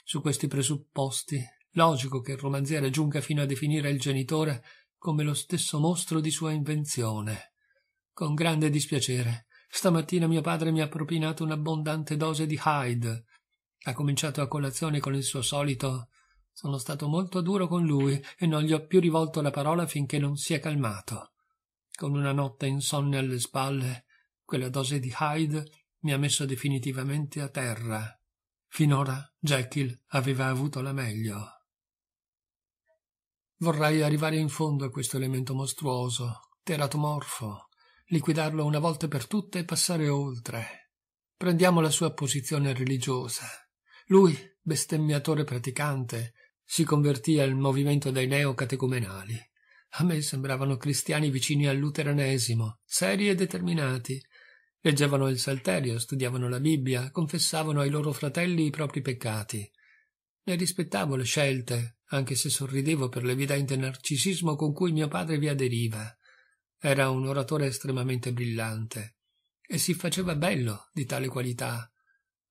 Su questi presupposti, logico che il romanziere giunga fino a definire il genitore come lo stesso mostro di sua invenzione. Con grande dispiacere, stamattina mio padre mi ha propinato un'abbondante dose di Hyde. Ha cominciato a colazione con il suo solito sono stato molto duro con lui e non gli ho più rivolto la parola finché non si è calmato. Con una notte insonne alle spalle, quella dose di Hyde mi ha messo definitivamente a terra. Finora Jekyll aveva avuto la meglio. Vorrei arrivare in fondo a questo elemento mostruoso, teratomorfo, liquidarlo una volta per tutte e passare oltre. Prendiamo la sua posizione religiosa. Lui, bestemmiatore praticante, si convertì al movimento dei neocatecumenali. A me sembravano cristiani vicini al luteranesimo, seri e determinati, Leggevano il Salterio, studiavano la Bibbia, confessavano ai loro fratelli i propri peccati. Ne rispettavo le scelte, anche se sorridevo per l'evidente narcisismo con cui mio padre vi aderiva. Era un oratore estremamente brillante e si faceva bello di tale qualità.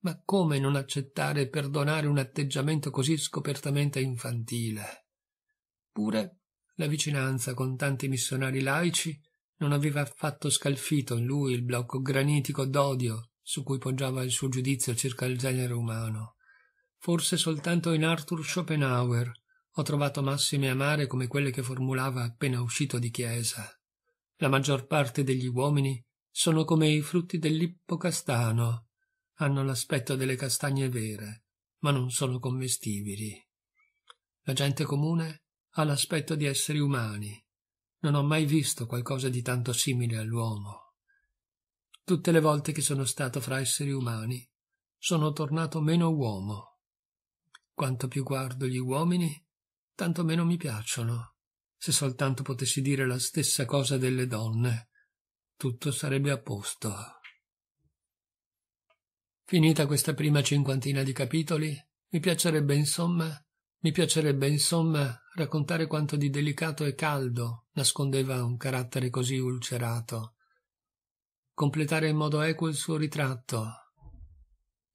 Ma come non accettare e perdonare un atteggiamento così scopertamente infantile? Pure la vicinanza con tanti missionari laici non aveva affatto scalfito in lui il blocco granitico d'odio su cui poggiava il suo giudizio circa il genere umano. Forse soltanto in Arthur Schopenhauer ho trovato massime amare come quelle che formulava appena uscito di chiesa. La maggior parte degli uomini sono come i frutti dell'ippocastano, hanno l'aspetto delle castagne vere, ma non sono commestibili. La gente comune ha l'aspetto di esseri umani, non ho mai visto qualcosa di tanto simile all'uomo. Tutte le volte che sono stato fra esseri umani, sono tornato meno uomo. Quanto più guardo gli uomini, tanto meno mi piacciono. Se soltanto potessi dire la stessa cosa delle donne, tutto sarebbe a posto. Finita questa prima cinquantina di capitoli, mi piacerebbe insomma mi piacerebbe, insomma, raccontare quanto di delicato e caldo nascondeva un carattere così ulcerato, completare in modo equo il suo ritratto,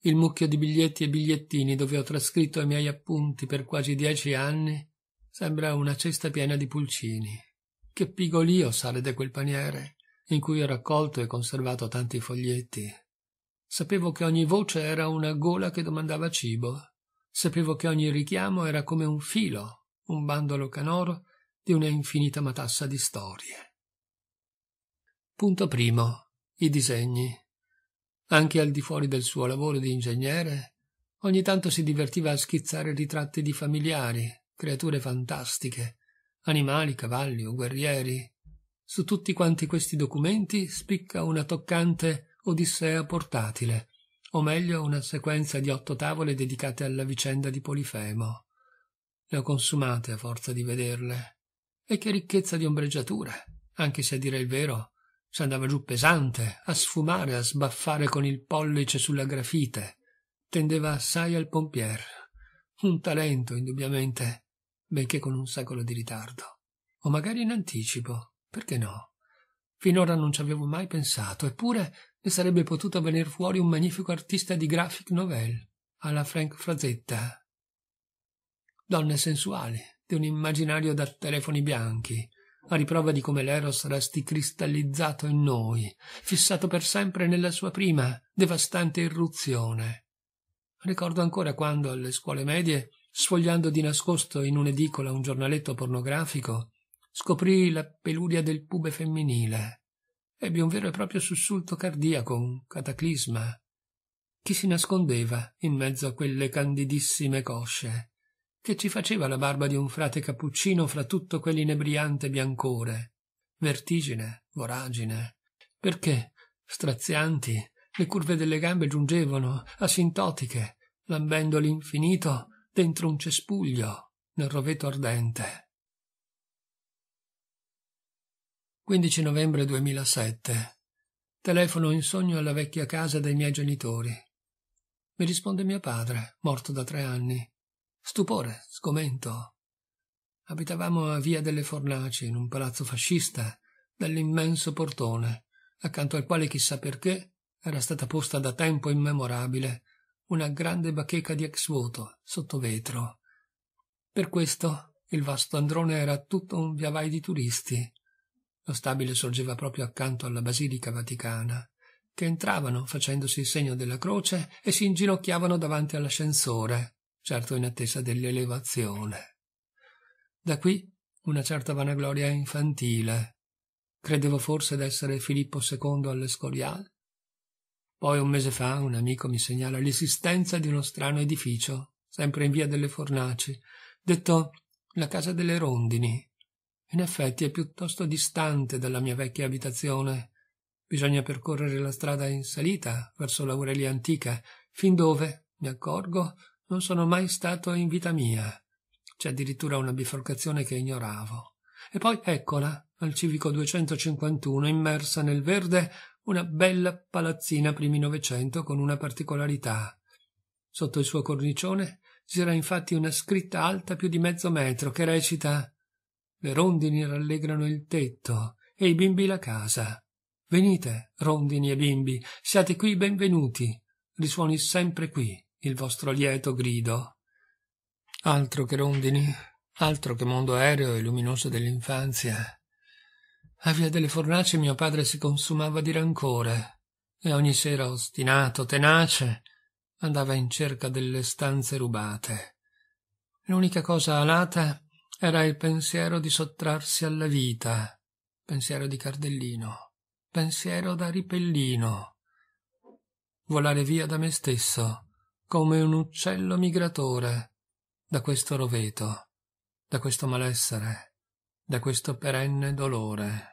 il mucchio di biglietti e bigliettini dove ho trascritto i miei appunti per quasi dieci anni sembra una cesta piena di pulcini. Che pigolio sale da quel paniere in cui ho raccolto e conservato tanti foglietti. Sapevo che ogni voce era una gola che domandava cibo Sapevo che ogni richiamo era come un filo, un bandolo canoro di una infinita matassa di storie. Punto primo. I disegni. Anche al di fuori del suo lavoro di ingegnere, ogni tanto si divertiva a schizzare ritratti di familiari, creature fantastiche, animali, cavalli o guerrieri. Su tutti quanti questi documenti spicca una toccante odissea portatile, o meglio una sequenza di otto tavole dedicate alla vicenda di Polifemo. Le ho consumate a forza di vederle. E che ricchezza di ombreggiature, anche se a dire il vero si andava giù pesante, a sfumare, a sbaffare con il pollice sulla grafite. Tendeva assai al pompier. Un talento, indubbiamente, benché con un secolo di ritardo. O magari in anticipo, perché no? Finora non ci avevo mai pensato, eppure ne sarebbe potuto venir fuori un magnifico artista di graphic novel, alla Frank Frazetta. Donne sensuali, di un immaginario da telefoni bianchi, a riprova di come l'Eros resti cristallizzato in noi, fissato per sempre nella sua prima, devastante irruzione. Ricordo ancora quando, alle scuole medie, sfogliando di nascosto in un'edicola un giornaletto pornografico, scoprì la peluria del pube femminile, ebbe un vero e proprio sussulto cardiaco, un cataclisma. Chi si nascondeva in mezzo a quelle candidissime cosce? Che ci faceva la barba di un frate cappuccino fra tutto quell'inebriante biancore? Vertigine, voragine. Perché, strazianti, le curve delle gambe giungevano, asintotiche, lambendo l'infinito dentro un cespuglio, nel roveto ardente. 15 novembre 2007. Telefono in sogno alla vecchia casa dei miei genitori. Mi risponde mio padre, morto da tre anni. Stupore, sgomento. Abitavamo a Via delle Fornaci, in un palazzo fascista, dall'immenso portone, accanto al quale chissà perché era stata posta da tempo immemorabile una grande bacheca di ex vuoto, sotto vetro. Per questo il vasto androne era tutto un viavai di turisti, lo stabile sorgeva proprio accanto alla Basilica Vaticana, che entravano facendosi il segno della croce e si inginocchiavano davanti all'ascensore, certo in attesa dell'elevazione. Da qui una certa vanagloria infantile. Credevo forse d'essere Filippo II all'Escorial. Poi un mese fa un amico mi segnala l'esistenza di uno strano edificio, sempre in via delle Fornaci, detto la Casa delle Rondini, in effetti è piuttosto distante dalla mia vecchia abitazione. Bisogna percorrere la strada in salita, verso l'Aurelia antica, fin dove, mi accorgo, non sono mai stato in vita mia. C'è addirittura una biforcazione che ignoravo. E poi eccola, al civico 251, immersa nel verde, una bella palazzina primi Novecento con una particolarità. Sotto il suo cornicione c'era infatti una scritta alta più di mezzo metro che recita le rondini rallegrano il tetto e i bimbi la casa. Venite, rondini e bimbi, siate qui benvenuti. Risuoni sempre qui il vostro lieto grido. Altro che rondini, altro che mondo aereo e luminoso dell'infanzia. A Via delle Fornaci mio padre si consumava di rancore e ogni sera ostinato, tenace, andava in cerca delle stanze rubate. L'unica cosa alata era il pensiero di sottrarsi alla vita, pensiero di Cardellino, pensiero da ripellino. Volare via da me stesso, come un uccello migratore, da questo roveto, da questo malessere, da questo perenne dolore.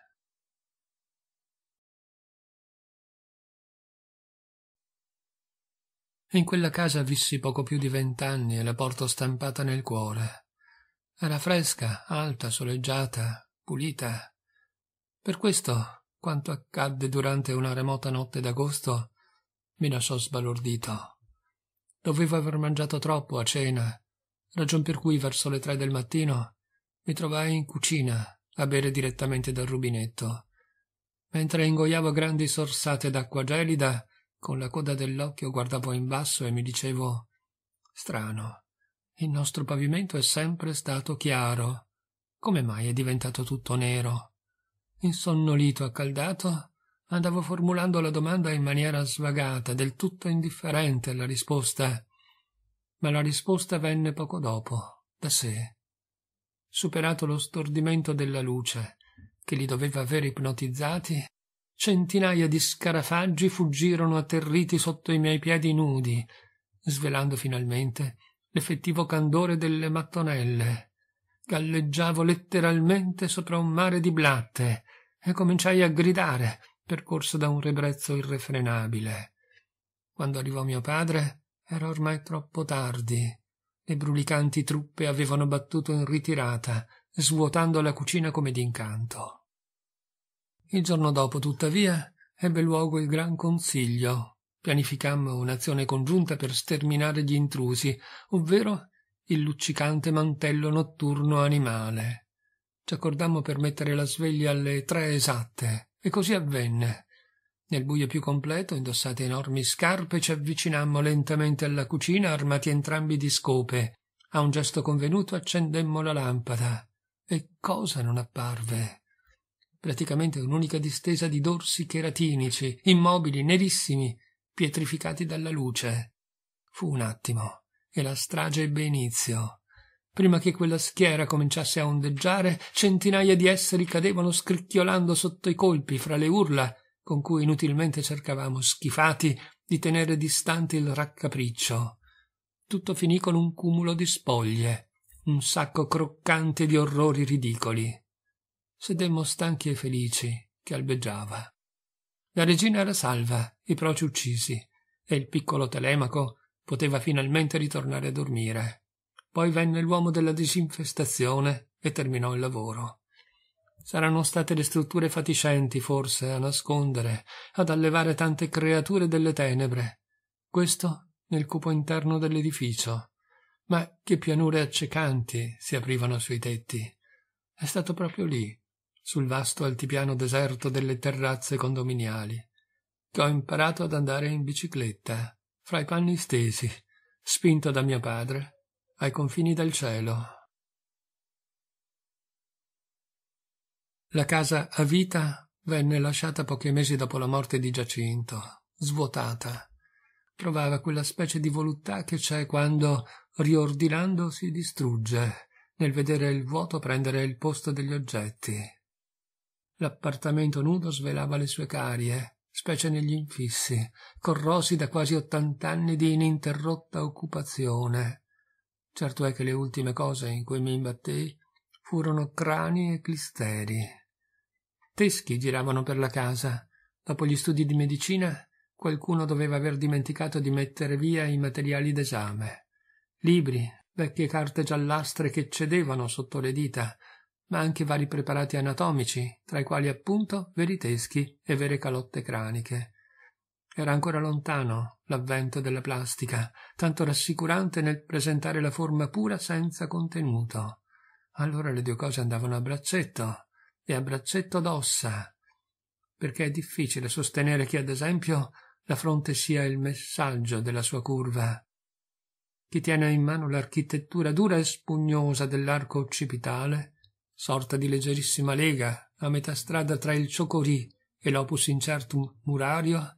In quella casa vissi poco più di vent'anni e la porto stampata nel cuore. Era fresca, alta, soleggiata, pulita. Per questo, quanto accadde durante una remota notte d'agosto mi lasciò sbalordito. Dovevo aver mangiato troppo a cena, ragion per cui verso le tre del mattino mi trovai in cucina a bere direttamente dal rubinetto. Mentre ingoiavo grandi sorsate d'acqua gelida, con la coda dell'occhio guardavo in basso e mi dicevo strano. Il nostro pavimento è sempre stato chiaro. Come mai è diventato tutto nero? Insonnolito, accaldato, andavo formulando la domanda in maniera svagata, del tutto indifferente alla risposta. Ma la risposta venne poco dopo, da sé. Superato lo stordimento della luce, che li doveva aver ipnotizzati, centinaia di scarafaggi fuggirono atterriti sotto i miei piedi nudi, svelando finalmente l'effettivo candore delle mattonelle. Galleggiavo letteralmente sopra un mare di blatte e cominciai a gridare, percorso da un rebrezzo irrefrenabile. Quando arrivò mio padre, era ormai troppo tardi. Le brulicanti truppe avevano battuto in ritirata, svuotando la cucina come d'incanto. Il giorno dopo, tuttavia, ebbe luogo il gran consiglio, pianificammo un'azione congiunta per sterminare gli intrusi, ovvero il luccicante mantello notturno animale. Ci accordammo per mettere la sveglia alle tre esatte, e così avvenne. Nel buio più completo, indossate enormi scarpe, ci avvicinammo lentamente alla cucina, armati entrambi di scope. A un gesto convenuto accendemmo la lampada. E cosa non apparve? Praticamente un'unica distesa di dorsi cheratinici, immobili, nerissimi, pietrificati dalla luce. Fu un attimo, e la strage ebbe inizio. Prima che quella schiera cominciasse a ondeggiare, centinaia di esseri cadevano scricchiolando sotto i colpi, fra le urla, con cui inutilmente cercavamo, schifati, di tenere distante il raccapriccio. Tutto finì con un cumulo di spoglie, un sacco croccante di orrori ridicoli. Sedemmo stanchi e felici, che albeggiava. La regina era salva, i proci uccisi, e il piccolo Telemaco poteva finalmente ritornare a dormire. Poi venne l'uomo della disinfestazione e terminò il lavoro. Saranno state le strutture fatiscenti, forse, a nascondere, ad allevare tante creature delle tenebre. Questo nel cupo interno dell'edificio. Ma che pianure accecanti si aprivano sui tetti. È stato proprio lì sul vasto altipiano deserto delle terrazze condominiali, che ho imparato ad andare in bicicletta, fra i panni stesi, spinto da mio padre, ai confini del cielo. La casa a vita venne lasciata pochi mesi dopo la morte di Giacinto, svuotata. Provava quella specie di voluttà che c'è quando, riordinando, si distrugge, nel vedere il vuoto prendere il posto degli oggetti, L'appartamento nudo svelava le sue carie, specie negli infissi, corrosi da quasi ottant'anni di ininterrotta occupazione. Certo è che le ultime cose in cui mi imbattei furono crani e clisteri. Teschi giravano per la casa. Dopo gli studi di medicina, qualcuno doveva aver dimenticato di mettere via i materiali d'esame. Libri, vecchie carte giallastre che cedevano sotto le dita, ma anche vari preparati anatomici, tra i quali appunto veriteschi e vere calotte craniche. Era ancora lontano l'avvento della plastica, tanto rassicurante nel presentare la forma pura senza contenuto. Allora le due cose andavano a braccetto, e a braccetto d'ossa, perché è difficile sostenere che, ad esempio, la fronte sia il messaggio della sua curva. Chi tiene in mano l'architettura dura e spugnosa dell'arco occipitale sorta di leggerissima lega a metà strada tra il ciocorì e l'opus incertum murario,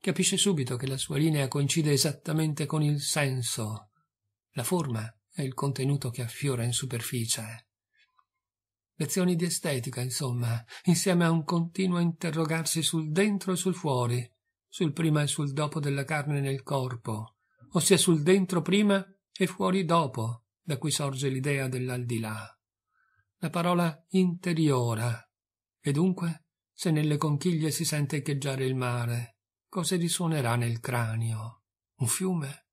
capisce subito che la sua linea coincide esattamente con il senso, la forma e il contenuto che affiora in superficie. Lezioni di estetica, insomma, insieme a un continuo interrogarsi sul dentro e sul fuori, sul prima e sul dopo della carne nel corpo, ossia sul dentro prima e fuori dopo, da cui sorge l'idea dell'aldilà la parola interiora. E dunque, se nelle conchiglie si sente echeggiare il mare, cosa risuonerà nel cranio? Un fiume?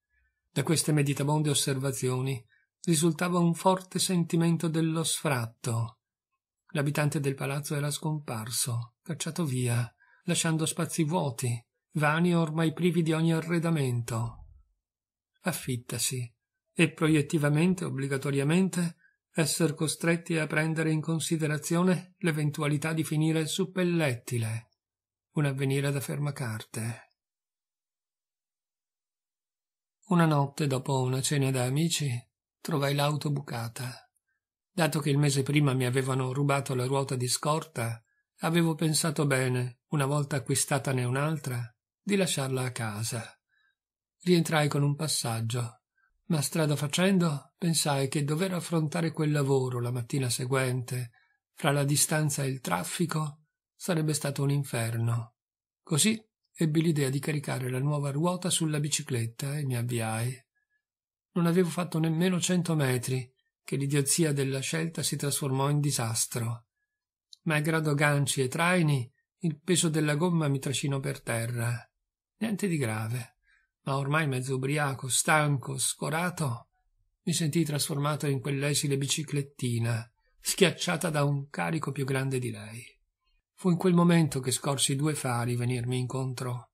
Da queste meditabonde osservazioni risultava un forte sentimento dello sfratto. L'abitante del palazzo era scomparso, cacciato via, lasciando spazi vuoti, vani ormai privi di ogni arredamento. Affittasi, e proiettivamente, obbligatoriamente, essere costretti a prendere in considerazione l'eventualità di finire suppellettile, un avvenire da fermacarte. Una notte, dopo una cena da amici, trovai l'auto bucata. Dato che il mese prima mi avevano rubato la ruota di scorta, avevo pensato bene, una volta acquistatane un'altra, di lasciarla a casa. Rientrai con un passaggio ma strada facendo pensai che dover affrontare quel lavoro la mattina seguente, fra la distanza e il traffico, sarebbe stato un inferno. Così ebbi l'idea di caricare la nuova ruota sulla bicicletta e mi avviai. Non avevo fatto nemmeno cento metri che l'idiozia della scelta si trasformò in disastro. Malgrado ganci e traini, il peso della gomma mi trascinò per terra. Niente di grave ma ormai mezzo ubriaco, stanco, scorato, mi sentii trasformato in quell'esile biciclettina, schiacciata da un carico più grande di lei. Fu in quel momento che scorsi due fari venirmi incontro.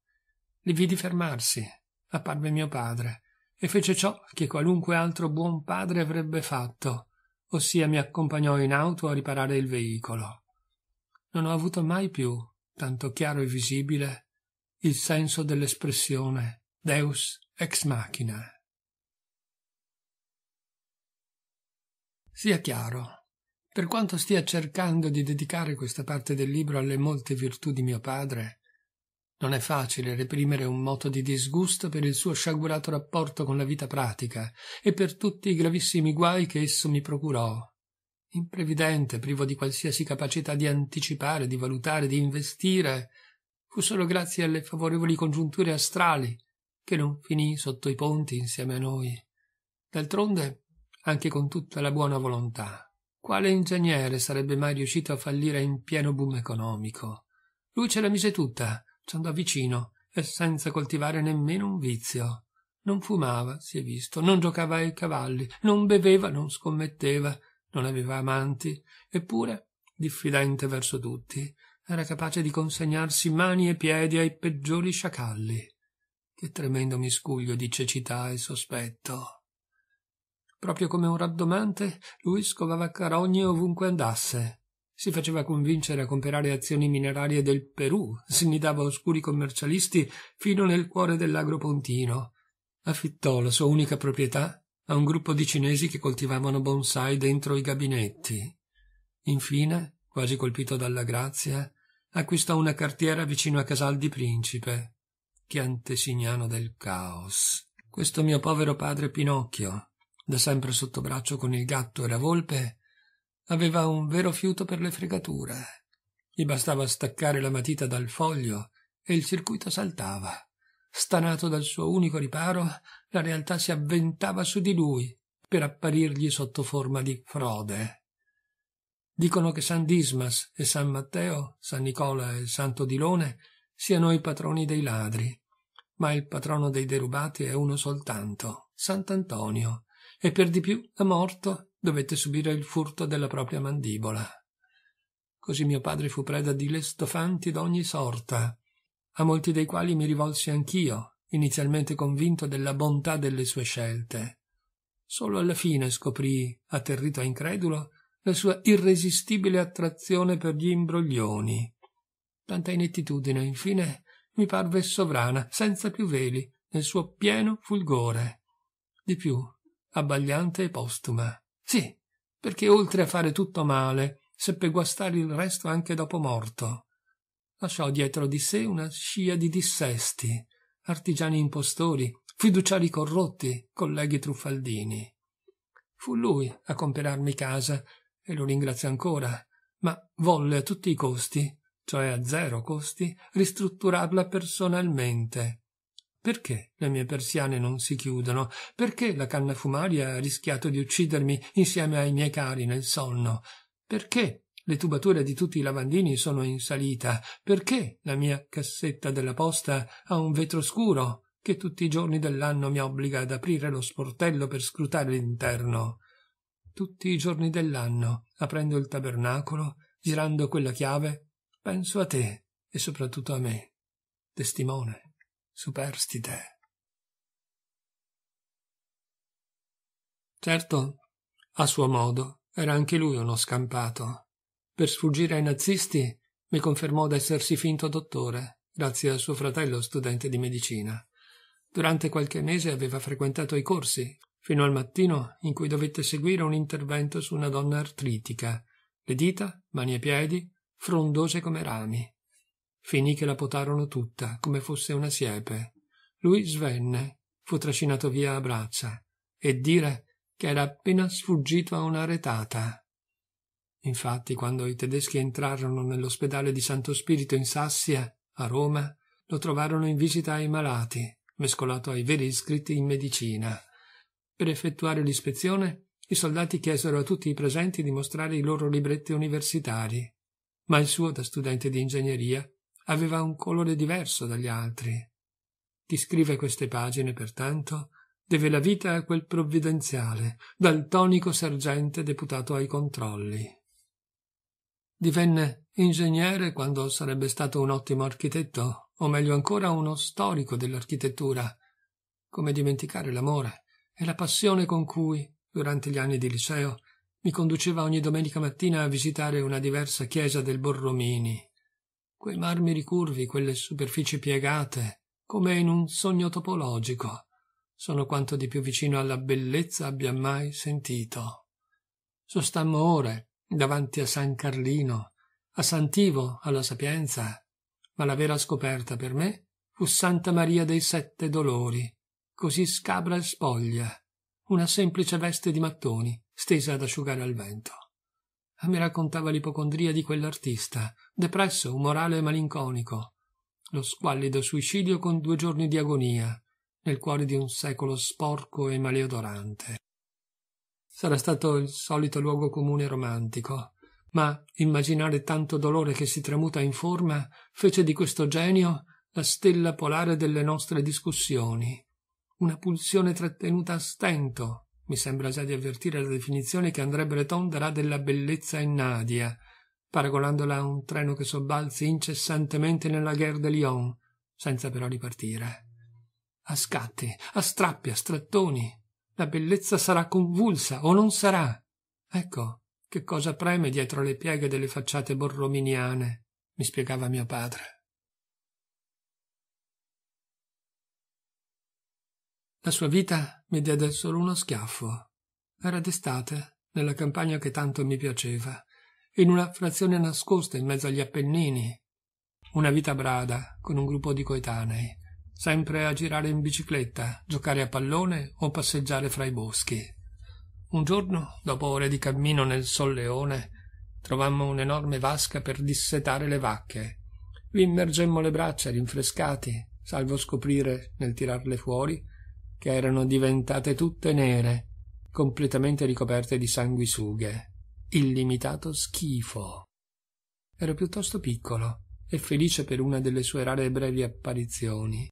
Li vidi fermarsi, apparve mio padre, e fece ciò che qualunque altro buon padre avrebbe fatto, ossia mi accompagnò in auto a riparare il veicolo. Non ho avuto mai più, tanto chiaro e visibile, il senso dell'espressione Deus ex machina. Sia chiaro, per quanto stia cercando di dedicare questa parte del libro alle molte virtù di mio padre, non è facile reprimere un moto di disgusto per il suo sciagurato rapporto con la vita pratica e per tutti i gravissimi guai che esso mi procurò. Imprevidente, privo di qualsiasi capacità di anticipare, di valutare, di investire, fu solo grazie alle favorevoli congiunture astrali che non finì sotto i ponti insieme a noi. D'altronde, anche con tutta la buona volontà, quale ingegnere sarebbe mai riuscito a fallire in pieno boom economico? Lui ce la mise tutta, ci andò vicino e senza coltivare nemmeno un vizio. Non fumava, si è visto, non giocava ai cavalli, non beveva, non scommetteva, non aveva amanti, eppure, diffidente verso tutti, era capace di consegnarsi mani e piedi ai peggiori sciacalli. Che tremendo miscuglio di cecità e sospetto. Proprio come un rabdomante, lui scovava carogne ovunque andasse. Si faceva convincere a comprare azioni minerarie del Perù, si nidava oscuri commercialisti fino nel cuore dell'agropontino. Affittò la sua unica proprietà a un gruppo di cinesi che coltivavano bonsai dentro i gabinetti. Infine, quasi colpito dalla grazia, acquistò una cartiera vicino a Casal di Principe chiantesignano del caos. Questo mio povero padre Pinocchio, da sempre sotto braccio con il gatto e la volpe, aveva un vero fiuto per le fregature. Gli bastava staccare la matita dal foglio e il circuito saltava. Stanato dal suo unico riparo, la realtà si avventava su di lui per apparirgli sotto forma di frode. Dicono che San Dismas e San Matteo, San Nicola e Santo Dilone siano i patroni dei ladri, ma il patrono dei derubati è uno soltanto, Sant'Antonio, e per di più, a morto, dovette subire il furto della propria mandibola. Così mio padre fu preda di lestofanti d'ogni sorta, a molti dei quali mi rivolsi anch'io, inizialmente convinto della bontà delle sue scelte. Solo alla fine scoprì, atterrito e incredulo, la sua irresistibile attrazione per gli imbroglioni, tanta inettitudine, infine, mi parve sovrana, senza più veli, nel suo pieno fulgore. Di più, abbagliante e postuma. Sì, perché oltre a fare tutto male, seppe guastare il resto anche dopo morto. Lasciò dietro di sé una scia di dissesti, artigiani impostori, fiduciari corrotti, colleghi truffaldini. Fu lui a comperarmi casa, e lo ringrazio ancora, ma volle a tutti i costi cioè a zero costi, ristrutturarla personalmente. Perché le mie persiane non si chiudono? Perché la canna fumaria ha rischiato di uccidermi insieme ai miei cari nel sonno? Perché le tubature di tutti i lavandini sono in salita? Perché la mia cassetta della posta ha un vetro scuro che tutti i giorni dell'anno mi obbliga ad aprire lo sportello per scrutare l'interno? Tutti i giorni dell'anno, aprendo il tabernacolo, girando quella chiave, Penso a te e soprattutto a me, testimone, superstite. Certo, a suo modo, era anche lui uno scampato. Per sfuggire ai nazisti mi confermò d'essersi finto dottore, grazie a suo fratello studente di medicina. Durante qualche mese aveva frequentato i corsi, fino al mattino in cui dovette seguire un intervento su una donna artritica, le dita, mani e piedi, frondose come rami. Finì che la potarono tutta, come fosse una siepe. Lui svenne, fu trascinato via a braccia, e dire che era appena sfuggito a una retata. Infatti, quando i tedeschi entrarono nell'ospedale di Santo Spirito in Sassia, a Roma, lo trovarono in visita ai malati, mescolato ai veri iscritti in medicina. Per effettuare l'ispezione, i soldati chiesero a tutti i presenti di mostrare i loro libretti universitari ma il suo da studente di ingegneria aveva un colore diverso dagli altri. Chi scrive queste pagine, pertanto, deve la vita a quel provvidenziale, dal tonico sergente deputato ai controlli. Divenne ingegnere quando sarebbe stato un ottimo architetto, o meglio ancora uno storico dell'architettura. Come dimenticare l'amore e la passione con cui, durante gli anni di liceo, mi conduceva ogni domenica mattina a visitare una diversa chiesa del Borromini. Quei marmi ricurvi, quelle superfici piegate, come in un sogno topologico, sono quanto di più vicino alla bellezza abbia mai sentito. Sostammo ore davanti a San Carlino, a Santivo, alla Sapienza, ma la vera scoperta per me fu Santa Maria dei Sette Dolori, così scabra e spoglia, una semplice veste di mattoni, stesa ad asciugare al vento. Mi raccontava l'ipocondria di quell'artista, depresso, umorale e malinconico, lo squallido suicidio con due giorni di agonia, nel cuore di un secolo sporco e maleodorante. Sarà stato il solito luogo comune romantico, ma immaginare tanto dolore che si tramuta in forma fece di questo genio la stella polare delle nostre discussioni, una pulsione trattenuta a stento mi sembra già di avvertire la definizione che Andrea Breton darà della bellezza in Nadia, paragonandola a un treno che sobbalzi incessantemente nella Gare de Lyon, senza però ripartire. A scatti, a strappi, a strattoni. La bellezza sarà convulsa o non sarà. Ecco che cosa preme dietro le pieghe delle facciate borrominiane, mi spiegava mio padre. La sua vita mi diede solo uno schiaffo. Era d'estate, nella campagna che tanto mi piaceva, in una frazione nascosta in mezzo agli Appennini. Una vita brada, con un gruppo di coetanei, sempre a girare in bicicletta, giocare a pallone o passeggiare fra i boschi. Un giorno, dopo ore di cammino nel solleone, trovammo un'enorme vasca per dissetare le vacche. Vi immergemmo le braccia rinfrescati, salvo scoprire, nel tirarle fuori, che erano diventate tutte nere, completamente ricoperte di sanguisughe. Illimitato schifo. Ero piuttosto piccolo e felice per una delle sue rare e brevi apparizioni.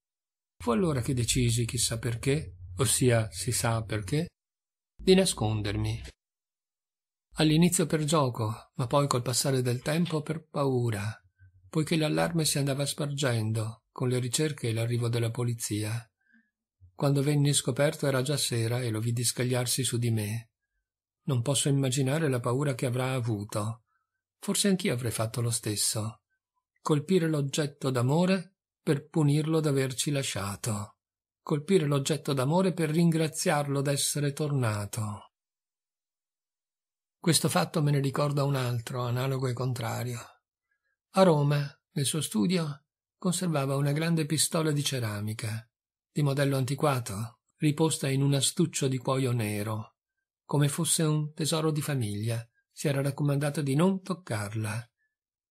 Fu allora che decisi, chissà perché, ossia si sa perché, di nascondermi. All'inizio per gioco, ma poi col passare del tempo per paura, poiché l'allarme si andava spargendo con le ricerche e l'arrivo della polizia. Quando venni scoperto era già sera e lo vidi scagliarsi su di me. Non posso immaginare la paura che avrà avuto. Forse anch'io avrei fatto lo stesso. Colpire l'oggetto d'amore per punirlo d'averci lasciato. Colpire l'oggetto d'amore per ringraziarlo d'essere tornato. Questo fatto me ne ricorda un altro, analogo e contrario. A Roma, nel suo studio, conservava una grande pistola di ceramica di modello antiquato, riposta in un astuccio di cuoio nero. Come fosse un tesoro di famiglia, si era raccomandato di non toccarla.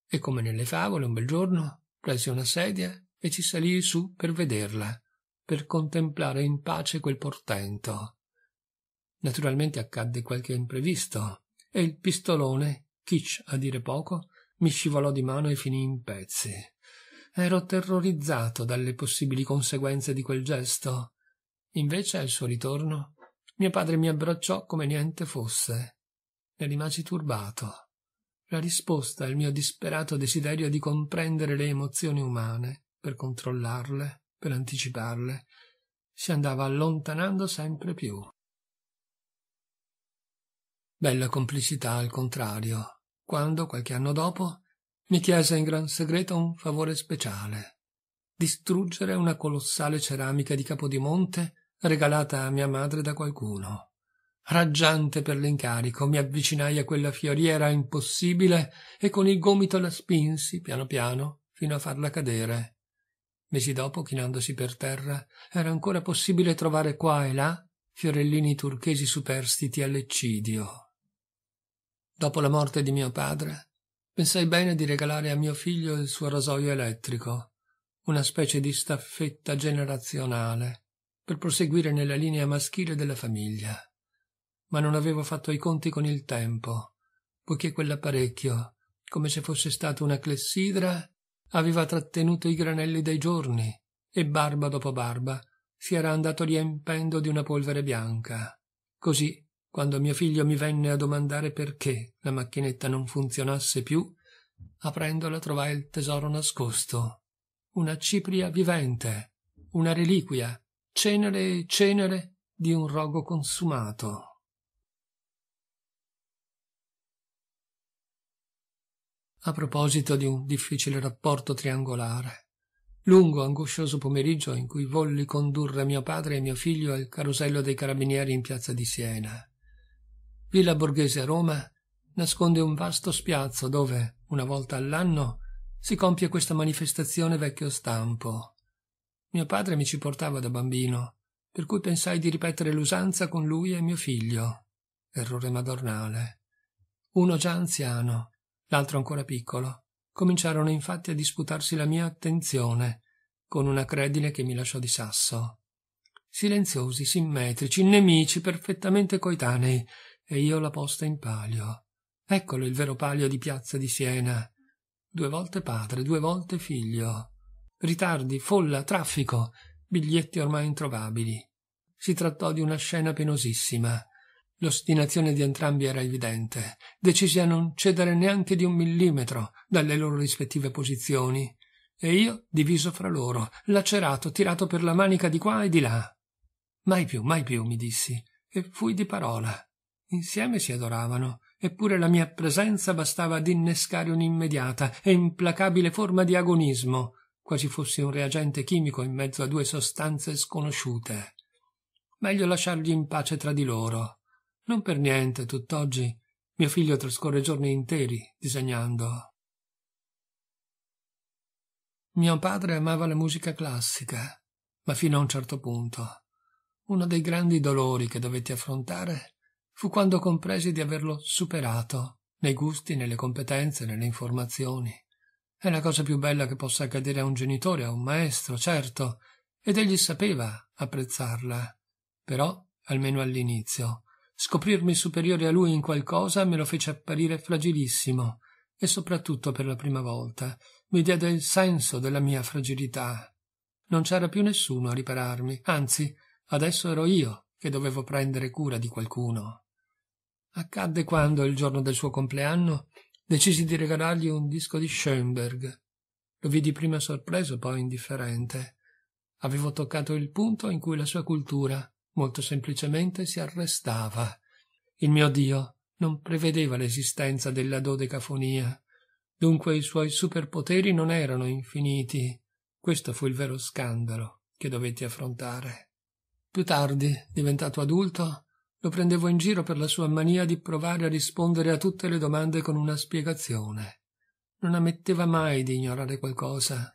E come nelle favole, un bel giorno prese una sedia e ci salì su per vederla, per contemplare in pace quel portento. Naturalmente accadde qualche imprevisto, e il pistolone, Kitsch a dire poco, mi scivolò di mano e finì in pezzi. Ero terrorizzato dalle possibili conseguenze di quel gesto. Invece, al suo ritorno, mio padre mi abbracciò come niente fosse. Ne rimasi turbato. La risposta al mio disperato desiderio di comprendere le emozioni umane, per controllarle, per anticiparle, si andava allontanando sempre più. Bella complicità, al contrario, quando, qualche anno dopo, mi chiese in gran segreto un favore speciale distruggere una colossale ceramica di Capodimonte regalata a mia madre da qualcuno. Raggiante per l'incarico, mi avvicinai a quella fioriera impossibile e con il gomito la spinsi piano piano fino a farla cadere. Mesi dopo, chinandosi per terra, era ancora possibile trovare qua e là fiorellini turchesi superstiti all'eccidio. Dopo la morte di mio padre, pensai bene di regalare a mio figlio il suo rasoio elettrico, una specie di staffetta generazionale, per proseguire nella linea maschile della famiglia. Ma non avevo fatto i conti con il tempo, poiché quell'apparecchio, come se fosse stata una clessidra, aveva trattenuto i granelli dei giorni, e barba dopo barba si era andato riempendo di una polvere bianca. Così quando mio figlio mi venne a domandare perché la macchinetta non funzionasse più, aprendola trovai il tesoro nascosto. Una cipria vivente, una reliquia, cenere e cenere di un rogo consumato. A proposito di un difficile rapporto triangolare, lungo angoscioso pomeriggio in cui volli condurre mio padre e mio figlio al carosello dei carabinieri in piazza di Siena. Villa Borghese a Roma nasconde un vasto spiazzo dove, una volta all'anno, si compie questa manifestazione vecchio stampo. Mio padre mi ci portava da bambino, per cui pensai di ripetere l'usanza con lui e mio figlio. Errore madornale. Uno già anziano, l'altro ancora piccolo, cominciarono infatti a disputarsi la mia attenzione, con una credine che mi lasciò di sasso. Silenziosi, simmetrici, nemici perfettamente coetanei, e io la posta in palio. Eccolo il vero palio di piazza di Siena. Due volte padre, due volte figlio. Ritardi, folla, traffico, biglietti ormai introvabili. Si trattò di una scena penosissima. L'ostinazione di entrambi era evidente, decisi a non cedere neanche di un millimetro dalle loro rispettive posizioni, e io diviso fra loro, lacerato, tirato per la manica di qua e di là. Mai più, mai più, mi dissi, e fui di parola. Insieme si adoravano, eppure la mia presenza bastava ad innescare un'immediata e implacabile forma di agonismo, quasi fossi un reagente chimico in mezzo a due sostanze sconosciute. Meglio lasciarli in pace tra di loro. Non per niente, tutt'oggi, mio figlio trascorre giorni interi disegnando. Mio padre amava la musica classica, ma fino a un certo punto. Uno dei grandi dolori che dovetti affrontare fu quando compresi di averlo superato, nei gusti, nelle competenze, nelle informazioni. È la cosa più bella che possa accadere a un genitore, a un maestro, certo, ed egli sapeva apprezzarla. Però, almeno all'inizio, scoprirmi superiore a lui in qualcosa me lo fece apparire fragilissimo, e soprattutto per la prima volta mi diede il senso della mia fragilità. Non c'era più nessuno a ripararmi, anzi, adesso ero io che dovevo prendere cura di qualcuno. Accadde quando, il giorno del suo compleanno, decisi di regalargli un disco di Schoenberg. Lo vidi prima sorpreso, poi indifferente. Avevo toccato il punto in cui la sua cultura, molto semplicemente, si arrestava. Il mio Dio non prevedeva l'esistenza della dodecafonia. Dunque i suoi superpoteri non erano infiniti. Questo fu il vero scandalo che dovetti affrontare. Più tardi, diventato adulto, lo prendevo in giro per la sua mania di provare a rispondere a tutte le domande con una spiegazione. Non ammetteva mai di ignorare qualcosa.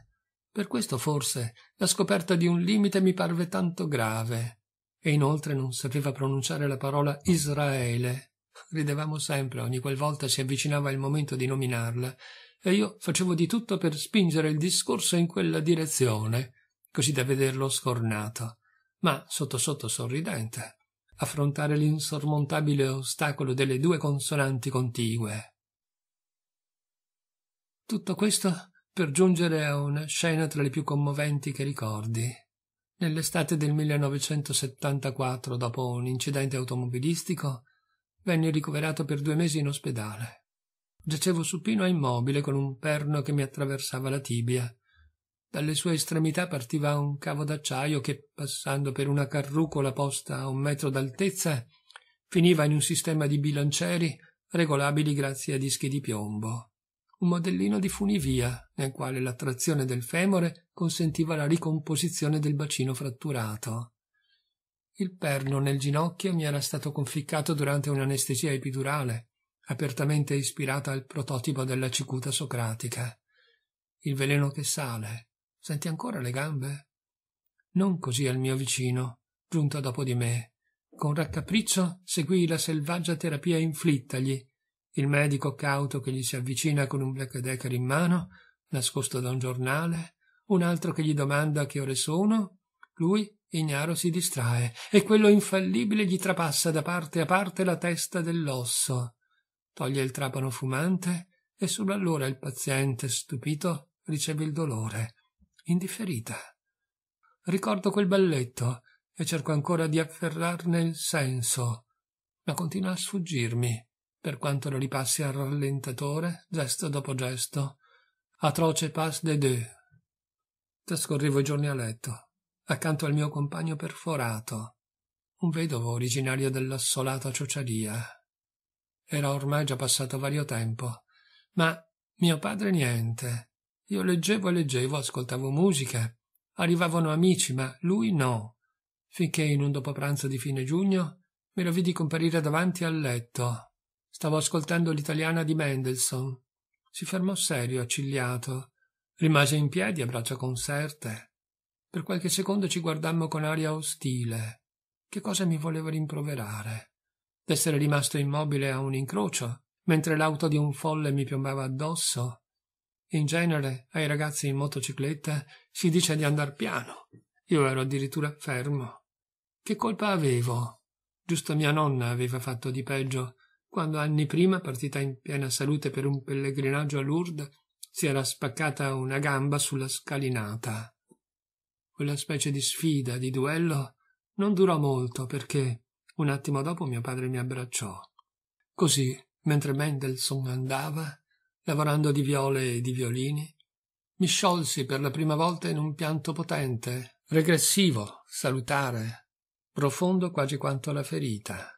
Per questo forse la scoperta di un limite mi parve tanto grave. E inoltre non sapeva pronunciare la parola Israele. Ridevamo sempre ogni qualvolta si avvicinava il momento di nominarla, e io facevo di tutto per spingere il discorso in quella direzione, così da vederlo scornato, ma sotto sotto sorridente affrontare l'insormontabile ostacolo delle due consonanti contigue. Tutto questo per giungere a una scena tra le più commoventi che ricordi. Nell'estate del 1974, dopo un incidente automobilistico, venni ricoverato per due mesi in ospedale. Giacevo supino e immobile con un perno che mi attraversava la tibia dalle sue estremità partiva un cavo d'acciaio che, passando per una carrucola posta a un metro d'altezza, finiva in un sistema di bilancieri regolabili grazie a dischi di piombo. Un modellino di funivia, nel quale la trazione del femore consentiva la ricomposizione del bacino fratturato. Il perno nel ginocchio mi era stato conficcato durante un'anestesia epidurale, apertamente ispirata al prototipo della cicuta socratica. Il veleno che sale, Senti ancora le gambe? Non così al mio vicino, giunto dopo di me. Con raccapriccio seguì la selvaggia terapia inflittagli. Il medico cauto che gli si avvicina con un black decker in mano, nascosto da un giornale, un altro che gli domanda che ore sono, lui ignaro si distrae e quello infallibile gli trapassa da parte a parte la testa dell'osso. Toglie il trapano fumante e solo allora il paziente, stupito, riceve il dolore indifferita. Ricordo quel balletto e cerco ancora di afferrarne il senso, ma continua a sfuggirmi, per quanto lo ripassi al rallentatore, gesto dopo gesto. Atroce pas de deux. Trascorrevo i giorni a letto, accanto al mio compagno perforato, un vedovo originario dell'assolata ciociaria. Era ormai già passato vario tempo, ma mio padre niente, io leggevo e leggevo, ascoltavo musica. Arrivavano amici, ma lui no. Finché in un dopopranzo di fine giugno me lo vidi comparire davanti al letto. Stavo ascoltando l'italiana di Mendelssohn. Si fermò serio, accigliato. Rimase in piedi a braccia conserte. Per qualche secondo ci guardammo con aria ostile. Che cosa mi voleva rimproverare? D'essere rimasto immobile a un incrocio, mentre l'auto di un folle mi piombava addosso? In genere ai ragazzi in motocicletta si dice di andar piano. Io ero addirittura fermo. Che colpa avevo? Giusto mia nonna aveva fatto di peggio, quando anni prima, partita in piena salute per un pellegrinaggio a Lourdes, si era spaccata una gamba sulla scalinata. Quella specie di sfida, di duello, non durò molto perché un attimo dopo mio padre mi abbracciò. Così, mentre Mendelssohn andava, lavorando di viole e di violini, mi sciolsi per la prima volta in un pianto potente, regressivo, salutare, profondo quasi quanto la ferita.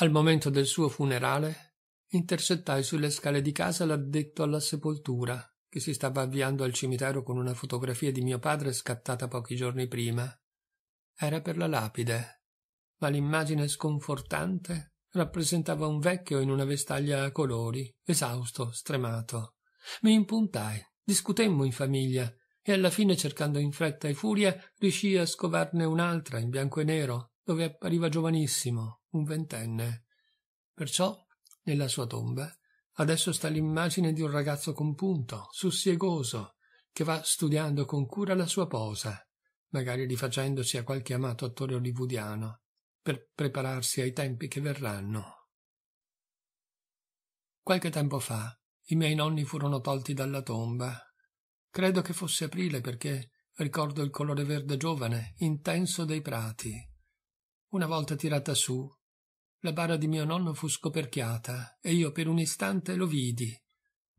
Al momento del suo funerale, intercettai sulle scale di casa l'addetto alla sepoltura, che si stava avviando al cimitero con una fotografia di mio padre scattata pochi giorni prima. Era per la lapide ma l'immagine sconfortante rappresentava un vecchio in una vestaglia a colori, esausto, stremato. Mi impuntai, discutemmo in famiglia e alla fine, cercando in fretta e furia, riuscii a scovarne un'altra in bianco e nero, dove appariva giovanissimo, un ventenne. Perciò, nella sua tomba, adesso sta l'immagine di un ragazzo compunto, sussiegoso, che va studiando con cura la sua posa, magari rifacendosi a qualche amato attore hollywoodiano per prepararsi ai tempi che verranno. Qualche tempo fa i miei nonni furono tolti dalla tomba. Credo che fosse aprile perché ricordo il colore verde giovane, intenso dei prati. Una volta tirata su, la bara di mio nonno fu scoperchiata e io per un istante lo vidi.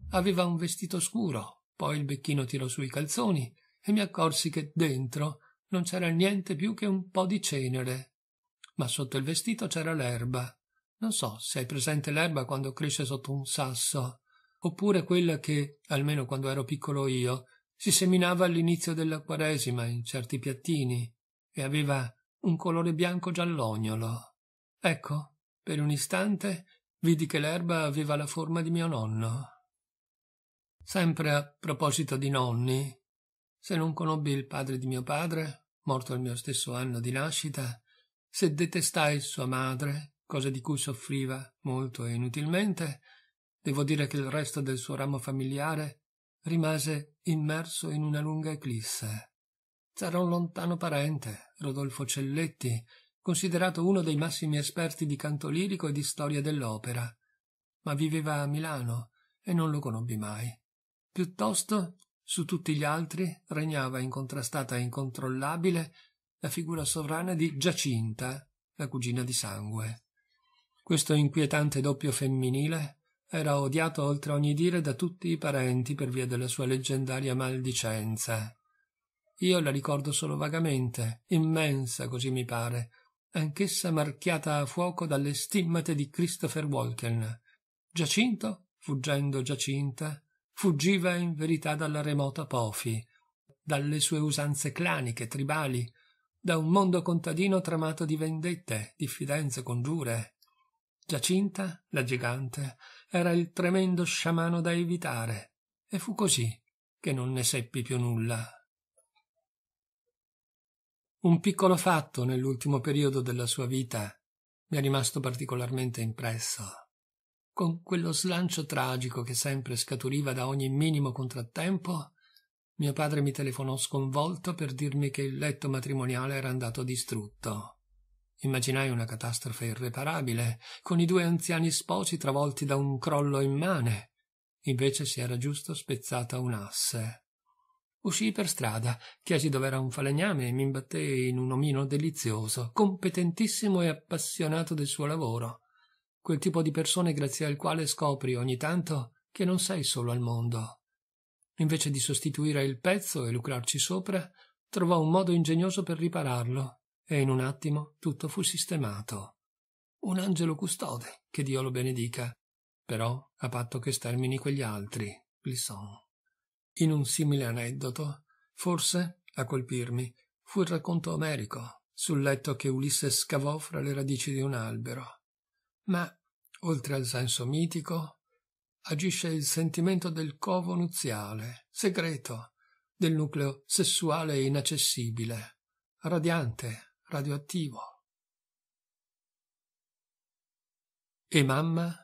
Aveva un vestito scuro, poi il becchino tirò su i calzoni e mi accorsi che dentro non c'era niente più che un po' di cenere ma sotto il vestito c'era l'erba. Non so se hai presente l'erba quando cresce sotto un sasso, oppure quella che, almeno quando ero piccolo io, si seminava all'inizio della quaresima in certi piattini e aveva un colore bianco giallognolo. Ecco, per un istante vidi che l'erba aveva la forma di mio nonno. Sempre a proposito di nonni, se non conobbi il padre di mio padre, morto il mio stesso anno di nascita, se detestai sua madre, cosa di cui soffriva molto e inutilmente, devo dire che il resto del suo ramo familiare rimase immerso in una lunga eclisse. C'era un lontano parente, Rodolfo Celletti, considerato uno dei massimi esperti di canto lirico e di storia dell'opera, ma viveva a Milano e non lo conobbi mai. Piuttosto, su tutti gli altri regnava incontrastata e incontrollabile la figura sovrana di Giacinta, la cugina di sangue. Questo inquietante doppio femminile era odiato oltre ogni dire da tutti i parenti per via della sua leggendaria maldicenza. Io la ricordo solo vagamente, immensa così mi pare, anch'essa marchiata a fuoco dalle stimmate di Christopher Walken. Giacinto, fuggendo Giacinta, fuggiva in verità dalla remota Pofi, dalle sue usanze claniche, tribali, da un mondo contadino tramato di vendette, diffidenze, congiure. Giacinta, la gigante, era il tremendo sciamano da evitare, e fu così che non ne seppi più nulla. Un piccolo fatto nell'ultimo periodo della sua vita mi è rimasto particolarmente impresso. Con quello slancio tragico che sempre scaturiva da ogni minimo contrattempo, mio padre mi telefonò sconvolto per dirmi che il letto matrimoniale era andato distrutto. Immaginai una catastrofe irreparabile, con i due anziani sposi travolti da un crollo immane. Invece si era giusto spezzata un'asse. Uscii per strada, chiesi dov'era un falegname e mi imbattei in un omino delizioso, competentissimo e appassionato del suo lavoro. Quel tipo di persone grazie al quale scopri ogni tanto che non sei solo al mondo, Invece di sostituire il pezzo e lucrarci sopra, trovò un modo ingegnoso per ripararlo, e in un attimo tutto fu sistemato. Un angelo custode, che Dio lo benedica, però a patto che stermini quegli altri, Glisson. In un simile aneddoto, forse, a colpirmi, fu il racconto omerico, sul letto che Ulisse scavò fra le radici di un albero. Ma, oltre al senso mitico, agisce il sentimento del covo nuziale, segreto, del nucleo sessuale inaccessibile, radiante, radioattivo. E mamma?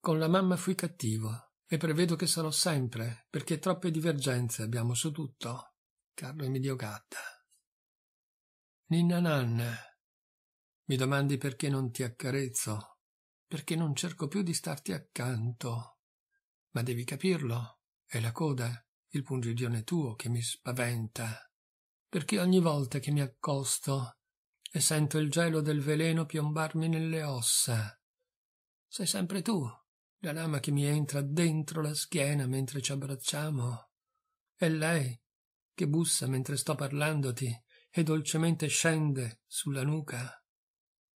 Con la mamma fui cattivo e prevedo che sarò sempre, perché troppe divergenze abbiamo su tutto. Carlo Emilio Gatta. Ninna nanna, mi domandi perché non ti accarezzo, perché non cerco più di starti accanto. Ma devi capirlo, è la coda, il pungiglione tuo che mi spaventa. Perché ogni volta che mi accosto e sento il gelo del veleno piombarmi nelle ossa, sei sempre tu, la lama che mi entra dentro la schiena mentre ci abbracciamo. È lei che bussa mentre sto parlandoti e dolcemente scende sulla nuca.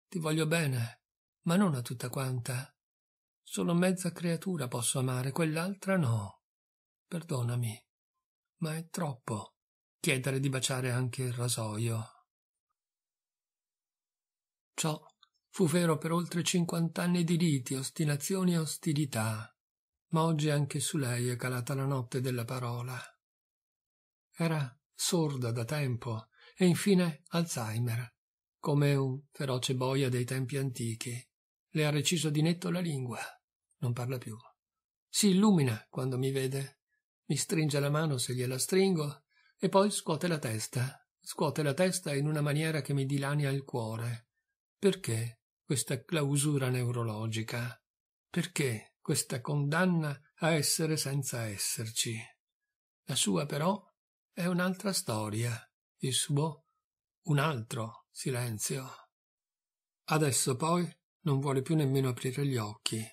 Ti voglio bene, ma non a tutta quanta. Solo mezza creatura posso amare, quell'altra no. Perdonami, ma è troppo chiedere di baciare anche il rasoio. Ciò fu vero per oltre cinquant'anni di liti, ostinazioni e ostilità, ma oggi anche su lei è calata la notte della parola. Era sorda da tempo e infine Alzheimer, come un feroce boia dei tempi antichi, le ha reciso di netto la lingua. Non parla più. Si illumina quando mi vede. Mi stringe la mano se gliela stringo e poi scuote la testa. Scuote la testa in una maniera che mi dilania il cuore. Perché questa clausura neurologica? Perché questa condanna a essere senza esserci? La sua però è un'altra storia, il suo un altro silenzio. Adesso poi non vuole più nemmeno aprire gli occhi.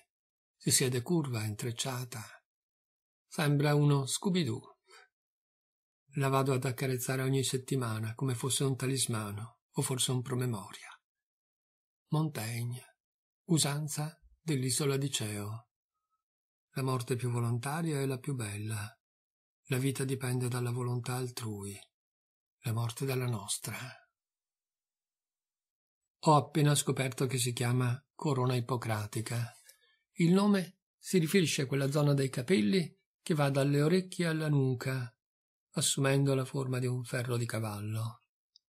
Si siede curva, intrecciata. Sembra uno Scooby-Doo. La vado ad accarezzare ogni settimana come fosse un talismano o forse un promemoria. Montaigne. Usanza dell'isola di Ceo. La morte più volontaria è la più bella. La vita dipende dalla volontà altrui, la morte dalla nostra. Ho appena scoperto che si chiama corona ippocratica. Il nome si riferisce a quella zona dei capelli che va dalle orecchie alla nuca, assumendo la forma di un ferro di cavallo.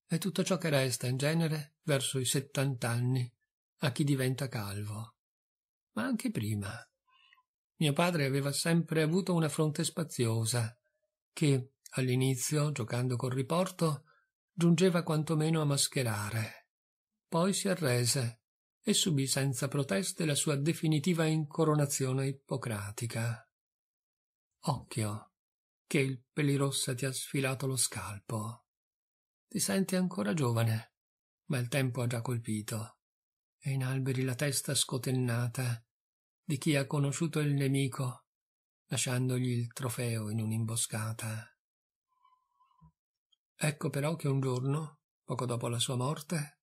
È tutto ciò che resta in genere verso i settant'anni a chi diventa calvo. Ma anche prima. Mio padre aveva sempre avuto una fronte spaziosa, che all'inizio, giocando col riporto, giungeva quantomeno a mascherare. Poi si arrese e subì senza proteste la sua definitiva incoronazione ippocratica. Occhio, che il pelirossa ti ha sfilato lo scalpo. Ti senti ancora giovane, ma il tempo ha già colpito, e in alberi la testa scotennata di chi ha conosciuto il nemico, lasciandogli il trofeo in un'imboscata. Ecco però che un giorno, poco dopo la sua morte,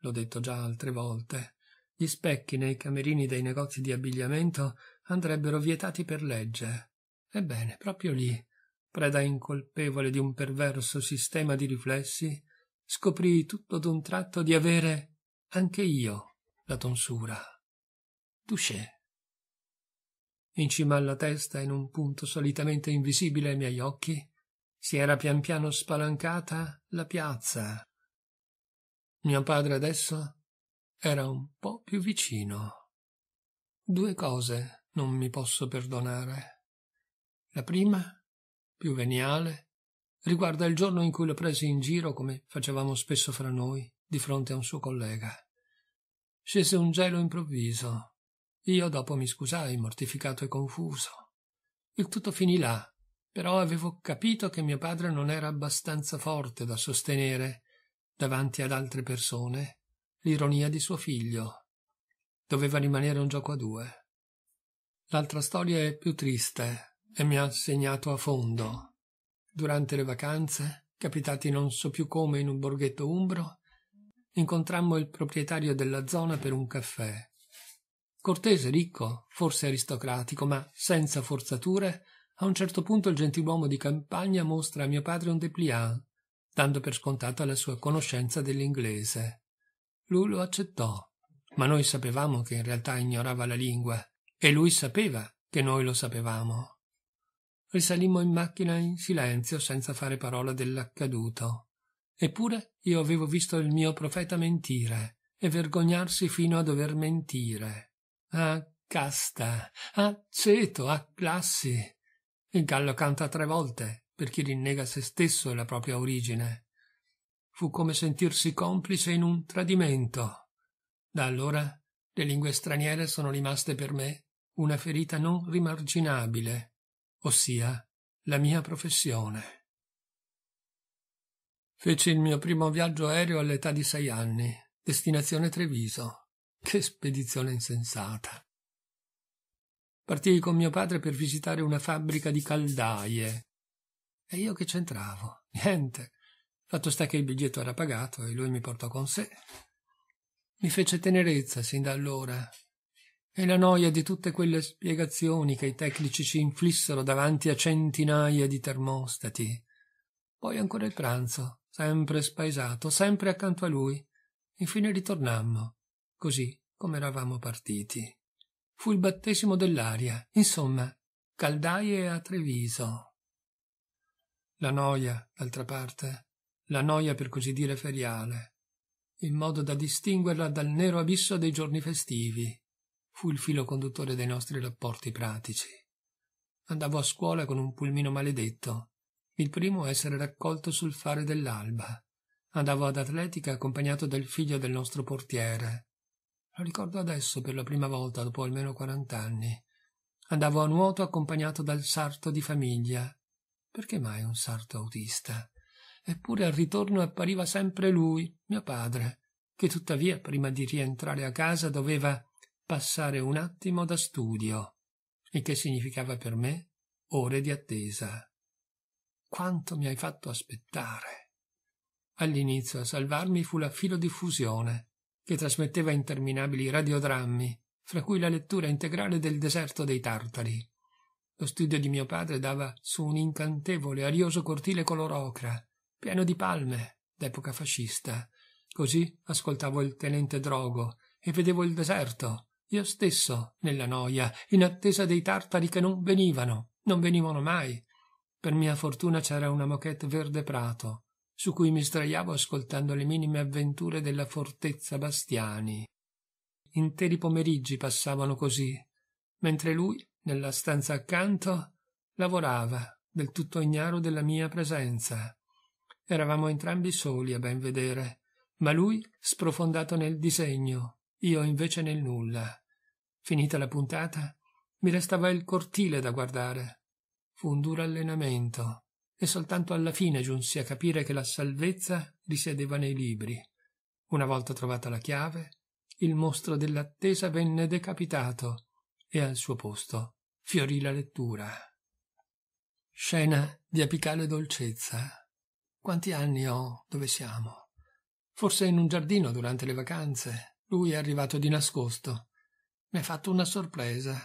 l'ho detto già altre volte. Gli specchi nei camerini dei negozi di abbigliamento andrebbero vietati per legge. Ebbene, proprio lì, preda incolpevole di un perverso sistema di riflessi, scoprii tutto d'un tratto di avere anche io la tonsura. Touché. In cima alla testa, in un punto solitamente invisibile ai miei occhi, si era pian piano spalancata la piazza mio padre adesso era un po' più vicino. Due cose non mi posso perdonare. La prima, più veniale, riguarda il giorno in cui lo presi in giro come facevamo spesso fra noi di fronte a un suo collega. Scese un gelo improvviso. Io dopo mi scusai, mortificato e confuso. Il tutto finì là, però avevo capito che mio padre non era abbastanza forte da sostenere davanti ad altre persone, l'ironia di suo figlio. Doveva rimanere un gioco a due. L'altra storia è più triste e mi ha segnato a fondo. Durante le vacanze, capitati non so più come in un borghetto umbro, incontrammo il proprietario della zona per un caffè. Cortese, ricco, forse aristocratico, ma senza forzature, a un certo punto il gentiluomo di campagna mostra a mio padre un dépliant dando per scontata la sua conoscenza dell'inglese. Lui lo accettò, ma noi sapevamo che in realtà ignorava la lingua e lui sapeva che noi lo sapevamo. Risalimmo in macchina in silenzio senza fare parola dell'accaduto. Eppure io avevo visto il mio profeta mentire e vergognarsi fino a dover mentire. Ah, casta, ah, ceto, ah, classi. Il gallo canta tre volte per chi rinnega se stesso e la propria origine. Fu come sentirsi complice in un tradimento. Da allora le lingue straniere sono rimaste per me una ferita non rimarginabile, ossia la mia professione. Feci il mio primo viaggio aereo all'età di sei anni, destinazione Treviso. Che spedizione insensata! Partii con mio padre per visitare una fabbrica di caldaie e io che c'entravo? Niente. Fatto sta che il biglietto era pagato e lui mi portò con sé. Mi fece tenerezza sin da allora. E la noia di tutte quelle spiegazioni che i tecnici ci inflissero davanti a centinaia di termostati. Poi ancora il pranzo, sempre spaesato, sempre accanto a lui. Infine ritornammo, così come eravamo partiti. Fu il battesimo dell'aria, insomma, caldaie a Treviso la noia, d'altra parte, la noia per così dire feriale, in modo da distinguerla dal nero abisso dei giorni festivi, fu il filo conduttore dei nostri rapporti pratici. Andavo a scuola con un pulmino maledetto, il primo a essere raccolto sul fare dell'alba. Andavo ad atletica accompagnato dal figlio del nostro portiere. Lo ricordo adesso per la prima volta dopo almeno quarant'anni. Andavo a nuoto accompagnato dal sarto di famiglia, perché mai un sarto autista? Eppure al ritorno appariva sempre lui, mio padre, che tuttavia prima di rientrare a casa doveva passare un attimo da studio, il che significava per me ore di attesa. Quanto mi hai fatto aspettare? All'inizio a salvarmi fu la filodiffusione, che trasmetteva interminabili radiodrammi, fra cui la lettura integrale del deserto dei Tartari, lo studio di mio padre dava su un incantevole, arioso cortile color ocra, pieno di palme, d'epoca fascista. Così ascoltavo il tenente Drogo e vedevo il deserto, io stesso, nella noia, in attesa dei tartari che non venivano, non venivano mai. Per mia fortuna c'era una moquette verde prato, su cui mi sdraiavo ascoltando le minime avventure della fortezza Bastiani. Interi pomeriggi passavano così, mentre lui nella stanza accanto lavorava, del tutto ignaro della mia presenza. Eravamo entrambi soli a ben vedere, ma lui sprofondato nel disegno, io invece nel nulla. Finita la puntata, mi restava il cortile da guardare. Fu un duro allenamento, e soltanto alla fine giunsi a capire che la salvezza risiedeva nei libri. Una volta trovata la chiave, il mostro dell'attesa venne decapitato e al suo posto fiorì la lettura. Scena di apicale dolcezza. Quanti anni ho dove siamo? Forse in un giardino durante le vacanze. Lui è arrivato di nascosto. Mi ha fatto una sorpresa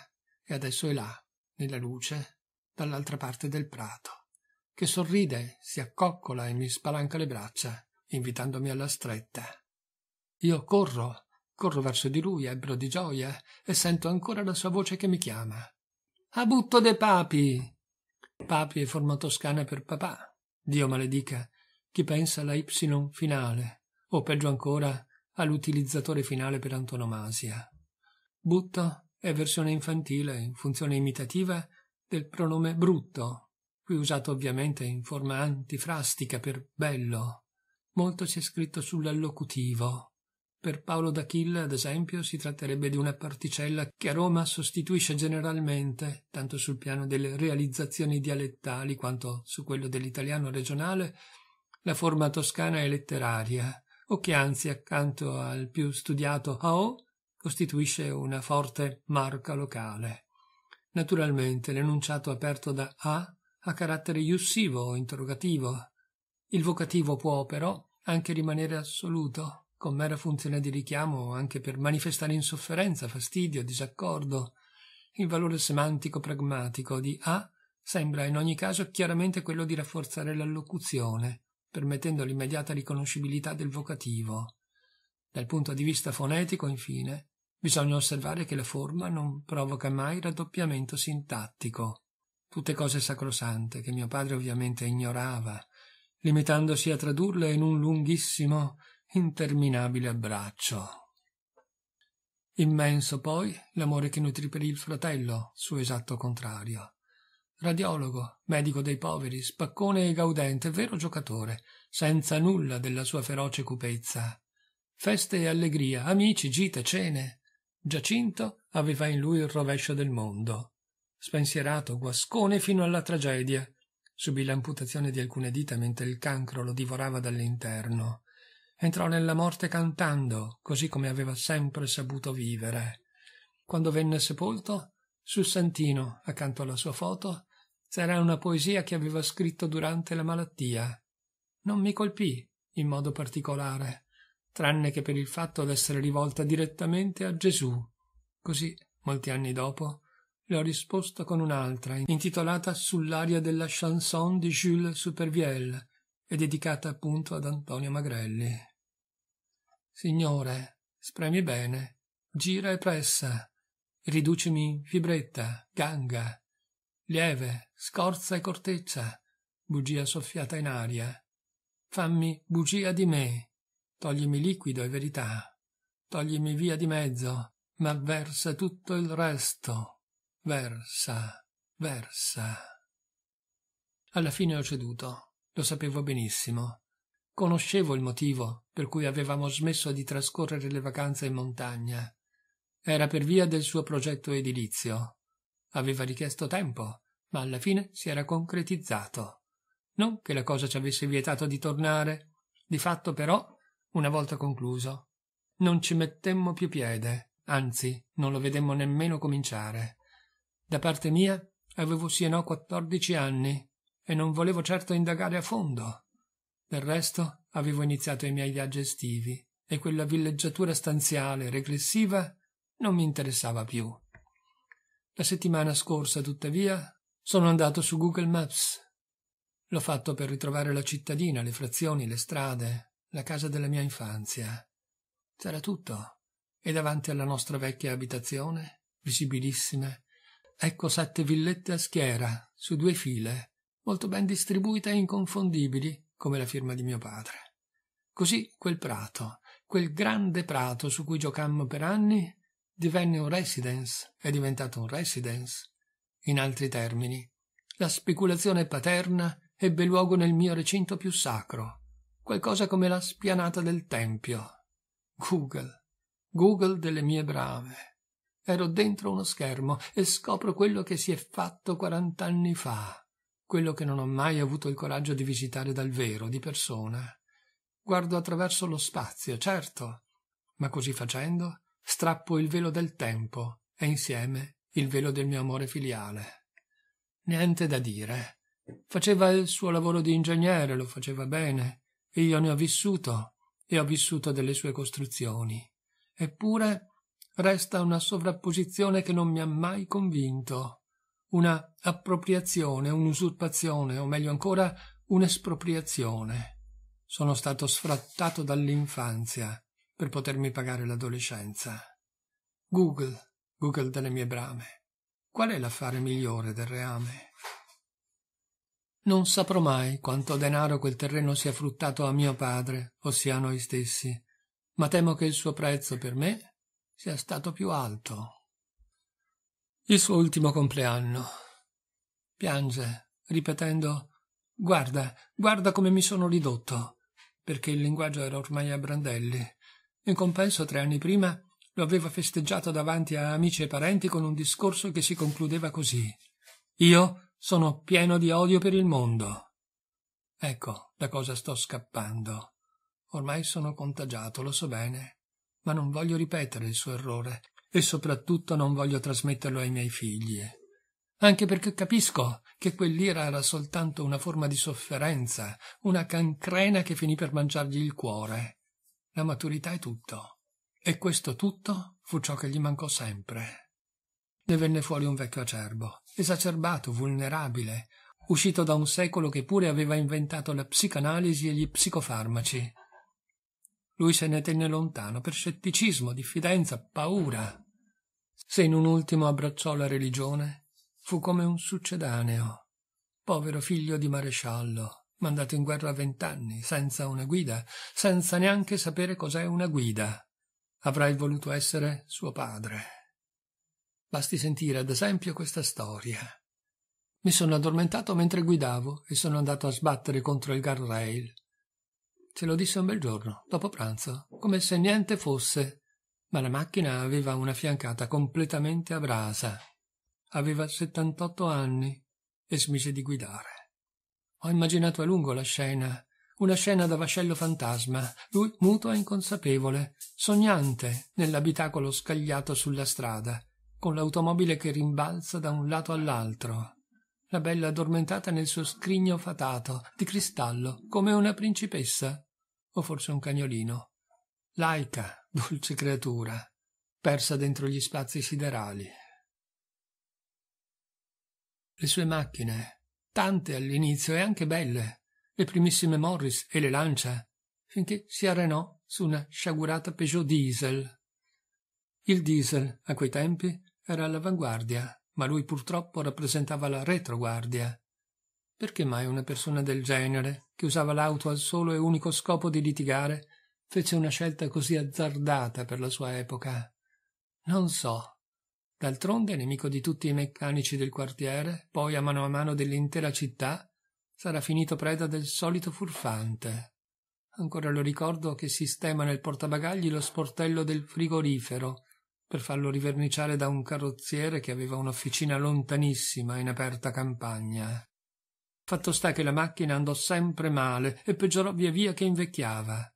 e adesso è là, nella luce, dall'altra parte del prato, che sorride, si accoccola e mi spalanca le braccia, invitandomi alla stretta. Io corro, corro verso di lui, ebbro di gioia, e sento ancora la sua voce che mi chiama. A butto de papi. Papi è forma toscana per papà. Dio maledica chi pensa alla Y finale, o peggio ancora all'utilizzatore finale per antonomasia. Butto è versione infantile, in funzione imitativa, del pronome brutto, qui usato ovviamente in forma antifrastica per bello. Molto c'è scritto sull'allocutivo, per Paolo d'Achille, ad esempio, si tratterebbe di una particella che a Roma sostituisce generalmente, tanto sul piano delle realizzazioni dialettali quanto su quello dell'italiano regionale, la forma toscana e letteraria, o che anzi, accanto al più studiato AO, costituisce una forte marca locale. Naturalmente, l'enunciato aperto da A ha carattere iussivo o interrogativo. Il vocativo può, però, anche rimanere assoluto con mera funzione di richiamo anche per manifestare insofferenza, fastidio, disaccordo. Il valore semantico pragmatico di A sembra in ogni caso chiaramente quello di rafforzare l'allocuzione, permettendo l'immediata riconoscibilità del vocativo. Dal punto di vista fonetico, infine, bisogna osservare che la forma non provoca mai raddoppiamento sintattico. Tutte cose sacrosante che mio padre ovviamente ignorava, limitandosi a tradurle in un lunghissimo interminabile abbraccio. Immenso poi l'amore che nutrì per il fratello, suo esatto contrario. Radiologo, medico dei poveri, spaccone e gaudente, vero giocatore, senza nulla della sua feroce cupezza. Feste e allegria, amici, gite, cene. Giacinto aveva in lui il rovescio del mondo. Spensierato, guascone fino alla tragedia. Subì l'amputazione di alcune dita mentre il cancro lo divorava dall'interno entrò nella morte cantando, così come aveva sempre saputo vivere. Quando venne sepolto, sul santino, accanto alla sua foto, c'era una poesia che aveva scritto durante la malattia. Non mi colpì in modo particolare, tranne che per il fatto d'essere rivolta direttamente a Gesù. Così, molti anni dopo, le ho risposto con un'altra, intitolata Sull'aria della chanson di Jules Supervielle e dedicata appunto ad Antonio Magrelli. Signore, spremi bene, gira e pressa, riducimi in fibretta, ganga, lieve, scorza e corteccia, bugia soffiata in aria. Fammi bugia di me, toglimi liquido e verità, toglimi via di mezzo, ma versa tutto il resto, versa, versa. Alla fine ho ceduto, lo sapevo benissimo. Conoscevo il motivo per cui avevamo smesso di trascorrere le vacanze in montagna. Era per via del suo progetto edilizio. Aveva richiesto tempo, ma alla fine si era concretizzato. Non che la cosa ci avesse vietato di tornare. Di fatto, però, una volta concluso, non ci mettemmo più piede, anzi, non lo vedemmo nemmeno cominciare. Da parte mia avevo sì e no quattordici anni e non volevo certo indagare a fondo del resto avevo iniziato i miei viaggi estivi e quella villeggiatura stanziale regressiva non mi interessava più. La settimana scorsa, tuttavia, sono andato su Google Maps. L'ho fatto per ritrovare la cittadina, le frazioni, le strade, la casa della mia infanzia. C'era tutto. E davanti alla nostra vecchia abitazione, visibilissime, ecco sette villette a schiera, su due file, molto ben distribuite e inconfondibili, come la firma di mio padre. Così quel prato, quel grande prato su cui giocammo per anni, divenne un residence, è diventato un residence. In altri termini, la speculazione paterna ebbe luogo nel mio recinto più sacro, qualcosa come la spianata del tempio. Google, Google delle mie brave. Ero dentro uno schermo e scopro quello che si è fatto quarant'anni fa quello che non ho mai avuto il coraggio di visitare dal vero, di persona. Guardo attraverso lo spazio, certo, ma così facendo strappo il velo del tempo e insieme il velo del mio amore filiale. Niente da dire. Faceva il suo lavoro di ingegnere, lo faceva bene, e io ne ho vissuto, e ho vissuto delle sue costruzioni. Eppure resta una sovrapposizione che non mi ha mai convinto una appropriazione, un'usurpazione, o meglio ancora, un'espropriazione. Sono stato sfrattato dall'infanzia per potermi pagare l'adolescenza. Google, Google delle mie brame. Qual è l'affare migliore del reame? Non saprò mai quanto denaro quel terreno sia fruttato a mio padre, ossia a noi stessi, ma temo che il suo prezzo per me sia stato più alto il suo ultimo compleanno. Piange, ripetendo Guarda, guarda come mi sono ridotto, perché il linguaggio era ormai a brandelli. In compenso, tre anni prima, lo aveva festeggiato davanti a amici e parenti con un discorso che si concludeva così. Io sono pieno di odio per il mondo. Ecco da cosa sto scappando. Ormai sono contagiato, lo so bene, ma non voglio ripetere il suo errore e soprattutto non voglio trasmetterlo ai miei figli, anche perché capisco che quell'ira era soltanto una forma di sofferenza, una cancrena che finì per mangiargli il cuore. La maturità è tutto, e questo tutto fu ciò che gli mancò sempre. Ne venne fuori un vecchio acerbo, esacerbato, vulnerabile, uscito da un secolo che pure aveva inventato la psicanalisi e gli psicofarmaci. Lui se ne tenne lontano per scetticismo, diffidenza, paura. Se in un ultimo abbracciò la religione, fu come un succedaneo, povero figlio di maresciallo, mandato in guerra a vent'anni, senza una guida, senza neanche sapere cos'è una guida. Avrai voluto essere suo padre. Basti sentire, ad esempio, questa storia. Mi sono addormentato mentre guidavo e sono andato a sbattere contro il guardrail. Ce lo disse un bel giorno, dopo pranzo, come se niente fosse ma la macchina aveva una fiancata completamente a brasa. Aveva 78 anni e smise di guidare. Ho immaginato a lungo la scena, una scena da vascello fantasma, lui muto e inconsapevole, sognante nell'abitacolo scagliato sulla strada, con l'automobile che rimbalza da un lato all'altro, la bella addormentata nel suo scrigno fatato, di cristallo, come una principessa, o forse un cagnolino, laica, dolce creatura, persa dentro gli spazi siderali. Le sue macchine, tante all'inizio e anche belle, le primissime Morris e le Lancia, finché si arenò su una sciagurata Peugeot diesel. Il diesel, a quei tempi, era all'avanguardia, ma lui purtroppo rappresentava la retroguardia. Perché mai una persona del genere, che usava l'auto al solo e unico scopo di litigare, fece una scelta così azzardata per la sua epoca. Non so. D'altronde nemico di tutti i meccanici del quartiere, poi a mano a mano dell'intera città, sarà finito preda del solito furfante. Ancora lo ricordo che sistema nel portabagagli lo sportello del frigorifero per farlo riverniciare da un carrozziere che aveva un'officina lontanissima in aperta campagna. Fatto sta che la macchina andò sempre male e peggiorò via via che invecchiava.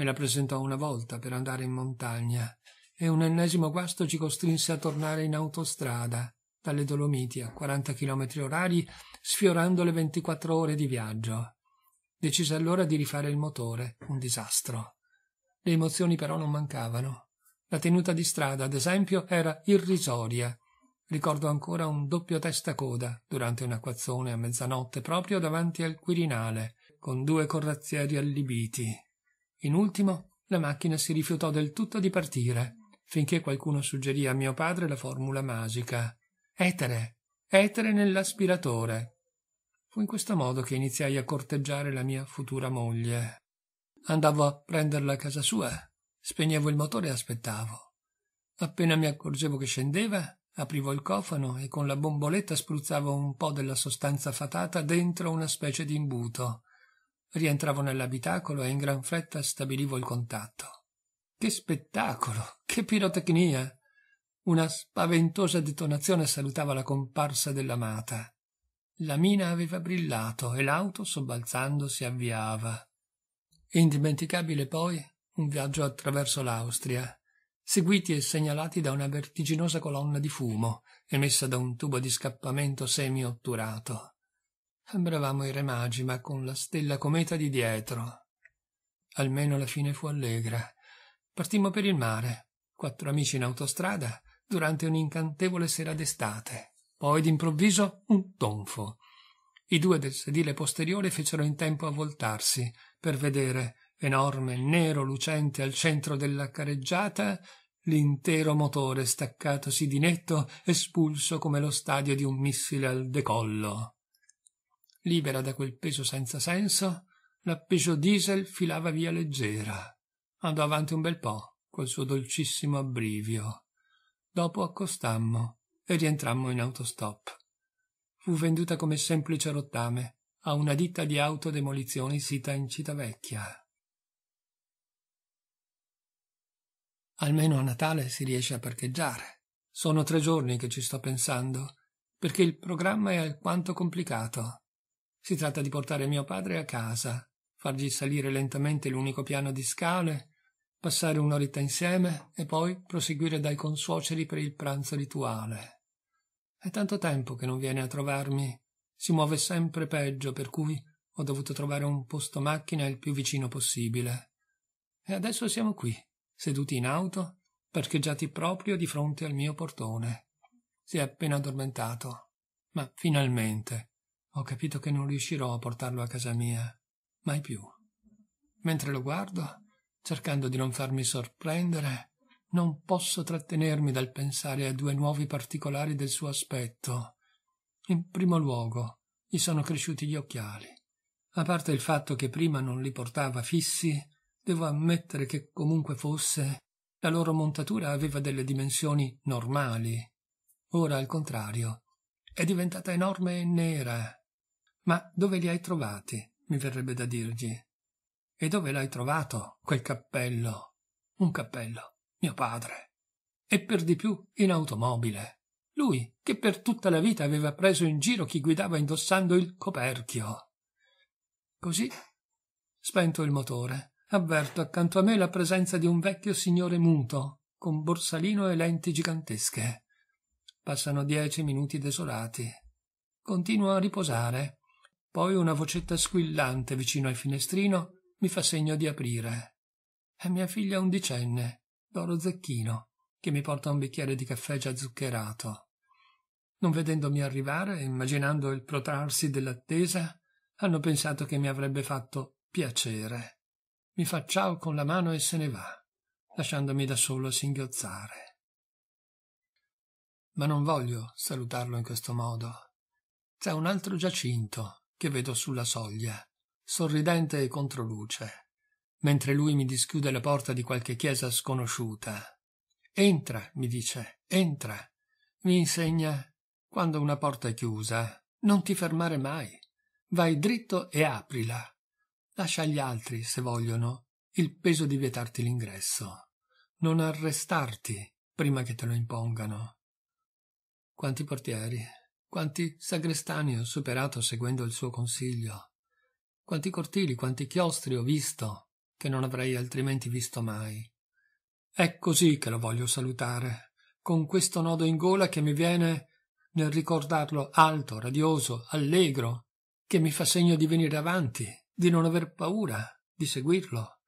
Me la presentò una volta per andare in montagna e un ennesimo guasto ci costrinse a tornare in autostrada dalle Dolomiti a 40 km orari, sfiorando le 24 ore di viaggio. Decise allora di rifare il motore, un disastro. Le emozioni però non mancavano. La tenuta di strada, ad esempio, era irrisoria. Ricordo ancora un doppio testacoda durante un acquazzone a mezzanotte proprio davanti al Quirinale, con due corazzieri allibiti, in ultimo, la macchina si rifiutò del tutto di partire, finché qualcuno suggerì a mio padre la formula magica. Etere, etere nell'aspiratore. Fu in questo modo che iniziai a corteggiare la mia futura moglie. Andavo a prenderla a casa sua, spegnevo il motore e aspettavo. Appena mi accorgevo che scendeva, aprivo il cofano e con la bomboletta spruzzavo un po' della sostanza fatata dentro una specie di imbuto. Rientravo nell'abitacolo e in gran fretta stabilivo il contatto. Che spettacolo! Che pirotecnia! Una spaventosa detonazione salutava la comparsa dell'amata. La mina aveva brillato e l'auto, sobbalzando, si avviava. Indimenticabile poi un viaggio attraverso l'Austria, seguiti e segnalati da una vertiginosa colonna di fumo emessa da un tubo di scappamento semi-otturato. Sembravamo i re magi, ma con la stella cometa di dietro. Almeno la fine fu allegra. Partimmo per il mare, quattro amici in autostrada, durante un'incantevole sera d'estate. Poi d'improvviso un tonfo. I due del sedile posteriore fecero in tempo a voltarsi per vedere, enorme, nero, lucente al centro della careggiata, l'intero motore staccatosi di netto espulso come lo stadio di un missile al decollo libera da quel peso senza senso, la Peugeot diesel filava via leggera. Andò avanti un bel po', col suo dolcissimo abbrivio. Dopo accostammo e rientrammo in autostop. Fu venduta come semplice rottame a una ditta di autodemolizioni sita in Civitavecchia. Almeno a Natale si riesce a parcheggiare. Sono tre giorni che ci sto pensando, perché il programma è alquanto complicato. Si tratta di portare mio padre a casa, fargli salire lentamente l'unico piano di scale, passare un'oretta insieme e poi proseguire dai consuoceri per il pranzo rituale. È tanto tempo che non viene a trovarmi. Si muove sempre peggio, per cui ho dovuto trovare un posto macchina il più vicino possibile. E adesso siamo qui, seduti in auto, parcheggiati proprio di fronte al mio portone. Si è appena addormentato, ma finalmente ho capito che non riuscirò a portarlo a casa mia, mai più. Mentre lo guardo, cercando di non farmi sorprendere, non posso trattenermi dal pensare a due nuovi particolari del suo aspetto. In primo luogo, gli sono cresciuti gli occhiali. A parte il fatto che prima non li portava fissi, devo ammettere che comunque fosse, la loro montatura aveva delle dimensioni normali. Ora, al contrario, è diventata enorme e nera, ma dove li hai trovati? mi verrebbe da dirgli. E dove l'hai trovato, quel cappello? Un cappello, mio padre. E per di più in automobile. Lui, che per tutta la vita aveva preso in giro chi guidava indossando il coperchio. Così spento il motore. Avverto accanto a me la presenza di un vecchio signore muto, con borsalino e lenti gigantesche. Passano dieci minuti desolati. Continuo a riposare, poi una vocetta squillante vicino al finestrino mi fa segno di aprire. È mia figlia undicenne, Doro Zecchino, che mi porta un bicchiere di caffè già zuccherato. Non vedendomi arrivare, immaginando il protrarsi dell'attesa, hanno pensato che mi avrebbe fatto piacere. Mi fa ciao con la mano e se ne va, lasciandomi da solo a singhiozzare. Ma non voglio salutarlo in questo modo. C'è un altro Giacinto, che vedo sulla soglia, sorridente e controluce, mentre lui mi dischiude la porta di qualche chiesa sconosciuta. Entra, mi dice, entra. Mi insegna, quando una porta è chiusa, non ti fermare mai. Vai dritto e aprila. Lascia agli altri, se vogliono, il peso di vietarti l'ingresso. Non arrestarti prima che te lo impongano. Quanti portieri, quanti sagrestani ho superato seguendo il suo consiglio, quanti cortili, quanti chiostri ho visto, che non avrei altrimenti visto mai. È così che lo voglio salutare, con questo nodo in gola che mi viene nel ricordarlo alto, radioso, allegro, che mi fa segno di venire avanti, di non aver paura, di seguirlo,